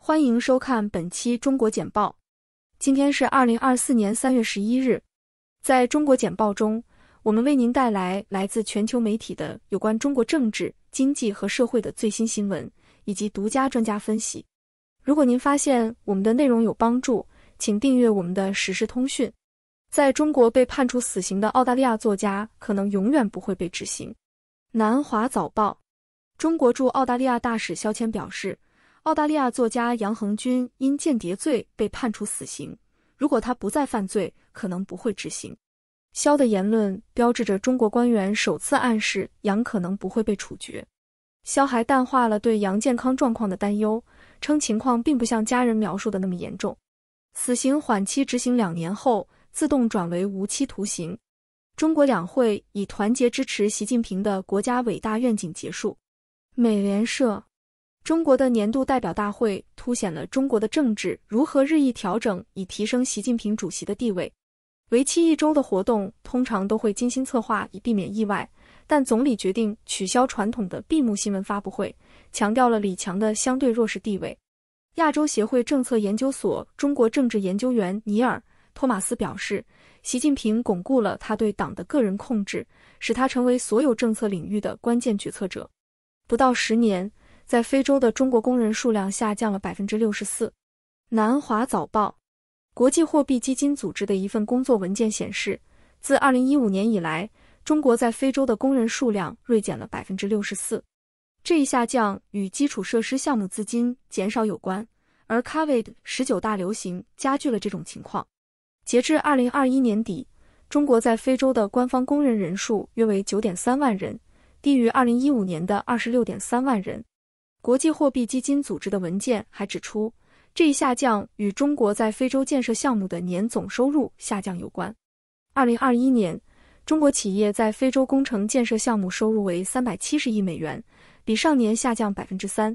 欢迎收看本期中国简报。今天是二零二四年三月十一日。在中国简报中，我们为您带来来自全球媒体的有关中国政治、经济和社会的最新新闻以及独家专家分析。如果您发现我们的内容有帮助，请订阅我们的时事通讯。在中国被判处死刑的澳大利亚作家可能永远不会被执行。南华早报，中国驻澳大利亚大使肖谦表示。澳大利亚作家杨恒军因间谍罪被判处死刑。如果他不再犯罪，可能不会执行。肖的言论标志着中国官员首次暗示杨可能不会被处决。肖还淡化了对杨健康状况的担忧，称情况并不像家人描述的那么严重。死刑缓期执行两年后自动转为无期徒刑。中国两会以团结支持习近平的国家伟大愿景结束。美联社。中国的年度代表大会凸显了中国的政治如何日益调整以提升习近平主席的地位。为期一周的活动通常都会精心策划以避免意外，但总理决定取消传统的闭幕新闻发布会，强调了李强的相对弱势地位。亚洲协会政策研究所中国政治研究员尼尔·托马斯表示，习近平巩固了他对党的个人控制，使他成为所有政策领域的关键决策者。不到十年。在非洲的中国工人数量下降了百分之六十四。南华早报，国际货币基金组织的一份工作文件显示，自二零一五年以来，中国在非洲的工人数量锐减了百分之六十四。这一下降与基础设施项目资金减少有关，而 Covid 十九大流行加剧了这种情况。截至二零二一年底，中国在非洲的官方工人人数约为九点三万人，低于二零一五年的二十六点三万人。国际货币基金组织的文件还指出，这一下降与中国在非洲建设项目的年总收入下降有关。二零二一年，中国企业在非洲工程建设项目收入为三百七十亿美元，比上年下降百分之三。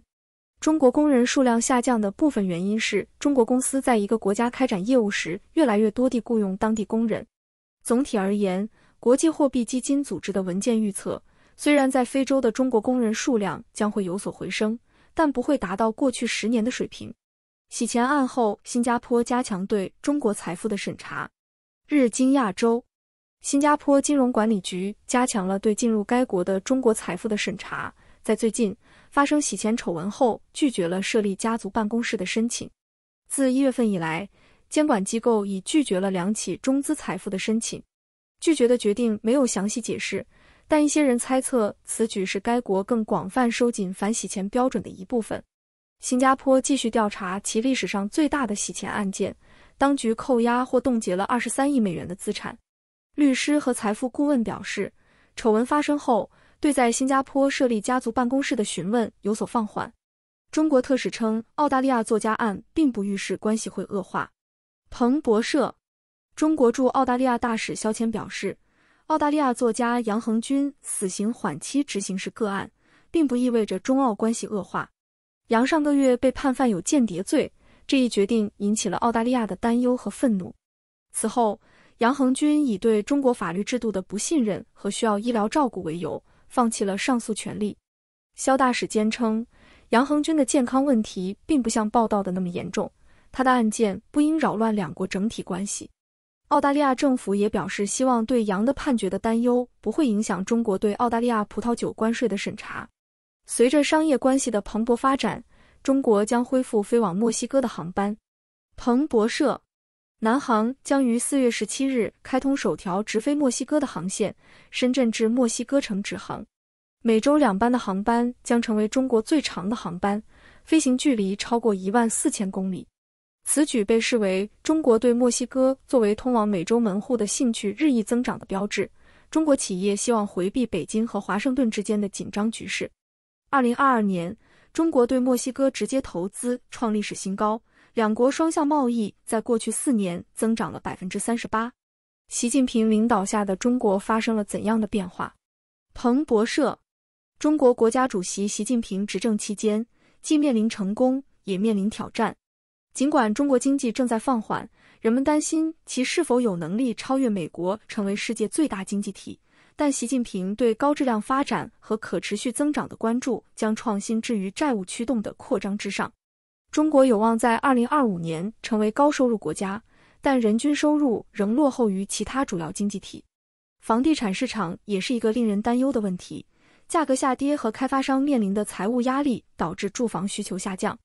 中国工人数量下降的部分原因是中国公司在一个国家开展业务时，越来越多地雇佣当地工人。总体而言，国际货币基金组织的文件预测。虽然在非洲的中国工人数量将会有所回升，但不会达到过去十年的水平。洗钱案后，新加坡加强对中国财富的审查。日经亚洲，新加坡金融管理局加强了对进入该国的中国财富的审查。在最近发生洗钱丑闻后，拒绝了设立家族办公室的申请。自一月份以来，监管机构已拒绝了两起中资财富的申请，拒绝的决定没有详细解释。但一些人猜测此举是该国更广泛收紧反洗钱标准的一部分。新加坡继续调查其历史上最大的洗钱案件，当局扣押或冻结了二十三亿美元的资产。律师和财富顾问表示，丑闻发生后，对在新加坡设立家族办公室的询问有所放缓。中国特使称，澳大利亚作家案并不预示关系会恶化。彭博社，中国驻澳大利亚大使肖谦表示。澳大利亚作家杨恒军死刑缓期执行是个案，并不意味着中澳关系恶化。杨上个月被判犯有间谍罪，这一决定引起了澳大利亚的担忧和愤怒。此后，杨恒军以对中国法律制度的不信任和需要医疗照顾为由，放弃了上诉权利。肖大使坚称，杨恒军的健康问题并不像报道的那么严重，他的案件不应扰乱两国整体关系。澳大利亚政府也表示，希望对羊的判决的担忧不会影响中国对澳大利亚葡萄酒关税的审查。随着商业关系的蓬勃发展，中国将恢复飞往墨西哥的航班。彭博社，南航将于四月十七日开通首条直飞墨西哥的航线，深圳至墨西哥城直航，每周两班的航班将成为中国最长的航班，飞行距离超过一万四千公里。此举被视为中国对墨西哥作为通往美洲门户的兴趣日益增长的标志。中国企业希望回避北京和华盛顿之间的紧张局势。二零二二年，中国对墨西哥直接投资创历史新高，两国双向贸易在过去四年增长了百分之三十八。习近平领导下的中国发生了怎样的变化？彭博社，中国国家主席习近平执政期间，既面临成功，也面临挑战。尽管中国经济正在放缓，人们担心其是否有能力超越美国成为世界最大经济体，但习近平对高质量发展和可持续增长的关注，将创新置于债务驱动的扩张之上。中国有望在二零二五年成为高收入国家，但人均收入仍落后于其他主要经济体。房地产市场也是一个令人担忧的问题，价格下跌和开发商面临的财务压力导致住房需求下降。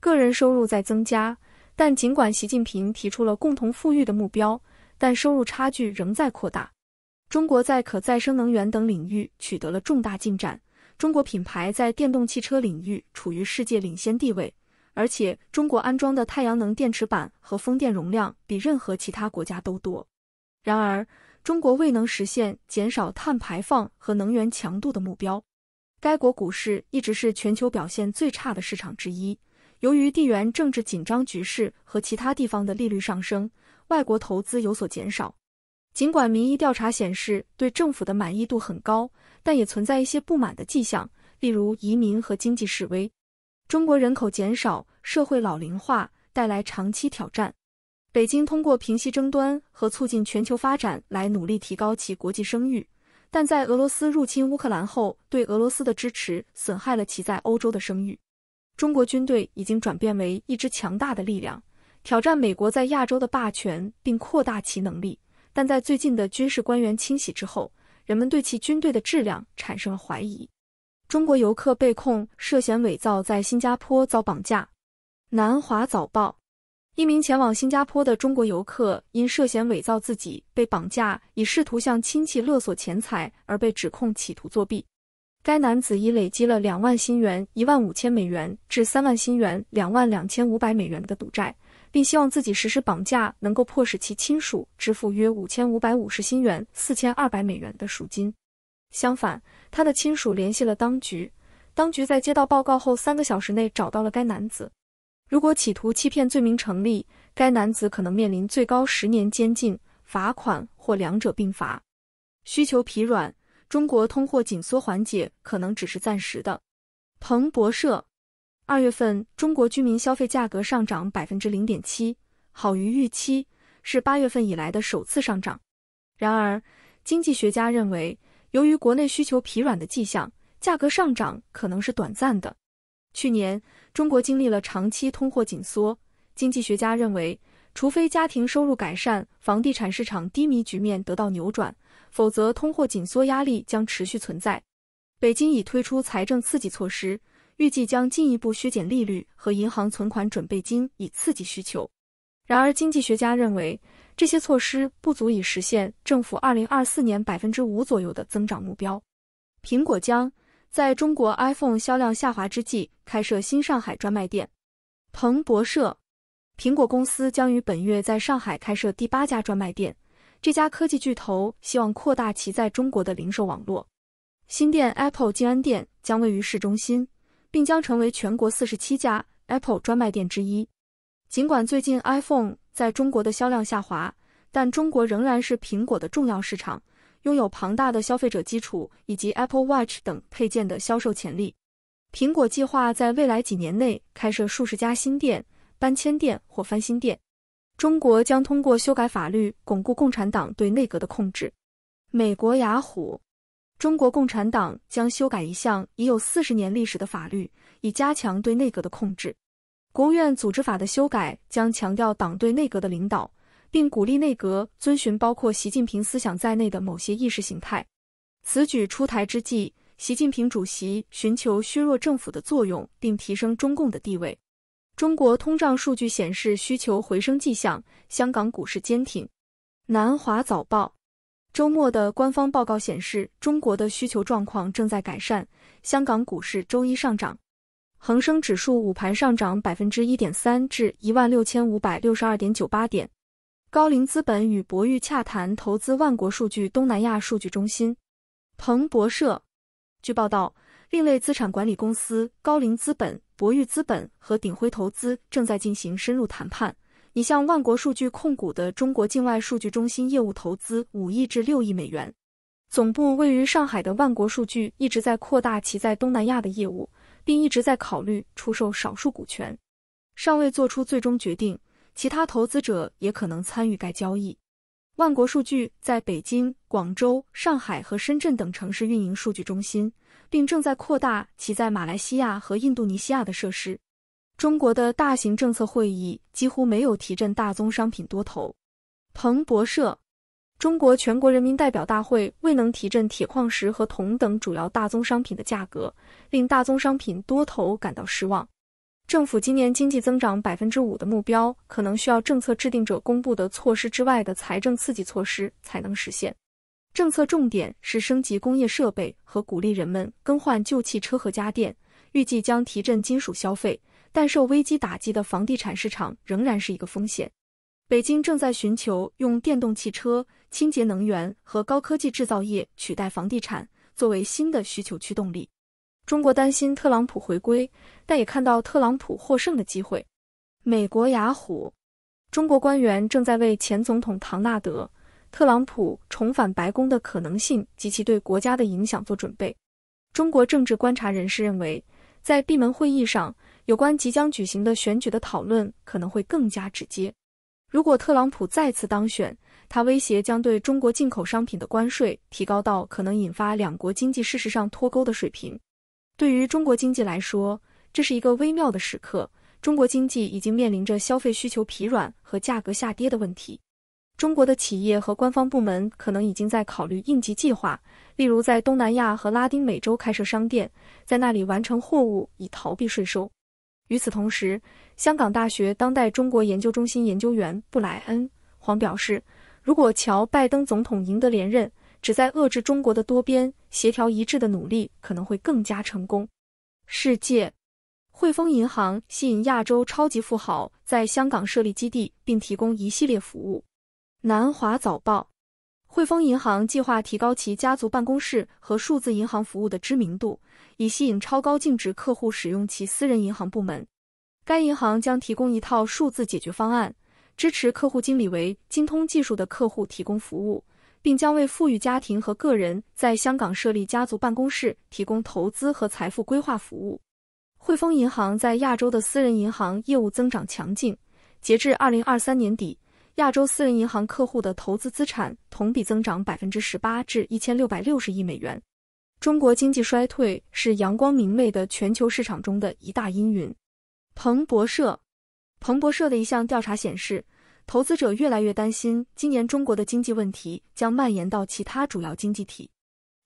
个人收入在增加，但尽管习近平提出了共同富裕的目标，但收入差距仍在扩大。中国在可再生能源等领域取得了重大进展，中国品牌在电动汽车领域处于世界领先地位，而且中国安装的太阳能电池板和风电容量比任何其他国家都多。然而，中国未能实现减少碳排放和能源强度的目标。该国股市一直是全球表现最差的市场之一。由于地缘政治紧张局势和其他地方的利率上升，外国投资有所减少。尽管民意调查显示对政府的满意度很高，但也存在一些不满的迹象，例如移民和经济示威。中国人口减少、社会老龄化带来长期挑战。北京通过平息争端和促进全球发展来努力提高其国际声誉，但在俄罗斯入侵乌克兰后，对俄罗斯的支持损害了其在欧洲的声誉。中国军队已经转变为一支强大的力量，挑战美国在亚洲的霸权并扩大其能力。但在最近的军事官员清洗之后，人们对其军队的质量产生了怀疑。中国游客被控涉嫌伪造在新加坡遭绑架。南华早报：一名前往新加坡的中国游客因涉嫌伪造自己被绑架，以试图向亲戚勒索钱财而被指控企图作弊。该男子已累积了两万新元、一万五千美元至三万新元、两万两千五百美元的赌债，并希望自己实施绑架，能够迫使其亲属支付约五千五百五十新元、四千二百美元的赎金。相反，他的亲属联系了当局，当局在接到报告后三个小时内找到了该男子。如果企图欺骗罪名成立，该男子可能面临最高十年监禁、罚款或两者并罚。需求疲软。中国通货紧缩缓解可能只是暂时的。彭博社，二月份中国居民消费价格上涨百分之零点七，好于预期，是八月份以来的首次上涨。然而，经济学家认为，由于国内需求疲软的迹象，价格上涨可能是短暂的。去年，中国经历了长期通货紧缩，经济学家认为，除非家庭收入改善，房地产市场低迷局面得到扭转。否则，通货紧缩压力将持续存在。北京已推出财政刺激措施，预计将进一步削减利率和银行存款准备金，以刺激需求。然而，经济学家认为这些措施不足以实现政府2024年5%左右的增长目标。苹果将在中国 iPhone 销量下滑之际开设新上海专卖店。彭博社，苹果公司将于本月在上海开设第八家专卖店。这家科技巨头希望扩大其在中国的零售网络。新店 Apple 静安店将位于市中心，并将成为全国四十七家 Apple 专卖店之一。尽管最近 iPhone 在中国的销量下滑，但中国仍然是苹果的重要市场，拥有庞大的消费者基础以及 Apple Watch 等配件的销售潜力。苹果计划在未来几年内开设数十家新店、搬迁店或翻新店。中国将通过修改法律巩固共产党对内阁的控制。美国雅虎，中国共产党将修改一项已有四十年历史的法律，以加强对内阁的控制。国务院组织法的修改将强调党对内阁的领导，并鼓励内阁遵循包括习近平思想在内的某些意识形态。此举出台之际，习近平主席寻求削弱政府的作用，并提升中共的地位。中国通胀数据显示需求回升迹象，香港股市坚挺。南华早报周末的官方报告显示，中国的需求状况正在改善。香港股市周一上涨，恒生指数午盘上涨百分之一点三至一万六千五百六十二点九八点。高瓴资本与博裕洽谈投资万国数据东南亚数据中心。彭博社据报道，另类资产管理公司高瓴资本。博裕资本和鼎晖投资正在进行深入谈判，已向万国数据控股的中国境外数据中心业务投资五亿至六亿美元。总部位于上海的万国数据一直在扩大其在东南亚的业务，并一直在考虑出售少数股权，尚未做出最终决定。其他投资者也可能参与该交易。万国数据在北京、广州、上海和深圳等城市运营数据中心。并正在扩大其在马来西亚和印度尼西亚的设施。中国的大型政策会议几乎没有提振大宗商品多头。彭博社，中国全国人民代表大会未能提振铁矿石和铜等主要大宗商品的价格，令大宗商品多头感到失望。政府今年经济增长百分之五的目标，可能需要政策制定者公布的措施之外的财政刺激措施才能实现。政策重点是升级工业设备和鼓励人们更换旧汽车和家电，预计将提振金属消费。但受危机打击的房地产市场仍然是一个风险。北京正在寻求用电动汽车、清洁能源和高科技制造业取代房地产，作为新的需求驱动力。中国担心特朗普回归，但也看到特朗普获胜的机会。美国雅虎，中国官员正在为前总统唐纳德。特朗普重返白宫的可能性及其对国家的影响做准备。中国政治观察人士认为，在闭门会议上，有关即将举行的选举的讨论可能会更加直接。如果特朗普再次当选，他威胁将对中国进口商品的关税提高到可能引发两国经济事实上脱钩的水平。对于中国经济来说，这是一个微妙的时刻。中国经济已经面临着消费需求疲软和价格下跌的问题。中国的企业和官方部门可能已经在考虑应急计划，例如在东南亚和拉丁美洲开设商店，在那里完成货物以逃避税收。与此同时，香港大学当代中国研究中心研究员布莱恩黄表示，如果乔拜登总统赢得连任，旨在遏制中国的多边协调一致的努力可能会更加成功。世界，汇丰银行吸引亚洲超级富豪在香港设立基地，并提供一系列服务。南华早报：汇丰银行计划提高其家族办公室和数字银行服务的知名度，以吸引超高净值客户使用其私人银行部门。该银行将提供一套数字解决方案，支持客户经理为精通技术的客户提供服务，并将为富裕家庭和个人在香港设立家族办公室提供投资和财富规划服务。汇丰银行在亚洲的私人银行业务增长强劲，截至二零二三年底。亚洲私人银行客户的投资资产同比增长百分之十八至一千六百六十亿美元。中国经济衰退是阳光明媚的全球市场中的一大阴云。彭博社，彭博社的一项调查显示，投资者越来越担心今年中国的经济问题将蔓延到其他主要经济体。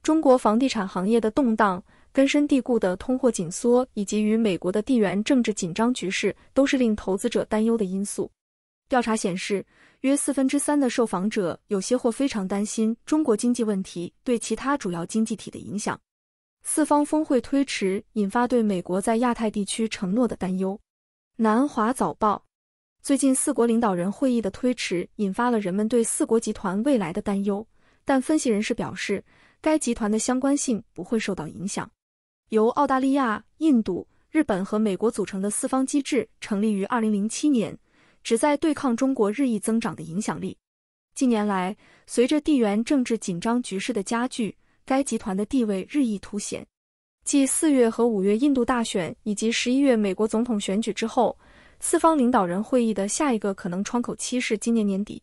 中国房地产行业的动荡、根深蒂固的通货紧缩以及与美国的地缘政治紧张局势都是令投资者担忧的因素。调查显示。约四分之三的受访者有些或非常担心中国经济问题对其他主要经济体的影响。四方峰会推迟引发对美国在亚太地区承诺的担忧。南华早报：最近四国领导人会议的推迟引发了人们对四国集团未来的担忧，但分析人士表示，该集团的相关性不会受到影响。由澳大利亚、印度、日本和美国组成的四方机制成立于2007年。旨在对抗中国日益增长的影响力。近年来，随着地缘政治紧张局势的加剧，该集团的地位日益凸显。继四月和五月印度大选以及十一月美国总统选举之后，四方领导人会议的下一个可能窗口期是今年年底。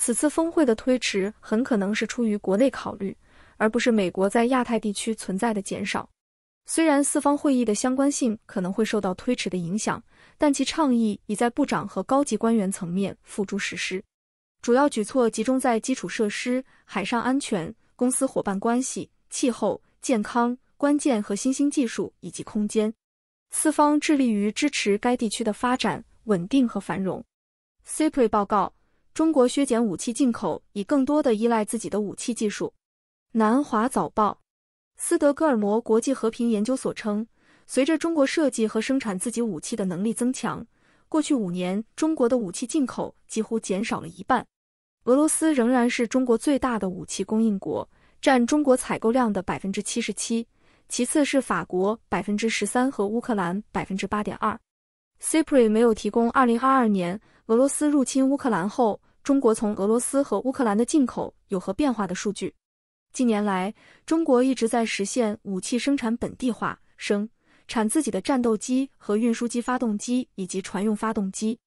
此次峰会的推迟很可能是出于国内考虑，而不是美国在亚太地区存在的减少。虽然四方会议的相关性可能会受到推迟的影响。但其倡议已在部长和高级官员层面付诸实施，主要举措集中在基础设施、海上安全、公司伙伴关系、气候、健康、关键和新兴技术以及空间。四方致力于支持该地区的发展、稳定和繁荣。CIPRI 报告：中国削减武器进口，以更多的依赖自己的武器技术。南华早报，斯德哥尔摩国际和平研究所称。随着中国设计和生产自己武器的能力增强，过去五年中国的武器进口几乎减少了一半。俄罗斯仍然是中国最大的武器供应国，占中国采购量的百分之七十七，其次是法国百分之十三和乌克兰百分之八点二。Cipri 没有提供二零二二年俄罗斯入侵乌克兰后中国从俄罗斯和乌克兰的进口有何变化的数据。近年来，中国一直在实现武器生产本地化生产自己的战斗机和运输机发动机以及船用发动机。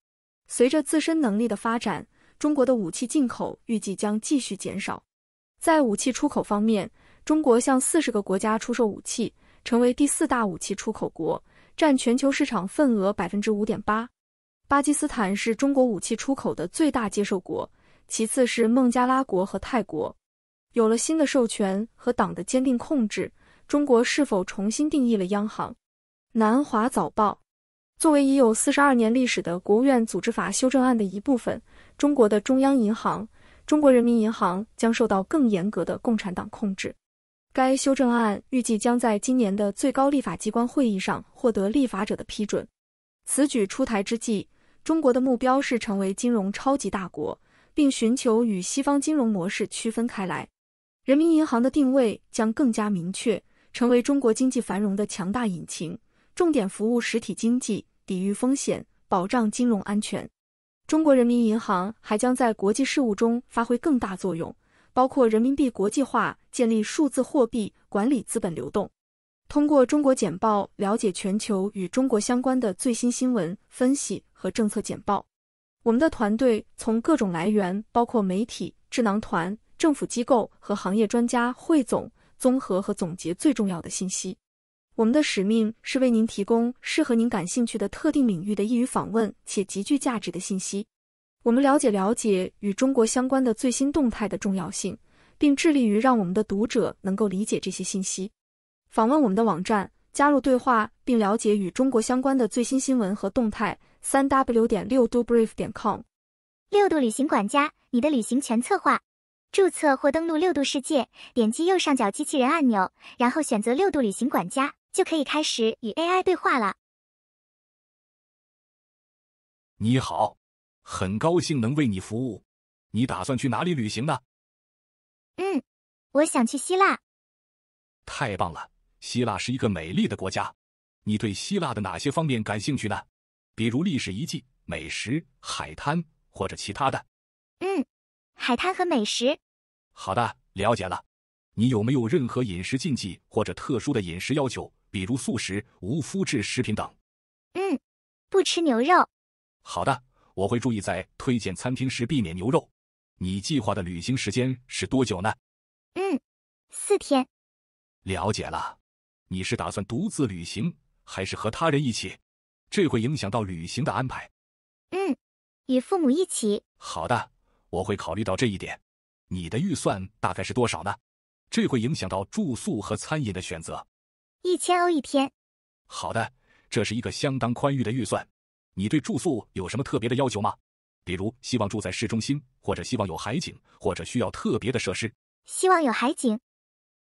随着自身能力的发展，中国的武器进口预计将继续减少。在武器出口方面，中国向四十个国家出售武器，成为第四大武器出口国，占全球市场份额百分之五点八。巴基斯坦是中国武器出口的最大接受国，其次是孟加拉国和泰国。有了新的授权和党的坚定控制，中国是否重新定义了央行？南华早报，作为已有四十二年历史的国务院组织法修正案的一部分，中国的中央银行中国人民银行将受到更严格的共产党控制。该修正案预计将在今年的最高立法机关会议上获得立法者的批准。此举出台之际，中国的目标是成为金融超级大国，并寻求与西方金融模式区分开来。人民银行的定位将更加明确，成为中国经济繁荣的强大引擎。重点服务实体经济，抵御风险，保障金融安全。中国人民银行还将在国际事务中发挥更大作用，包括人民币国际化、建立数字货币、管理资本流动。通过中国简报了解全球与中国相关的最新新闻、分析和政策简报。我们的团队从各种来源，包括媒体、智囊团、政府机构和行业专家，汇总、综合和总结最重要的信息。我们的使命是为您提供适合您感兴趣的特定领域的易于访问且极具价值的信息。我们了解了解与中国相关的最新动态的重要性，并致力于让我们的读者能够理解这些信息。访问我们的网站，加入对话，并了解与中国相关的最新新闻和动态。三 w 点六度 brief 点 com。六度旅行管家，你的旅行全策划。注册或登录六度世界，点击右上角机器人按钮，然后选择六度旅行管家。就可以开始与 AI 对话了。你好，很高兴能为你服务。你打算去哪里旅行呢？嗯，我想去希腊。太棒了，希腊是一个美丽的国家。你对希腊的哪些方面感兴趣呢？比如历史遗迹、美食、海滩或者其他的？嗯，海滩和美食。好的，了解了。你有没有任何饮食禁忌或者特殊的饮食要求？比如素食、无麸质食品等。嗯，不吃牛肉。好的，我会注意在推荐餐厅时避免牛肉。你计划的旅行时间是多久呢？嗯，四天。了解了。你是打算独自旅行，还是和他人一起？这会影响到旅行的安排。嗯，与父母一起。好的，我会考虑到这一点。你的预算大概是多少呢？这会影响到住宿和餐饮的选择。一千欧一天，好的，这是一个相当宽裕的预算。你对住宿有什么特别的要求吗？比如希望住在市中心，或者希望有海景，或者需要特别的设施？希望有海景。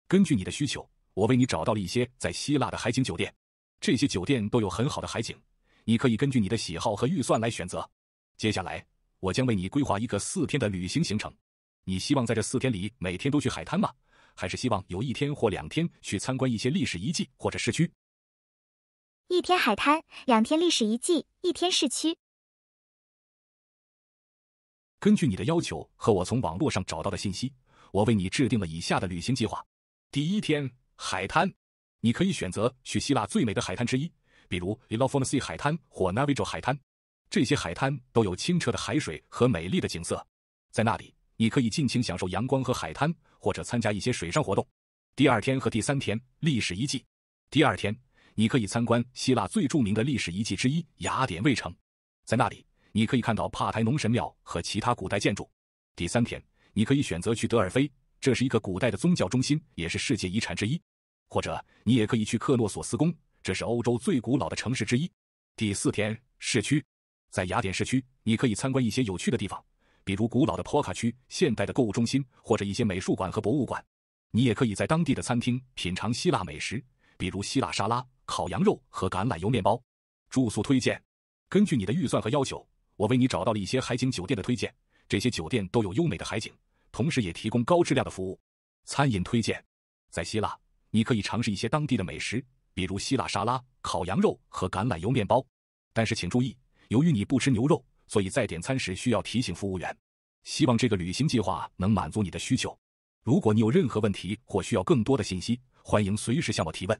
根据你的需求，我为你找到了一些在希腊的海景酒店。这些酒店都有很好的海景，你可以根据你的喜好和预算来选择。接下来，我将为你规划一个四天的旅行行程。你希望在这四天里每天都去海滩吗？还是希望有一天或两天去参观一些历史遗迹或者市区。一天海滩，两天历史遗迹，一天市区。根据你的要求和我从网络上找到的信息，我为你制定了以下的旅行计划：第一天，海滩。你可以选择去希腊最美的海滩之一，比如 i l l o f o n c y 海滩或 Navigo 海滩。这些海滩都有清澈的海水和美丽的景色，在那里。你可以尽情享受阳光和海滩，或者参加一些水上活动。第二天和第三天，历史遗迹。第二天，你可以参观希腊最著名的历史遗迹之一雅典卫城，在那里你可以看到帕台农神庙和其他古代建筑。第三天，你可以选择去德尔菲，这是一个古代的宗教中心，也是世界遗产之一。或者你也可以去克诺索斯宫，这是欧洲最古老的城市之一。第四天，市区。在雅典市区，你可以参观一些有趣的地方。比如古老的坡卡区、现代的购物中心或者一些美术馆和博物馆。你也可以在当地的餐厅品尝希腊美食，比如希腊沙拉、烤羊肉和橄榄油面包。住宿推荐：根据你的预算和要求，我为你找到了一些海景酒店的推荐。这些酒店都有优美的海景，同时也提供高质量的服务。餐饮推荐：在希腊，你可以尝试一些当地的美食，比如希腊沙拉、烤羊肉和橄榄油面包。但是请注意，由于你不吃牛肉。所以在点餐时需要提醒服务员。希望这个旅行计划能满足你的需求。如果你有任何问题或需要更多的信息，欢迎随时向我提问。